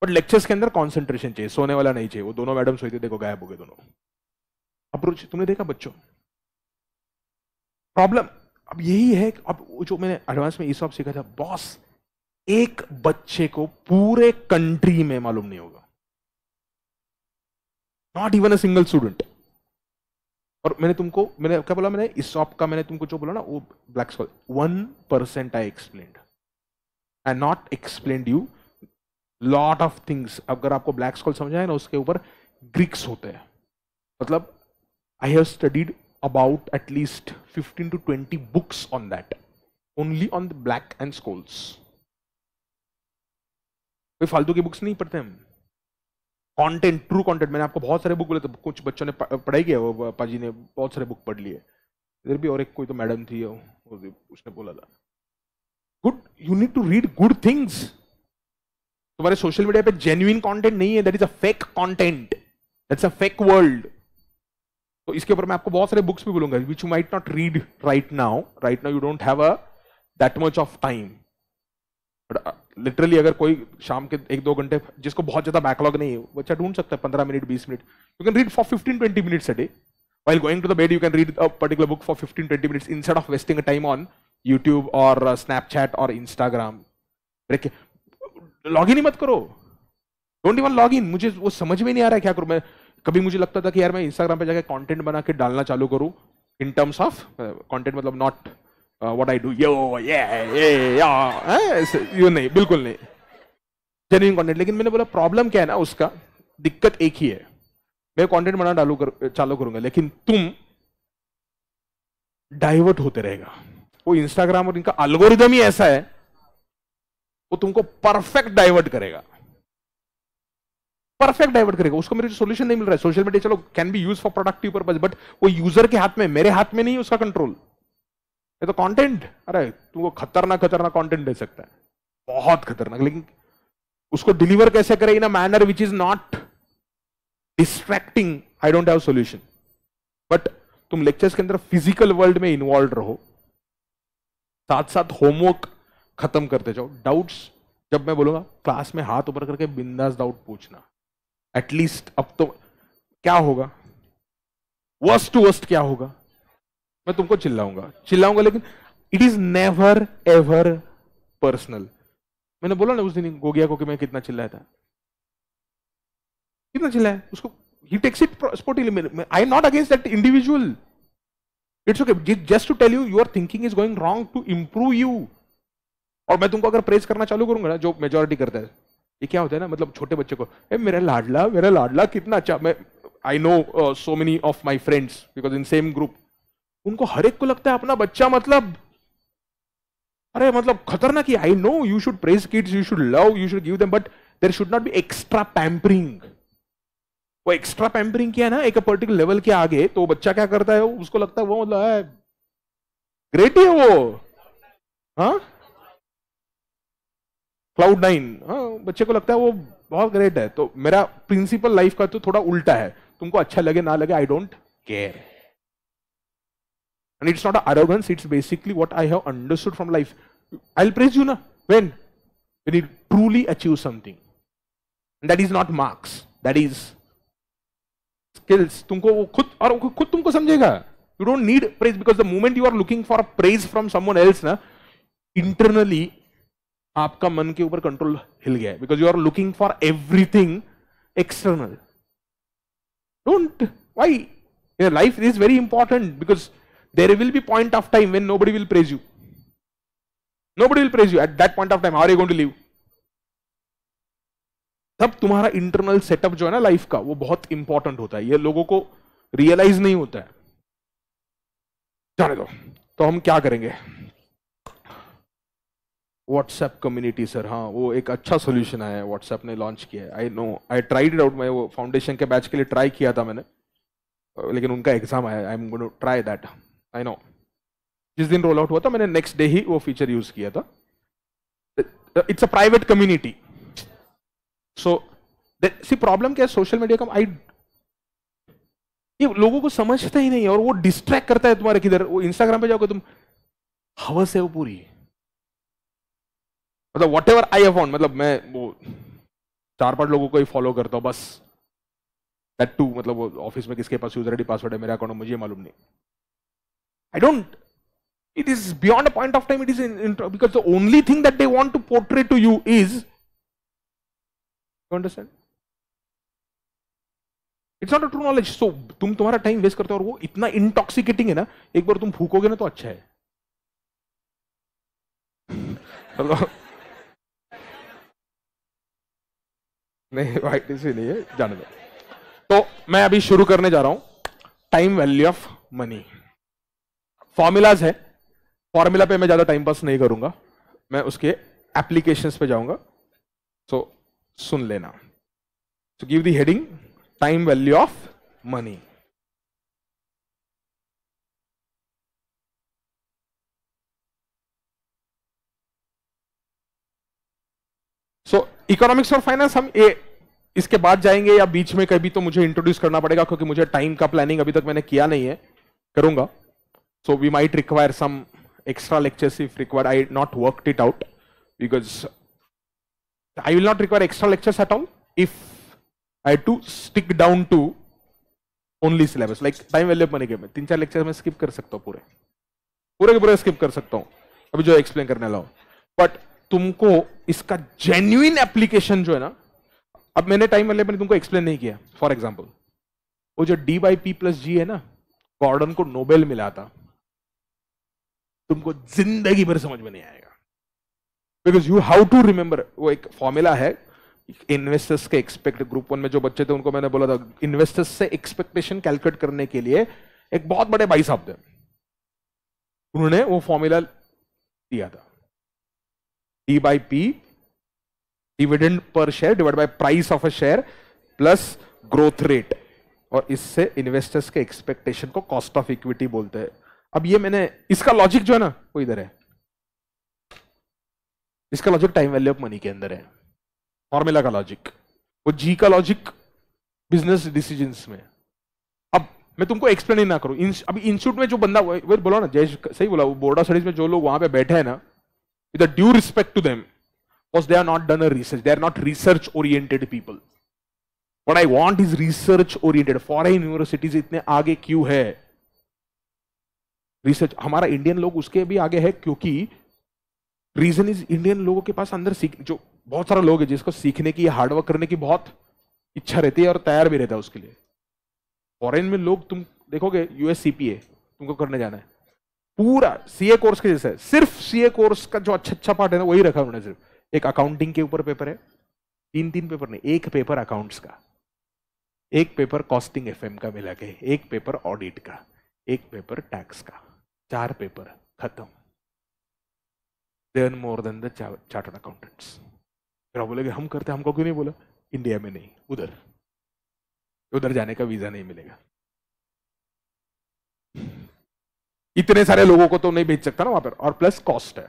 बट लेक्चर्स के अंदर कॉन्सेंट्रेशन चाहिए सोने वाला नहीं चाहिए वो दोनों मैडम सोई थे देखो गायब हो गए दोनों अप्रोच तुमने देखा बच्चों प्रॉब्लम अब यही है अब जो मैंने एडवांस में ये सीखा था बॉस एक बच्चे को पूरे कंट्री में मालूम नहीं होगा not even a single student और मैंने तुमको मैंने क्या बोला मैंने इस शॉप का मैंने तुमको जो बोला ना वो black scholes one percent I explain I not explain you lot of things अगर आपको ब्लैक स्कॉल समझ आए ना उसके ऊपर ग्रीक्स होते हैं मतलब I have studied about at least 15 to 20 books on that, only on the black and skulls. we फालतू की बुक्स नहीं पढ़ते hum कंटेंट ट्रू कंटेंट मैंने आपको बहुत सारे बुक बोले थे कुछ बच्चों ने पढ़ाई किया पाजी ने बहुत सारे बुक पढ़ लिए इधर भी और एक कोई तो मैडम थी उसने बोला था good you need to read good things तुम्हारे सोशल मीडिया पे जेन्यून कंटेंट नहीं है that is a fake content that's a fake world तो इसके ऊपर मैं आपको बहुत सारे बुक्स भी बोलूंगा which you might not read right now right now you don't have a that much of time literally अगर कोई शाम के एक दो घंटे जिसको बहुत ज्यादा बैकलॉग नहीं है बच्चा ढूंढ सकता है पंद्रह मिनट बीस मिनट you can read for fifteen twenty minutes a day while going to the bed you can read a particular book for 15 20 minutes instead of wasting time on youtube or uh, snapchat or instagram log in ही मत करो don't even log in मुझे वो समझ में नहीं आ रहा है क्या करूं मैं कभी मुझे लगता था कि यार मैं इंस्टाग्राम पे जाके कंटेंट बना के डालना चालू करूं इन टर्म्स ऑफ कंटेंट मतलब नॉट व्हाट आई डू यो ये ये या नहीं बिल्कुल नहीं जेन्यून कंटेंट लेकिन मैंने बोला प्रॉब्लम क्या है ना उसका दिक्कत एक ही है मैं कंटेंट बनाना डालू कर चालू करूंगा लेकिन तुम डाइवर्ट होते रहेगा वो इंस्टाग्राम और इनका अल्गोरिदम ही ऐसा है वो तुमको परफेक्ट डाइवर्ट करेगा परफेक्ट डाइवर्ट करेगा उसको मेरे सोल्यूशन नहीं मिल रहा है सोशल मीडिया चलो can be use for productive purpose but वो यूजर के हाथ में मेरे हाथ में नहीं उसका कंट्रोल ये तो कंटेंट अरे वो खतरनाक खतरनाक कंटेंट दे सकता है बहुत खतरनाक लेकिन उसको डिलीवर कैसे करे in a manner which is not distracting I don't have solution but तुम लेक्चर्स के अंदर फिजिकल वर्ल्ड में इन्वॉल्व रहो साथ साथ होमवर्क खत्म करते जाओ डाउट्स जब मैं बोलूंगा क्लास में हाथ ऊपर करके बिंदास डाउट पूछना एटलीस्ट अब तो क्या होगा वर्स्ट टू वर्स्ट क्या होगा मैं तुमको चिल्लाऊंगा चिल्लाऊंगा लेकिन it is never ever personal मैंने बोला ना उस दिन गोगिया को कि मैं कितना चिल्लाया था कितना चिल्लाया उसको he takes it sportily I am not against that individual it's okay just to tell you your thinking is going wrong to improve you और मैं तुमको अगर प्रेस करना चालू करूंगा ना जो मेजोरिटी करता है ये क्या होता है ना मतलब छोटे बच्चे को ए, मेरा लाडला मेरा लाडला कितना अच्छा मैं I know so many of my friends because in same group उनको हर एक को लगता है अपना बच्चा मतलब अरे मतलब खतरनाक ही I know you should praise kids you should love you should give them but there should not be extra pampering वो एक्स्ट्रा पैम्परिंग किया ना एक पर्टिकुलर लेवल के आगे तो बच्चा क्या करता है उसको लगता है वो मतलब ग्रेट ही है वो हाँ क्लाउड नाइन हाँ बच्चे को लगता है वो बहुत ग्रेट है तो मेरा प्रिंसिपल लाइफ का तो थोड़ा उल्टा है तुमको अच्छा लगे ना लगे I don't care and it's not arrogance it's basically what I have understood from life I praise you ना when when you truly achieve something that is not marks that is skills तुमको वो खुद और वो खुद तुमको समझेगा you don't need praise because the moment you are looking for praise from someone else ना इंटरनली आपका मन के ऊपर कंट्रोल हिल गया है because you are looking for everything external don't why life is very important because there will be point of time when nobody will praise you nobody will praise you at that point of time are you got live तब तुम्हारा internal setup जो है ना life का वो बहुत important होता है ये लोगों को रियलाइज नहीं होता है जाने दो तो हम क्या करेंगे व्हाट्सएप कम्युनिटी सर हाँ वो एक अच्छा सोल्यूशन आया है व्हाट्सएप ने लॉन्च किया है I know I tried it out मैं वो फाउंडेशन के बैच के लिए ट्राई किया था मैंने लेकिन उनका एग्जाम आया I am going to try that I know जिस दिन रोल आउट हुआ था मैंने नेक्स्ट डे ही वो फीचर यूज किया था it's a private community so see problem क्या है सोशल मीडिया का आई ये लोगों को समझता ही नहीं है और वो डिस्ट्रैक्ट करता है तुम्हारे किधर वो इंस्टाग्राम पे जाओगे तुम हवस है वो पूरी मतलब वट एवर आई हैव मतलब मैं वो चार पांच लोगों को ही फॉलो करता हूँ बस दैट टू मतलब वो ऑफिस में किसके पास यूजर आई पासवर्ड है मेरे अकाउंट में मुझे मालूम नहीं I don't it is beyond a point of time it is because the only thing that they want to portrait to you is understand it's not a true knowledge so तुम तुम्हारा time waste करते हो और वो इतना intoxicating है ना एक बार तुम फूकोगे ना तो अच्छा है *laughs* नहीं वाइट *laughs* इसी नहीं है जाने दो तो मैं अभी शुरू करने जा रहा हूं time value of money formulas है फॉर्मूला पे मैं ज़्यादा टाइम पास नहीं करूंगा मैं उसके एप्लीकेशंस पे जाऊंगा सो so, सुन लेना give the heading time value of money economics और फाइनेंस हम ए, इसके बाद जाएंगे या बीच में कभी तो मुझे इंट्रोड्यूस करना पड़ेगा क्योंकि मुझे टाइम का प्लानिंग अभी तक मैंने किया नहीं है करूंगा so we might require some extra lectures if require I not work it out because I will not require extra lectures at all if I to stick down to only syllabus like time time value of के में तीन चार lecture में skip कर सकता हूँ पूरे पूरे के पूरे स्किप कर सकता हूँ अभी जो एक्सप्लेन करने वाला बट तुमको इसका जेन्युन एप्लीकेशन जो है ना अब मैंने टाइम वाले मैंने तुमको एक्सप्लेन नहीं किया फॉर एग्जाम्पल वो जो D by P plus G है ना गॉर्डन को नोबेल मिला था तुमको जिंदगी भर समझ में नहीं आएगा because you how to remember वो एक फॉर्मूला है इन्वेस्टर्स के एक्सपेक्ट ग्रुप वन में जो बच्चे थे उनको मैंने बोला था इन्वेस्टर्स से एक्सपेक्टेशन कैलकुलेट करने के लिए एक बहुत बड़े भाई साहब थे उन्होंने वो फॉर्मूला दिया था D e by P, dividend per share divided by price of a share plus growth rate. और इससे इन्वेस्टर्स के एक्सपेक्टेशन को कॉस्ट ऑफ इक्विटी बोलते हैं अब ये मैंने इसका लॉजिक जो है ना वो इधर है इसका logic time value of money के अंदर है फॉर्मूला का लॉजिक वो जी का लॉजिक बिजनेस डिसीजन में अब मैं तुमको एक्सप्लेन ही ना करूं अभी इंस्टीट्यूट में जो बंदा बोला ना जय सही बोला वो बोर्ड ऑफ स्टडीज में जो लोग वहां पे बैठे हैं ना with a due respect to them, because they are not done a research. They are not research-oriented people. What I want is research-oriented. Foreign universities इतने आगे क्यों है? रिसर्च हमारा इंडियन लोग उसके भी आगे है क्योंकि रीजन इज इंडियन लोगों के पास अंदर सीख जो बहुत सारा लोग है जिसको सीखने की हार्डवर्क करने की बहुत इच्छा रहती है और तैयार भी रहता है उसके लिए फॉरेन में लोग तुम देखोगे US CPA tumko karne jana hai पूरा सीए कोर्स के जैसे सिर्फ सीए कोर्स का जो अच्छा अच्छा पार्ट है ना वही रखा उन्होंने सिर्फ एक अकाउंटिंग के ऊपर पेपर है तीन तीन पेपर नहीं एक पेपर अकाउंट्स का एक पेपर कॉस्टिंग एफ का मिला के एक पेपर ऑडिट का एक पेपर टैक्स का चार पेपर खत्म then more than the chartered accountants फिर आप बोलेगे हम करते हमको क्यों नहीं बोला इंडिया में नहीं उधर उधर जाने का वीजा नहीं मिलेगा इतने सारे लोगों को तो नहीं भेज सकता ना वहां पर और प्लस कॉस्ट है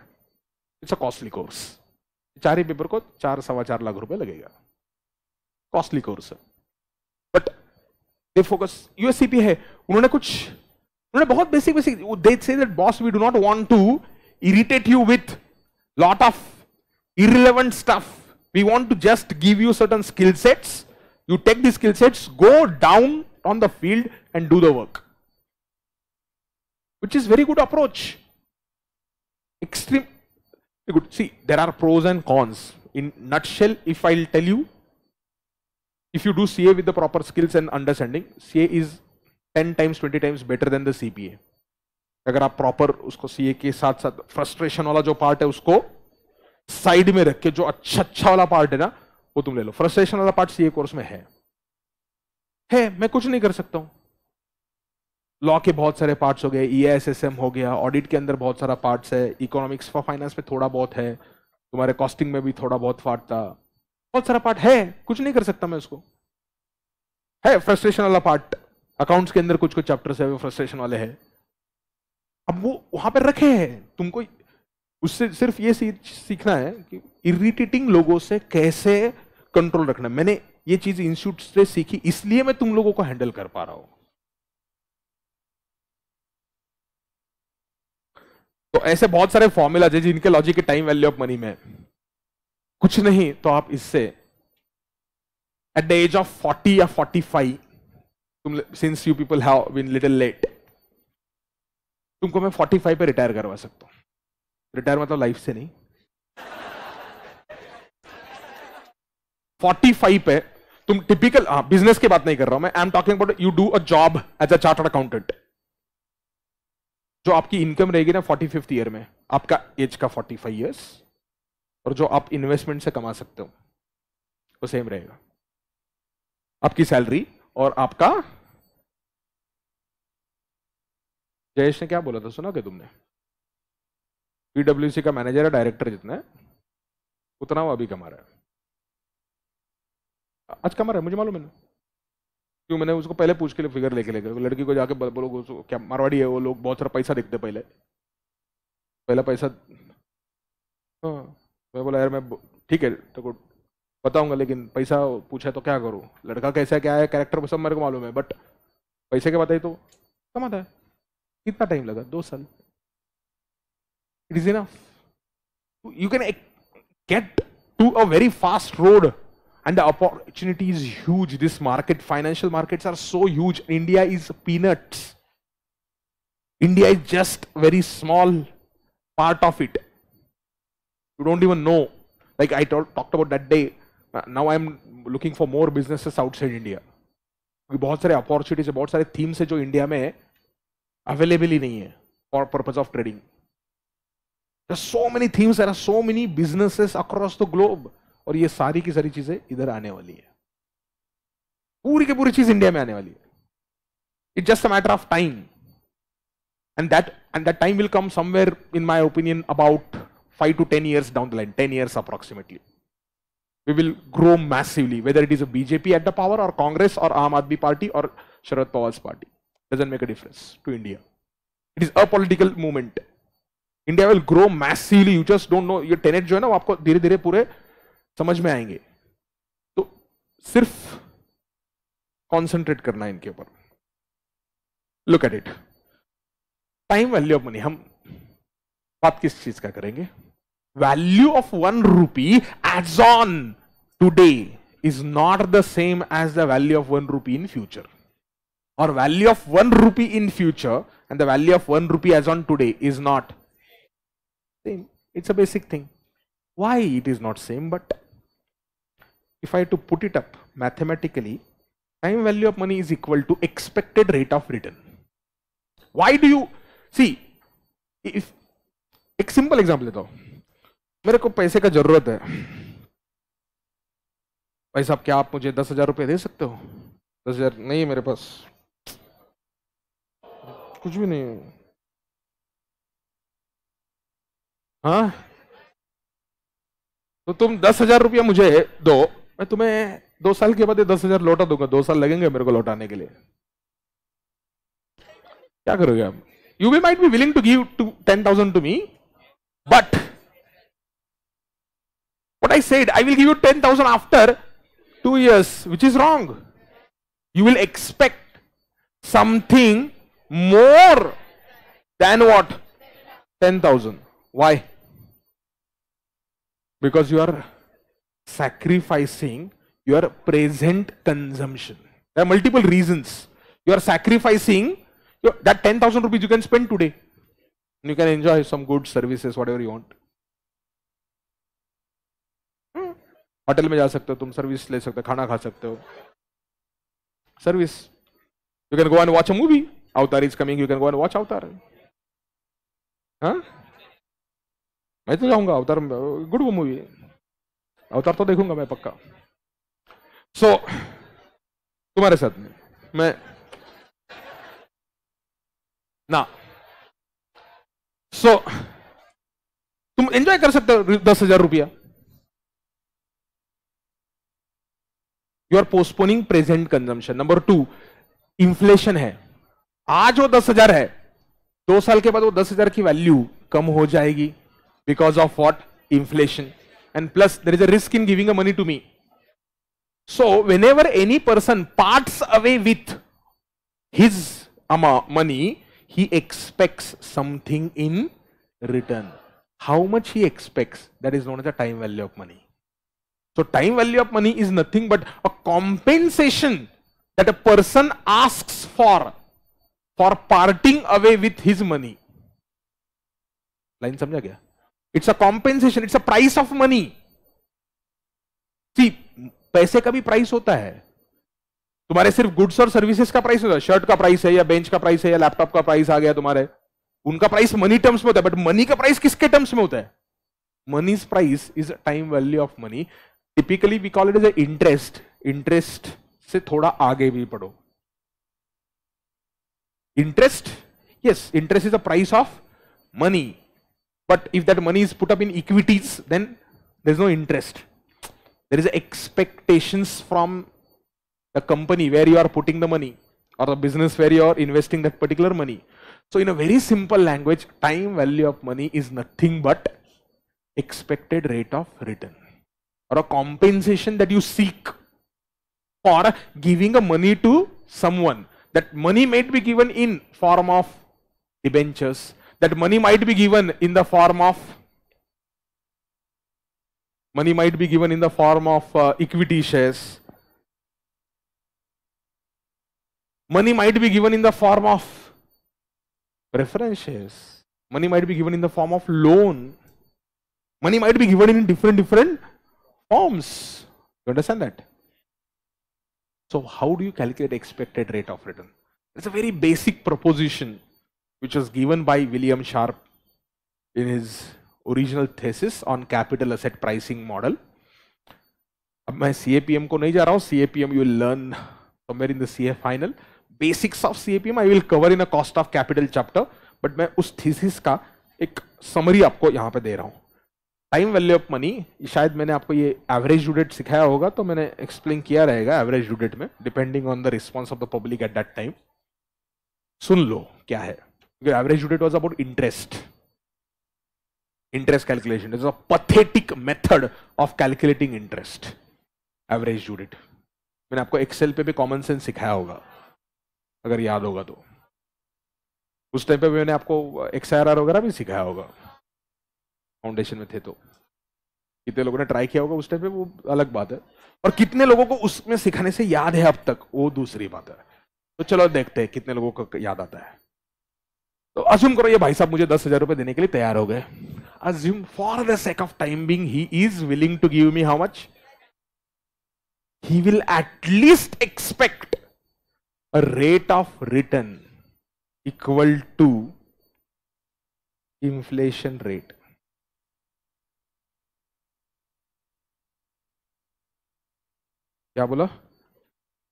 इट्स अ कॉस्टली कोर्स चार ही पेपर को चार सवा चार लाख रुपए लगेगा कॉस्टली कोर्स है बट दे फोकस यूएससीपी है उन्होंने कुछ उन्होंने बहुत basic basic they say that boss we do not want to irritate you with lot of irrelevant stuff we want to just give you certain skill sets you take these skill sets go down on the field and do the work which is very good approach. Extreme good. See, there are pros and cons. In nutshell, if I'll tell you, if you do CA with the proper skills and understanding, CA is 10 times, 20 times better than the CPA. अगर आप proper उसको CA के साथ साथ frustration वाला जो part है उसको साइड में रख के जो अच्छा अच्छा वाला पार्ट है ना वो तुम ले लो फ्रस्ट्रेशन वाला पार्ट सीए कोर्स में है है मैं कुछ नहीं कर सकता हूं लॉ के बहुत सारे पार्ट्स हो गए ई एस एस एम हो गया ऑडिट के अंदर बहुत सारा पार्ट्स है इकोनॉमिक्स फॉर फाइनेंस में थोड़ा बहुत है तुम्हारे कॉस्टिंग में भी थोड़ा बहुत पार्ट था बहुत सारा पार्ट है कुछ नहीं कर सकता मैं उसको है फ्रस्ट्रेशन वाला पार्ट अकाउंट्स के अंदर कुछ कुछ चैप्टर्स है वो फ्रस्ट्रेशन वाले है अब वो वहां पर रखे हैं तुमको उससे सिर्फ ये सीखना है कि इरिटेटिंग लोगों से कैसे कंट्रोल रखना मैंने ये चीज इंस्टीट्यूट से सीखी इसलिए मैं तुम लोगों को हैंडल कर पा रहा हूं तो ऐसे बहुत सारे फॉर्मूलाज है जिनके लॉजिक के टाइम वैल्यू ऑफ मनी में कुछ नहीं तो आप इससे at the age of forty या फोर्टी फाइव तुम since you people have been little late तुमको मैं फोर्टी फाइव पे रिटायर करवा सकता हूँ रिटायर मतलब लाइफ से नहीं फोर्टी फाइव पे तुम टिपिकल बिजनेस हाँ, की बात नहीं कर रहा हूं मैं I am talking about you do a job as a chartered accountant जो आपकी इनकम रहेगी ना फोर्टी फिफ्थ ईयर में आपका एज का फोर्टी फाइव ईयर्स और जो आप इन्वेस्टमेंट से कमा सकते हो वो सेम रहेगा आपकी सैलरी और आपका जयेश ने क्या बोला था सुना क्या तुमने पीडब्ल्यूसी का मैनेजर है डायरेक्टर जितना है उतना वो अभी कमा रहा है आज कमा रहा है मुझे मालूम है ना क्यों मैंने उसको पहले पूछ के लिए फिगर लेके लेके लड़की को जाके बोलो क्या मारवाड़ी है वो लोग बहुत सारा पैसा देखते पहले पहला पैसा हाँ मैं बोला यार मैं ठीक है तो बताऊंगा लेकिन पैसा पूछा तो क्या करूँ लड़का कैसा क्या है कैरेक्टर सब मेरे को मालूम है बट पैसे के बताइए तो आता है कितना टाइम लगा दो साल it is enough you can get to a very fast road and the opportunity is huge. This market, financial markets are so huge. India is peanuts. India is just very small part of it. You don't even know. Like I talked about that day. Uh, now I'm looking for more businesses outside India. बहुत सारे opportunities है बहुत सारे themes है जो India में available ही नहीं है for purpose of trading so many themes there are so many businesses across the globe और ये सारी की सारी चीजें इधर आने वाली है पूरी की पूरी चीज इंडिया में आने वाली है it just a matter of time and that and that time will come somewhere in my opinion about five to ten years down the line ten years approximately we will grow massively whether it is a BJP at the power और कांग्रेस और आम आदमी पार्टी और Sharad Pawar party doesn't make a difference to India it is a political movement India will grow massively you just don't know ये tenet जो है ना आपको धीरे धीरे पूरे समझ में आएंगे तो सिर्फ कॉन्सेंट्रेट करना इनके ऊपर look at it time value of money हम बात किस चीज का करेंगे value of one rupee as on today is not the same as the value of one rupee in future और value of one rupee in future and the value of one rupee as on today is not same it's a basic thing why it is not same but if I had to put it up mathematically, time value of money is equal to expected rate of return. Why do you see if एक simple example लेता हूँ मेरे को पैसे का जरूरत है भाई साहब क्या आप मुझे दस हजार रुपये दे सकते हो दस हजार नहीं मेरे पास कुछ भी नहीं हाँ तो तुम दस हजार रुपया मुझे दो मैं तुम्हें दो साल के बाद दस हजार लौटा दूंगा दो साल लगेंगे मेरे को लौटाने के लिए क्या करोगे आप you be might be willing to give to ten thousand to me but what I said I will give you ten thousand after two years which is wrong you will expect something more than what ten thousand why because you are sacrificing your present consumption. There are multiple reasons. You are sacrificing your, that 10,000 rupees you can spend today. You can enjoy some good services, whatever you want. Hotel में जा सकते हो तुम service ले सकते हो खाना खा सकते हो service you can go and watch a movie Avatar is coming you can go and watch Avatar हाँ मैं तो जाऊंगा अवतार गुड वो मूवी अवतार तो देखूंगा मैं पक्का सो so, तुम्हारे साथ में मैं ना सो so, तुम एंजॉय कर सकते हो दस हजार रुपया you are postponing present consumption number two inflation है आज वो दस हजार है दो साल के बाद वो दस हजार की वैल्यू कम हो जाएगी because of what inflation and plus there is a risk in giving a money to me. So whenever any person parts away with his money, he expects something in return. How much he expects, that is known as the time value of money. So time value of money is nothing but a compensation that a person asks for, for parting away with his money. Line समझा गया? It's a compensation it's a price of money see पैसे का भी price होता है तुम्हारे सिर्फ goods और सर्विसेज का प्राइस होता है शर्ट का प्राइस है या बेंच का प्राइस है या लैपटॉप का प्राइस आ गया तुम्हारे उनका प्राइस मनी टर्म्स में होता है बट मनी का प्राइस किसके टर्म्स में होता है money price is time value of money typically we call it is interest interest से थोड़ा आगे भी पढ़ो interest yes interest is a price of money But if that money is put up in equities, then there's no interest. There is expectations from the company where you are putting the money or the business where you are investing that particular money. So in a very simple language, time value of money is nothing but expected rate of return or a compensation that you seek for giving a money to someone. That money might be given in form of debentures, that money might be given in the form of money might be given in the form of uh, equity shares money might be given in the form of preference shares money might be given in the form of loan money might be given in different different forms you understand that so how do you calculate expected rate of return it's a very basic proposition which was given by William Sharp in his original thesis on capital asset pricing model. अब मैं CAPM को नहीं जा रहा CAPM you will learn somewhere in the CA final basics of CAPM I will cover in a cost of capital chapter but मैं उस thesis का एक समरी आपको यहां पे दे रहा हूँ टाइम वैल्यू ऑफ मनी शायद मैंने आपको ये एवरेज डूडेट सिखाया होगा तो मैंने एक्सप्लेन किया रहेगा एवरेज ड्यूडेट में depending on the response of the public at that time सुन लो क्या है Okay, average due date was about interest. Interest calculation. is a pathetic method of calculating interest. Average due date. मैंने आपको Excel पे भी common sense सिखाया होगा अगर याद होगा तो उस टाइम पे मैंने आपको एक्स वगैरह भी सिखाया होगा फाउंडेशन में थे तो कितने लोगों ने ट्राई किया होगा उस टाइम पे वो अलग बात है और कितने लोगों को उसमें सिखाने से याद है अब तक वो दूसरी बात है तो चलो देखते हैं कितने लोगों को याद आता है तो अज्यूम करो ये भाई साहब मुझे दस हजार रुपए देने के लिए तैयार हो गए assume for the sake of time being he is willing to give me how much he will at least expect a rate of return equal to inflation rate क्या बोला?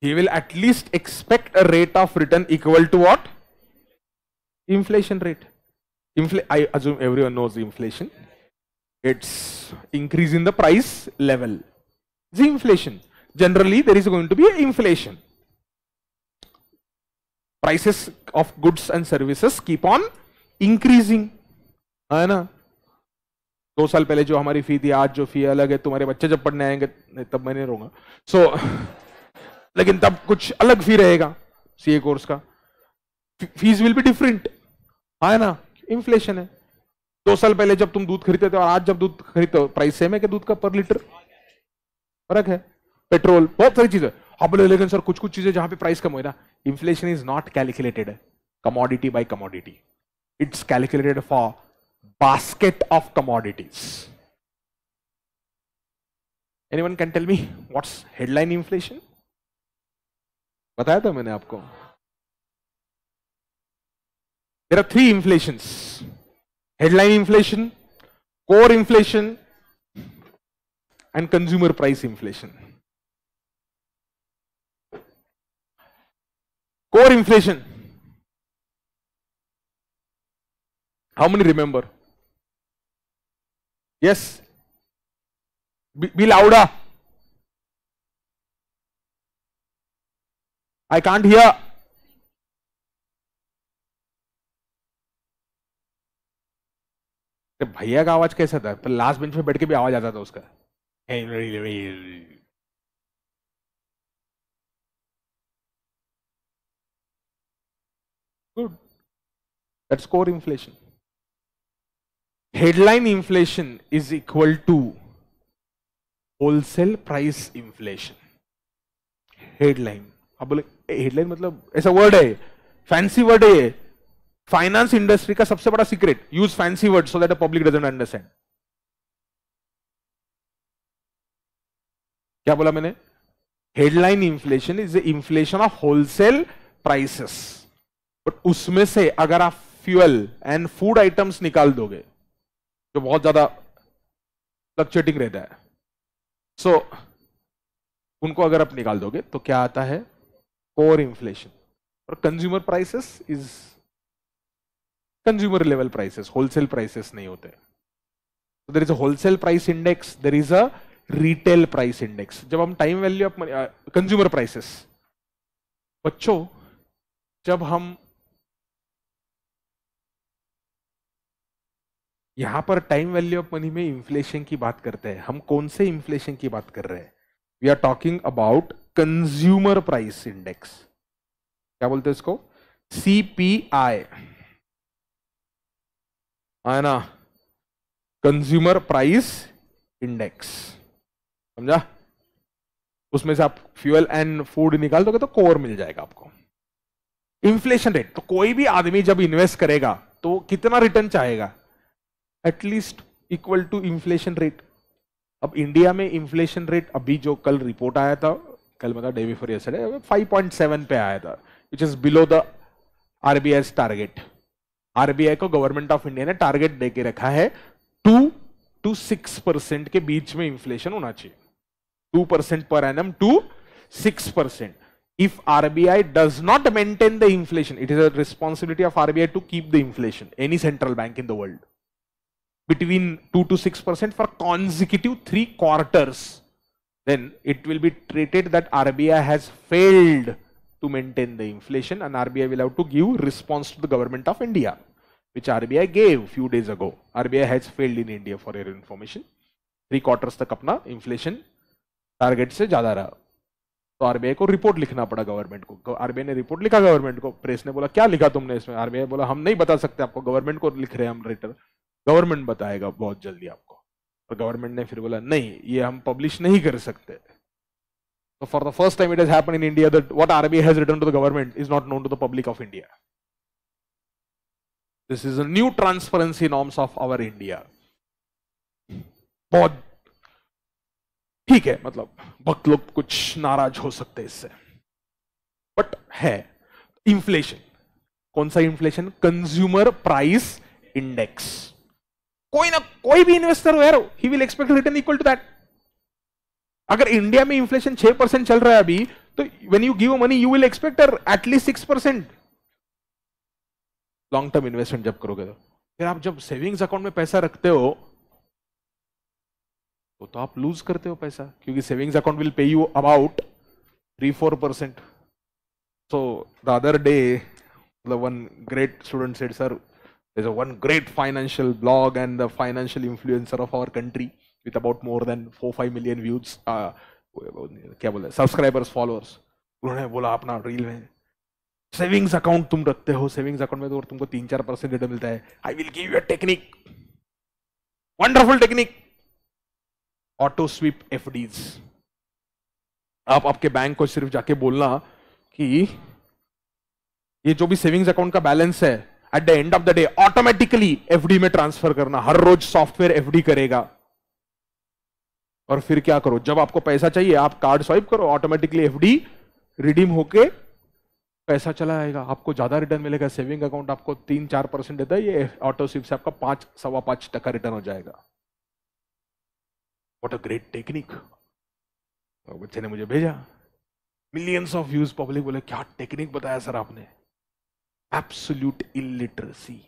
He will at least expect a rate of return equal to what inflation rate. Infl I assume everyone knows inflation. It's increase in the price level. The inflation. Generally, there is going to be inflation. Prices of goods and services keep on increasing. है ना दो साल पहले जो हमारी फी थी आज जो फी अलग है तुम्हारे बच्चे जब पढ़ने आएंगे नहीं तब मैं नहीं रहूंगा सो so, लेकिन तब कुछ अलग फी रहेगा सीए कोर्स का फीस विल बी डिफरेंट हाँ, है ना इन्फ्लेशन है दो साल पहले जब तुम दूध खरीदते थे और आज जब दूध खरीदते हो प्राइस सेम है कि दूध का पर लीटर फर्क है पेट्रोल बहुत सारी चीजें आप बोले लेकिन सर कुछ कुछ चीजें जहां पे प्राइस कम हुई ना inflation is not calculated commodity by commodity it's calculated for basket of commodities. Anyone can tell me what's headline inflation बताया था मैंने आपको There are three inflations. Headline inflation, core inflation, and consumer price inflation. Core inflation. How many remember? Yes? Be, be louder. I can't hear. भैया का आवाज कैसा था पर लास्ट बेंच में बैठ के भी आवाज आता था उसका good that's core inflation headline inflation is equal to wholesale price inflation headline आप बोले हेडलाइन मतलब ऐसा वर्ड है फैंसी वर्ड है फाइनेंस इंडस्ट्री का सबसे बड़ा secret use fancy word so that a public doesn't understand क्या बोला मैंने headline inflation is inflation of wholesale prices but उसमें से अगर आप फ्यूल एंड फूड आइटम्स निकाल दोगे जो तो बहुत ज्यादा फ्लक्चुएटिंग रहता है सो so, उनको अगर आप निकाल दोगे तो क्या आता है कोर इन्फ्लेशन और consumer prices is consumer level prices wholesale prices नहीं होते there is a wholesale price index there is a retail price index जब हम time value of consumer prices बच्चों जब हम यहां पर टाइम वैल्यू ऑफ मनी में इन्फ्लेशन की बात करते हैं हम कौन से इन्फ्लेशन की बात कर रहे हैं we are talking about consumer price index क्या बोलते हैं इसको सीपीआई है ना कंज्यूमर प्राइस इंडेक्स समझा उसमें से आप फ्यूल एंड फूड निकाल दोगे तो कोर मिल जाएगा आपको इन्फ्लेशन रेट तो कोई भी आदमी जब इन्वेस्ट करेगा तो कितना रिटर्न चाहेगा at least equal to inflation rate अब इंडिया में इन्फ्लेशन रेट अभी जो कल रिपोर्ट आया था कल मतलब डे बिफोर यस्टरडे 5.7 पे आया था which is below the RBI target RBI को गवर्नमेंट ऑफ इंडिया ने टारगेट देके रखा है टू टू सिक्स परसेंट के बीच में इंफ्लेशन होना चाहिए टू परसेंट पर एन एम two six percent if RBI does not maintain the inflation it is a responsibility of RBI to keep the inflation any central bank in the world between two to six percent for consecutive three quarters then it will be treated that RBI has failed to maintain the inflation and RBI will have to give response to the government of India. which RBI gave few days ago. RBI has failed in India for your information. Three quarters तक अपना inflation target से ज़्यादा रहा तो RBI को report लिखना पड़ा government को आरबीआई ने रिपोर्ट लिखा गवर्नमेंट को प्रेस ने बोला क्या लिखा तुमने इसमें आरबीआई बोला हम नहीं बता सकते आपको गवर्नमेंट को लिख रहे हैं हम रिटर्न गवर्नमेंट बताएगा बहुत जल्दी आपको और government ने फिर बोला नहीं ये हम पब्लिश नहीं कर सकते So for the first time it has happened in India that what RBI has written to the government is not known to the public of India. This is a new transparency norms of our India. बहुत ठीक है मतलब भक्त log कुछ नाराज हो सकते हैं इससे बट है इन्फ्लेशन कौन सा इन्फ्लेशन कंज्यूमर प्राइस इंडेक्स कोई ना कोई भी इन्वेस्टर हो यार he will expect return equal to that अगर इंडिया में इन्फ्लेशन 6 परसेंट चल रहा है अभी तो when you give money you will expect at least 6 percent long term investment जब करोगे तो फिर आप जब सेविंग्स अकाउंट में पैसा रखते हो तो, तो आप लूज करते हो पैसा क्योंकि savings account will pay you about three four percent so the other day one great student said sir is a one great financial blog and the financial influencer of our country with about more than four five million views क्या बोले subscribers followers उन्होंने बोला अपना reel में savings account तुम रखते हो savings account में तो और तुमको तीन चार परसेंट रिटर्न मिलता है I will give you a technique wonderful technique auto sweep F आप आपके बैंक को सिर्फ जाके बोलना कि ये जो भी सेविंग्स अकाउंट का बैलेंस है at the end of the day automatically FD में ट्रांसफर करना हर रोज सॉफ्टवेयर एफडी करेगा और फिर क्या करो जब आपको पैसा चाहिए आप कार्ड स्वाइप करो ऑटोमेटिकली एफडी रिडीम होके पैसा चला जाएगा आपको ज़्यादा रिटर्न मिलेगा सेविंग अकाउंट आपको तीन चार परसेंट देता है ये ऑटो स्विप से आपका पाँच सवा पाँच टका रिटर्न हो जाएगा वॉट अ ग्रेट टेक्निक बच्चे ने मुझे भेजा मिलियंस ऑफ व्यूज पब्लिक बोले क्या टेक्निक बताया सर आपने absolute illiteracy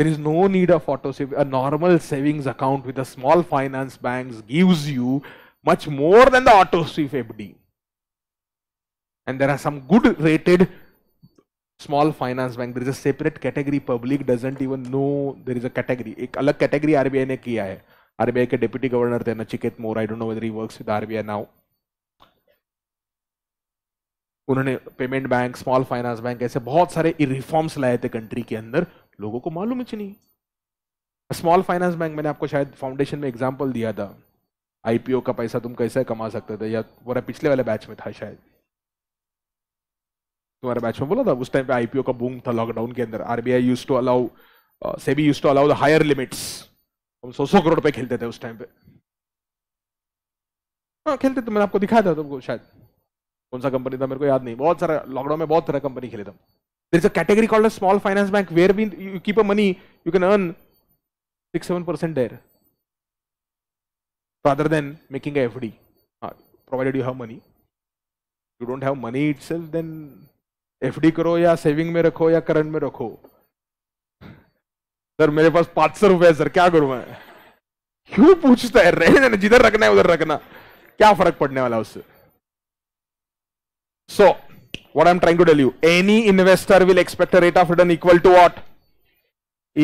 there is no need of auto save a normal savings account with small finance bank banks you much more than the auto auto F D And there are some good rated small finance bank. There is a separate category. Public doesn't even know there is a category. ek alag category RBI ne kiya hai RBI ke deputy governor the nachiket Mor. I don't know whether he works with RBI now. उन्होंने payment bank small finance bank ऐसे बहुत सारे reforms लाए थे country के अंदर लोगों को मालूम ही नहीं स्मॉल फाइनेंस बैंक मैंने आपको शायद फाउंडेशन में एग्जाम्पल दिया था आईपीओ का पैसा तुम कैसे कमा सकते थे या पूरा पिछले वाले बैच में था शायद तुम्हारे बैच में बोला था उस टाइम पे आईपीओ का बूम था लॉकडाउन के अंदर RBI use to allow SEBI use to allow the higher limits हम सौ सौ करोड़ रुपए खेलते थे उस टाइम पे हाँ खेलते थे मैंने आपको दिखाया था तुमको शायद कौन सा कंपनी था मेरे को याद नहीं बहुत सारा लॉकडाउन में बहुत सारा कंपनी खेले थे category called small finance bank where be you keep a money you can earn six seven percent there rather than making F D provided you have money you don't have money it's then FD करो या saving में रखो या current में रखो sir मेरे पास पांच सौ रुपए सर क्या करूं मैं क्यों पूछता है रहने देना जिधर रखना है उधर रखना क्या फर्क पड़ने वाला उससे so what I am trying to tell you any investor will expect rate of return equal to what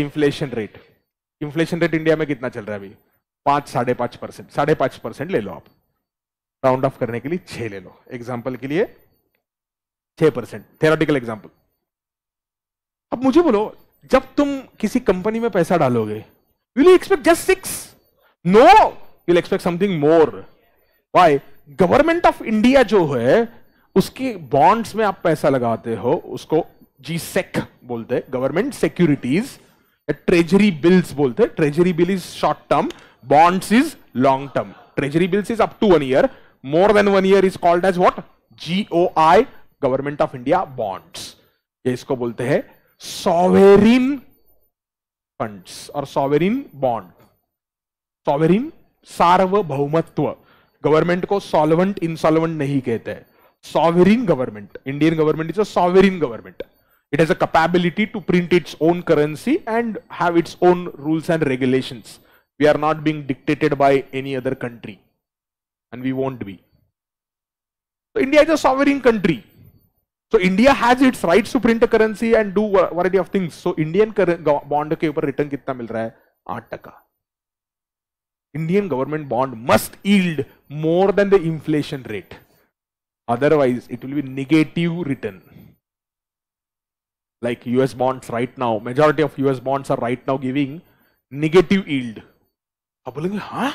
inflation rate inflation rate India में कितना चल रहा है अभी पांच साढ़े पांच परसेंट साढ़े पांच परसेंट ले लो आप राउंड ऑफ करने के लिए छह ले लो एग्जाम्पल के लिए छह परसेंट थेरोटिकल एग्जाम्पल अब मुझे बोलो जब तुम किसी कंपनी में पैसा डालोगे will you expect just six no will expect something more why government of India जो है उसके बॉन्ड्स में आप पैसा लगाते हो उसको जी सेक e बोलते हैं गवर्नमेंट सिक्योरिटीज ट्रेजरी बिल्स बोलते हैं treasury bill is short term bonds is long term treasury bills is up to one year more than one year is called as what G O I government of India bonds ये इसको बोलते हैं sovereign funds और sovereign bond sovereign सार्वभौमत्व government को solvent insolvent नहीं कहते हैं sovereign government Indian government is a sovereign government it has a capability to print its own currency and have its own rules and regulation we are not being dictated by any other country and we won't be India is a sovereign country so India has its right to print currency and do variety of things so Indian bond के ऊपर return कितना मिल रहा है आठ टका Indian government bond must yield more than the inflation rate otherwise it will be negative return like us bonds right now majority of us bonds are right now giving negative yield आप बोलेंगे हाँ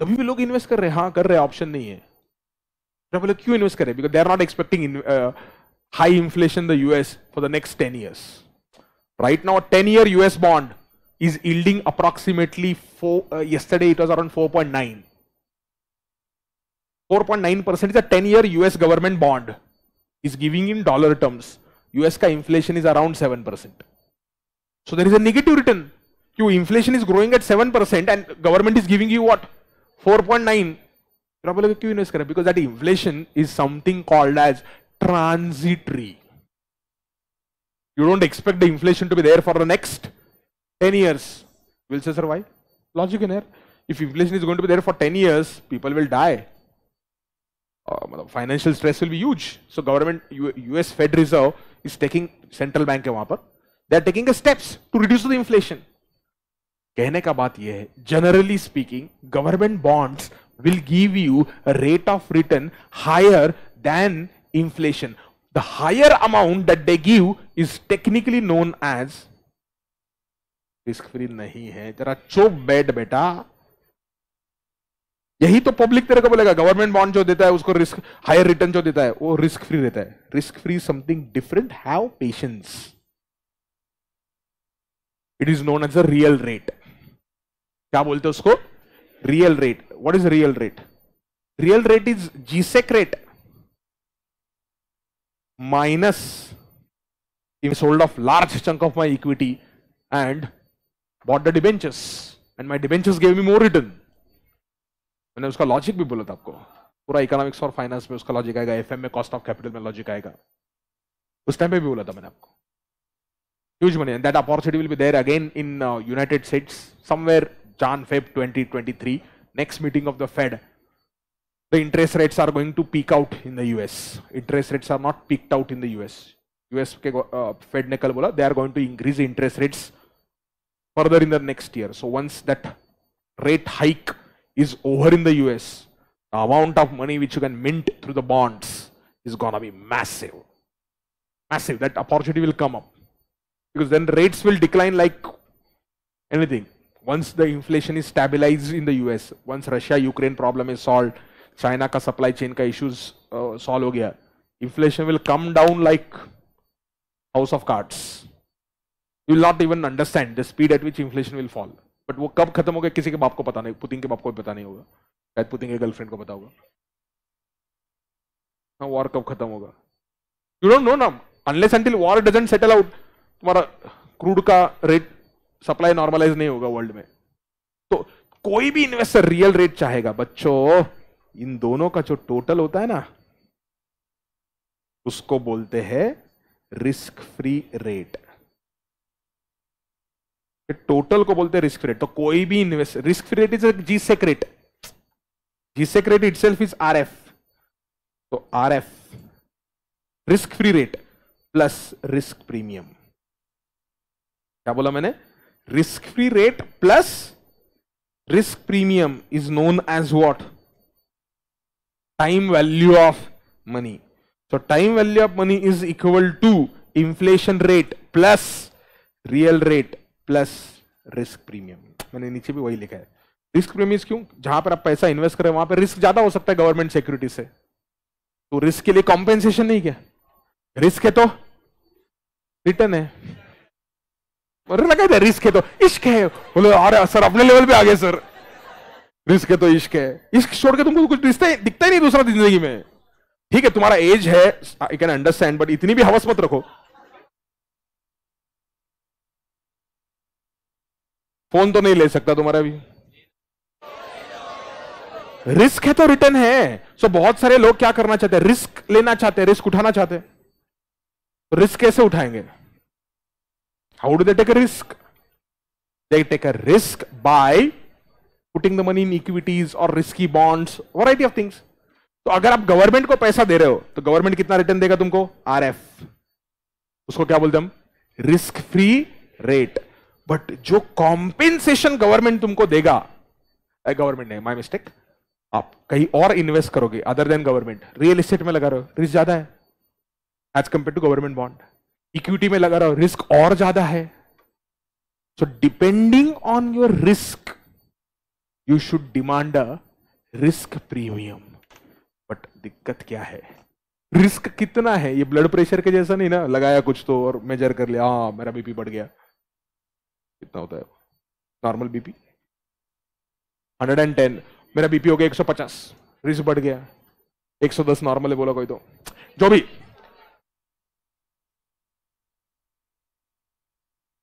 तभी भी लोग invest कर रहे हैं हाँ कर रहे हैं ऑप्शन नहीं है बोले क्यों इन्वेस्ट कर रहे हैं because they are not expecting high inflation in the US for the next 10 years. Right now, 10 year US bond is yielding approximately four, uh, yesterday it was around 4.9. 4.9% is a 10 year US government bond is giving in dollar terms. US ka inflation is around 7%. So there is a negative return. Your inflation is growing at 7% and government is giving you what? 4.9. Because that inflation is something called as transitory. You don't expect the inflation to be there for the next 10 years. Will say, sir, why? Logic in here. If inflation is going to be there for 10 years, people will die. Uh, financial stress will be huge. So government, U US Fed Reserve is taking, central bank है वहाँ पर, they are taking the steps to reduce the inflation. कहने का बात यह will give you a rate of return higher than inflation. The higher amount that they give is technically known as risk free नहीं है जरा चुप बैठ बेटा यही तो पब्लिक तेरे को बोलेगा गवर्नमेंट बॉन्ड जो देता है उसको रिस्क हायर रिटर्न जो देता है वो रिस्क फ्री रहता है risk free something different have patience it is known as a real rate क्या बोलते हैं उसको real rate what is real rate real rate is G sec rate minus if sold off large chunk of my equity and bought the debentures and my debentures gave me more return मैंने उसका logic भी बोला था आपको पूरा economics और finance में उसका लॉजिक आएगा एफ में कॉस्ट ऑफ कैपिटल में लॉजिक आएगा उस टाइम पे भी बोला था मैंने आपको huge money and that opportunity will be there again in United States somewhere Jan Feb 2023 next meeting of the Fed the interest rates are going to peak out in the US. Interest rates are not peaked out in the US. US uh, Fed ne कल bola they are going to increase interest rates further in the next year. So once that rate hike is over in the US, the amount of money which you can mint through the bonds is gonna be massive. Massive. That opportunity will come up because then rates will decline like anything. Once the inflation is stabilized in the US, once Russia-Ukraine problem is solved, China का supply chain का issues solve हो गया inflation will come down like house of cards you will not even understand the speed at which inflation will fall but वो कब खत्म हो गया किसी के बाप को पता नहीं पुतिन के बाप को पता नहीं होगा शायद पुतिन के गर्लफ्रेंड को पता होगा हाँ वॉर कब खत्म होगा यू डोंट नो ना unless until war doesn't settle out तुम्हारा क्रूड का रेट सप्लाई नॉर्मलाइज नहीं होगा वर्ल्ड में तो कोई भी इन्वेस्टर रियल रेट चाहेगा बच्चों इन दोनों का जो टोटल होता है ना उसको बोलते हैं रिस्क फ्री रेट टोटल को बोलते हैं रिस्क रेट तो कोई भी invest risk free rate is G sec rate G sec rate itself is R F तो R F risk free rate plus risk premium क्या बोला मैंने risk free rate plus risk premium is known as what time value of money so time value of money is equal to inflation rate plus real rate plus risk premium मैंने नीचे भी वही लिखा है risk premium क्यों जहां पर आप पैसा इन्वेस्ट करें वहां पर रिस्क ज्यादा हो सकता है गवर्नमेंट सिक्योरिटी से तो रिस्क के लिए कॉम्पेंसेशन नहीं क्या रिस्क है तो रिटर्न है लगा रिस्क है तो इश्क है बोले अरे सर अपने लेवल पे आ गए सर रिस्क है तो इश्क है इश्क छोड़ के तुमको कुछ रिश्ते दिखता ही नहीं दूसरा जिंदगी में ठीक है तुम्हारा एज है आई कैन अंडरस्टैंड बट इतनी भी हवस मत रखो फोन तो नहीं ले सकता तुम्हारा भी रिस्क है तो रिटर्न है सो so, बहुत सारे लोग क्या करना चाहते हैं रिस्क लेना चाहते हैं रिस्क उठाना चाहते हैं तो रिस्क कैसे उठाएंगे how do they take a risk they take a risk by putting the money in equities और risky bonds variety of things तो अगर आप गवर्नमेंट को पैसा दे रहे हो तो गवर्नमेंट कितना रिटर्न देगा तुमको आर उसको क्या बोलते हम रिस्क फ्री रेट बट जो कॉम्पेंसेशन गवर्नमेंट तुमको देगा गवर्नमेंट नहीं माय मिस्टेक आप कहीं और इन्वेस्ट करोगे other than government real estate में लगा रहे हो रिस्क ज्यादा है as compare to government bond equity में लगा रहे हो रिस्क और ज्यादा है so depending on your risk you should demand a risk premium but दिक्कत क्या है रिस्क कितना है ये ब्लड प्रेशर के जैसा नहीं ना लगाया कुछ तो और मेजर कर लिया हाँ मेरा बीपी बढ़ गया कितना होता है नॉर्मल बीपी 110 मेरा बीपी हो गया 150 रिस्क बढ़ गया 110 नॉर्मल है बोला कोई तो जो भी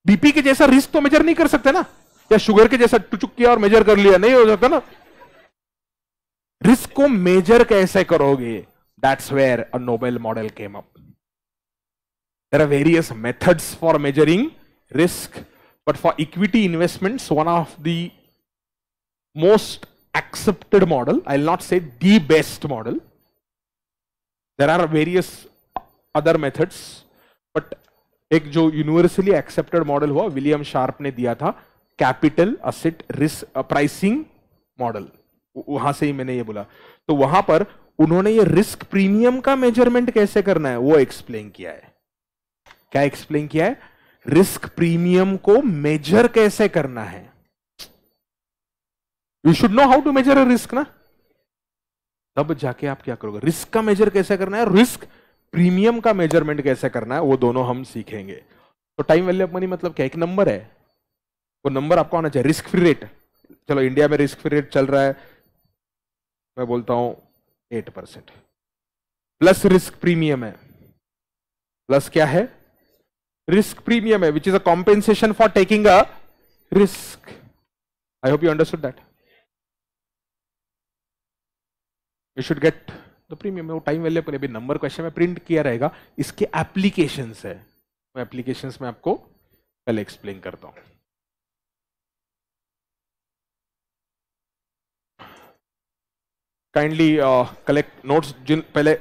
बीपी के जैसा रिस्क तो मेजर नहीं कर सकते ना या शुगर के जैसा टुचुक किया और मेजर कर लिया नहीं हो जाता ना रिस्क को मेजर कैसे करोगे that's where a Nobel model came up there are various methods for measuring risk but for equity investment one of the most accepted model I not say the best model there are various other methods but एक जो universally accepted model हुआ William Sharpe ने दिया था capital asset risk pricing model वहां से ही मैंने ये बोला तो वहां पर उन्होंने ये रिस्क प्रीमियम का मेजरमेंट कैसे करना है वो एक्सप्लेन किया है क्या एक्सप्लेन किया है रिस्क प्रीमियम को मेजर कैसे करना है you should know how to measure a risk ना तब जाके आप क्या करोगे रिस्क का मेजर कैसे करना है रिस्क प्रीमियम का मेजरमेंट कैसे करना है वो दोनों हम सीखेंगे तो टाइम वैल्यू ऑफ मनी मतलब क्या एक नंबर है वो नंबर आपको आना चाहिए रिस्क फ्री रेट चलो इंडिया में रिस्क फ्री रेट चल रहा है मैं बोलता हूं eight percent plus risk premium है प्लस क्या है रिस्क प्रीमियम है which is a compensation for taking a risk I hope you understood that you should get the premium वो टाइम वैल्यू अभी नंबर क्वेश्चन में प्रिंट किया रहेगा इसके एप्लीकेशन है एप्लीकेशन में आपको पहले एक्सप्लेन करता हूं काइंडली कलेक्ट नोट्स जिन पहले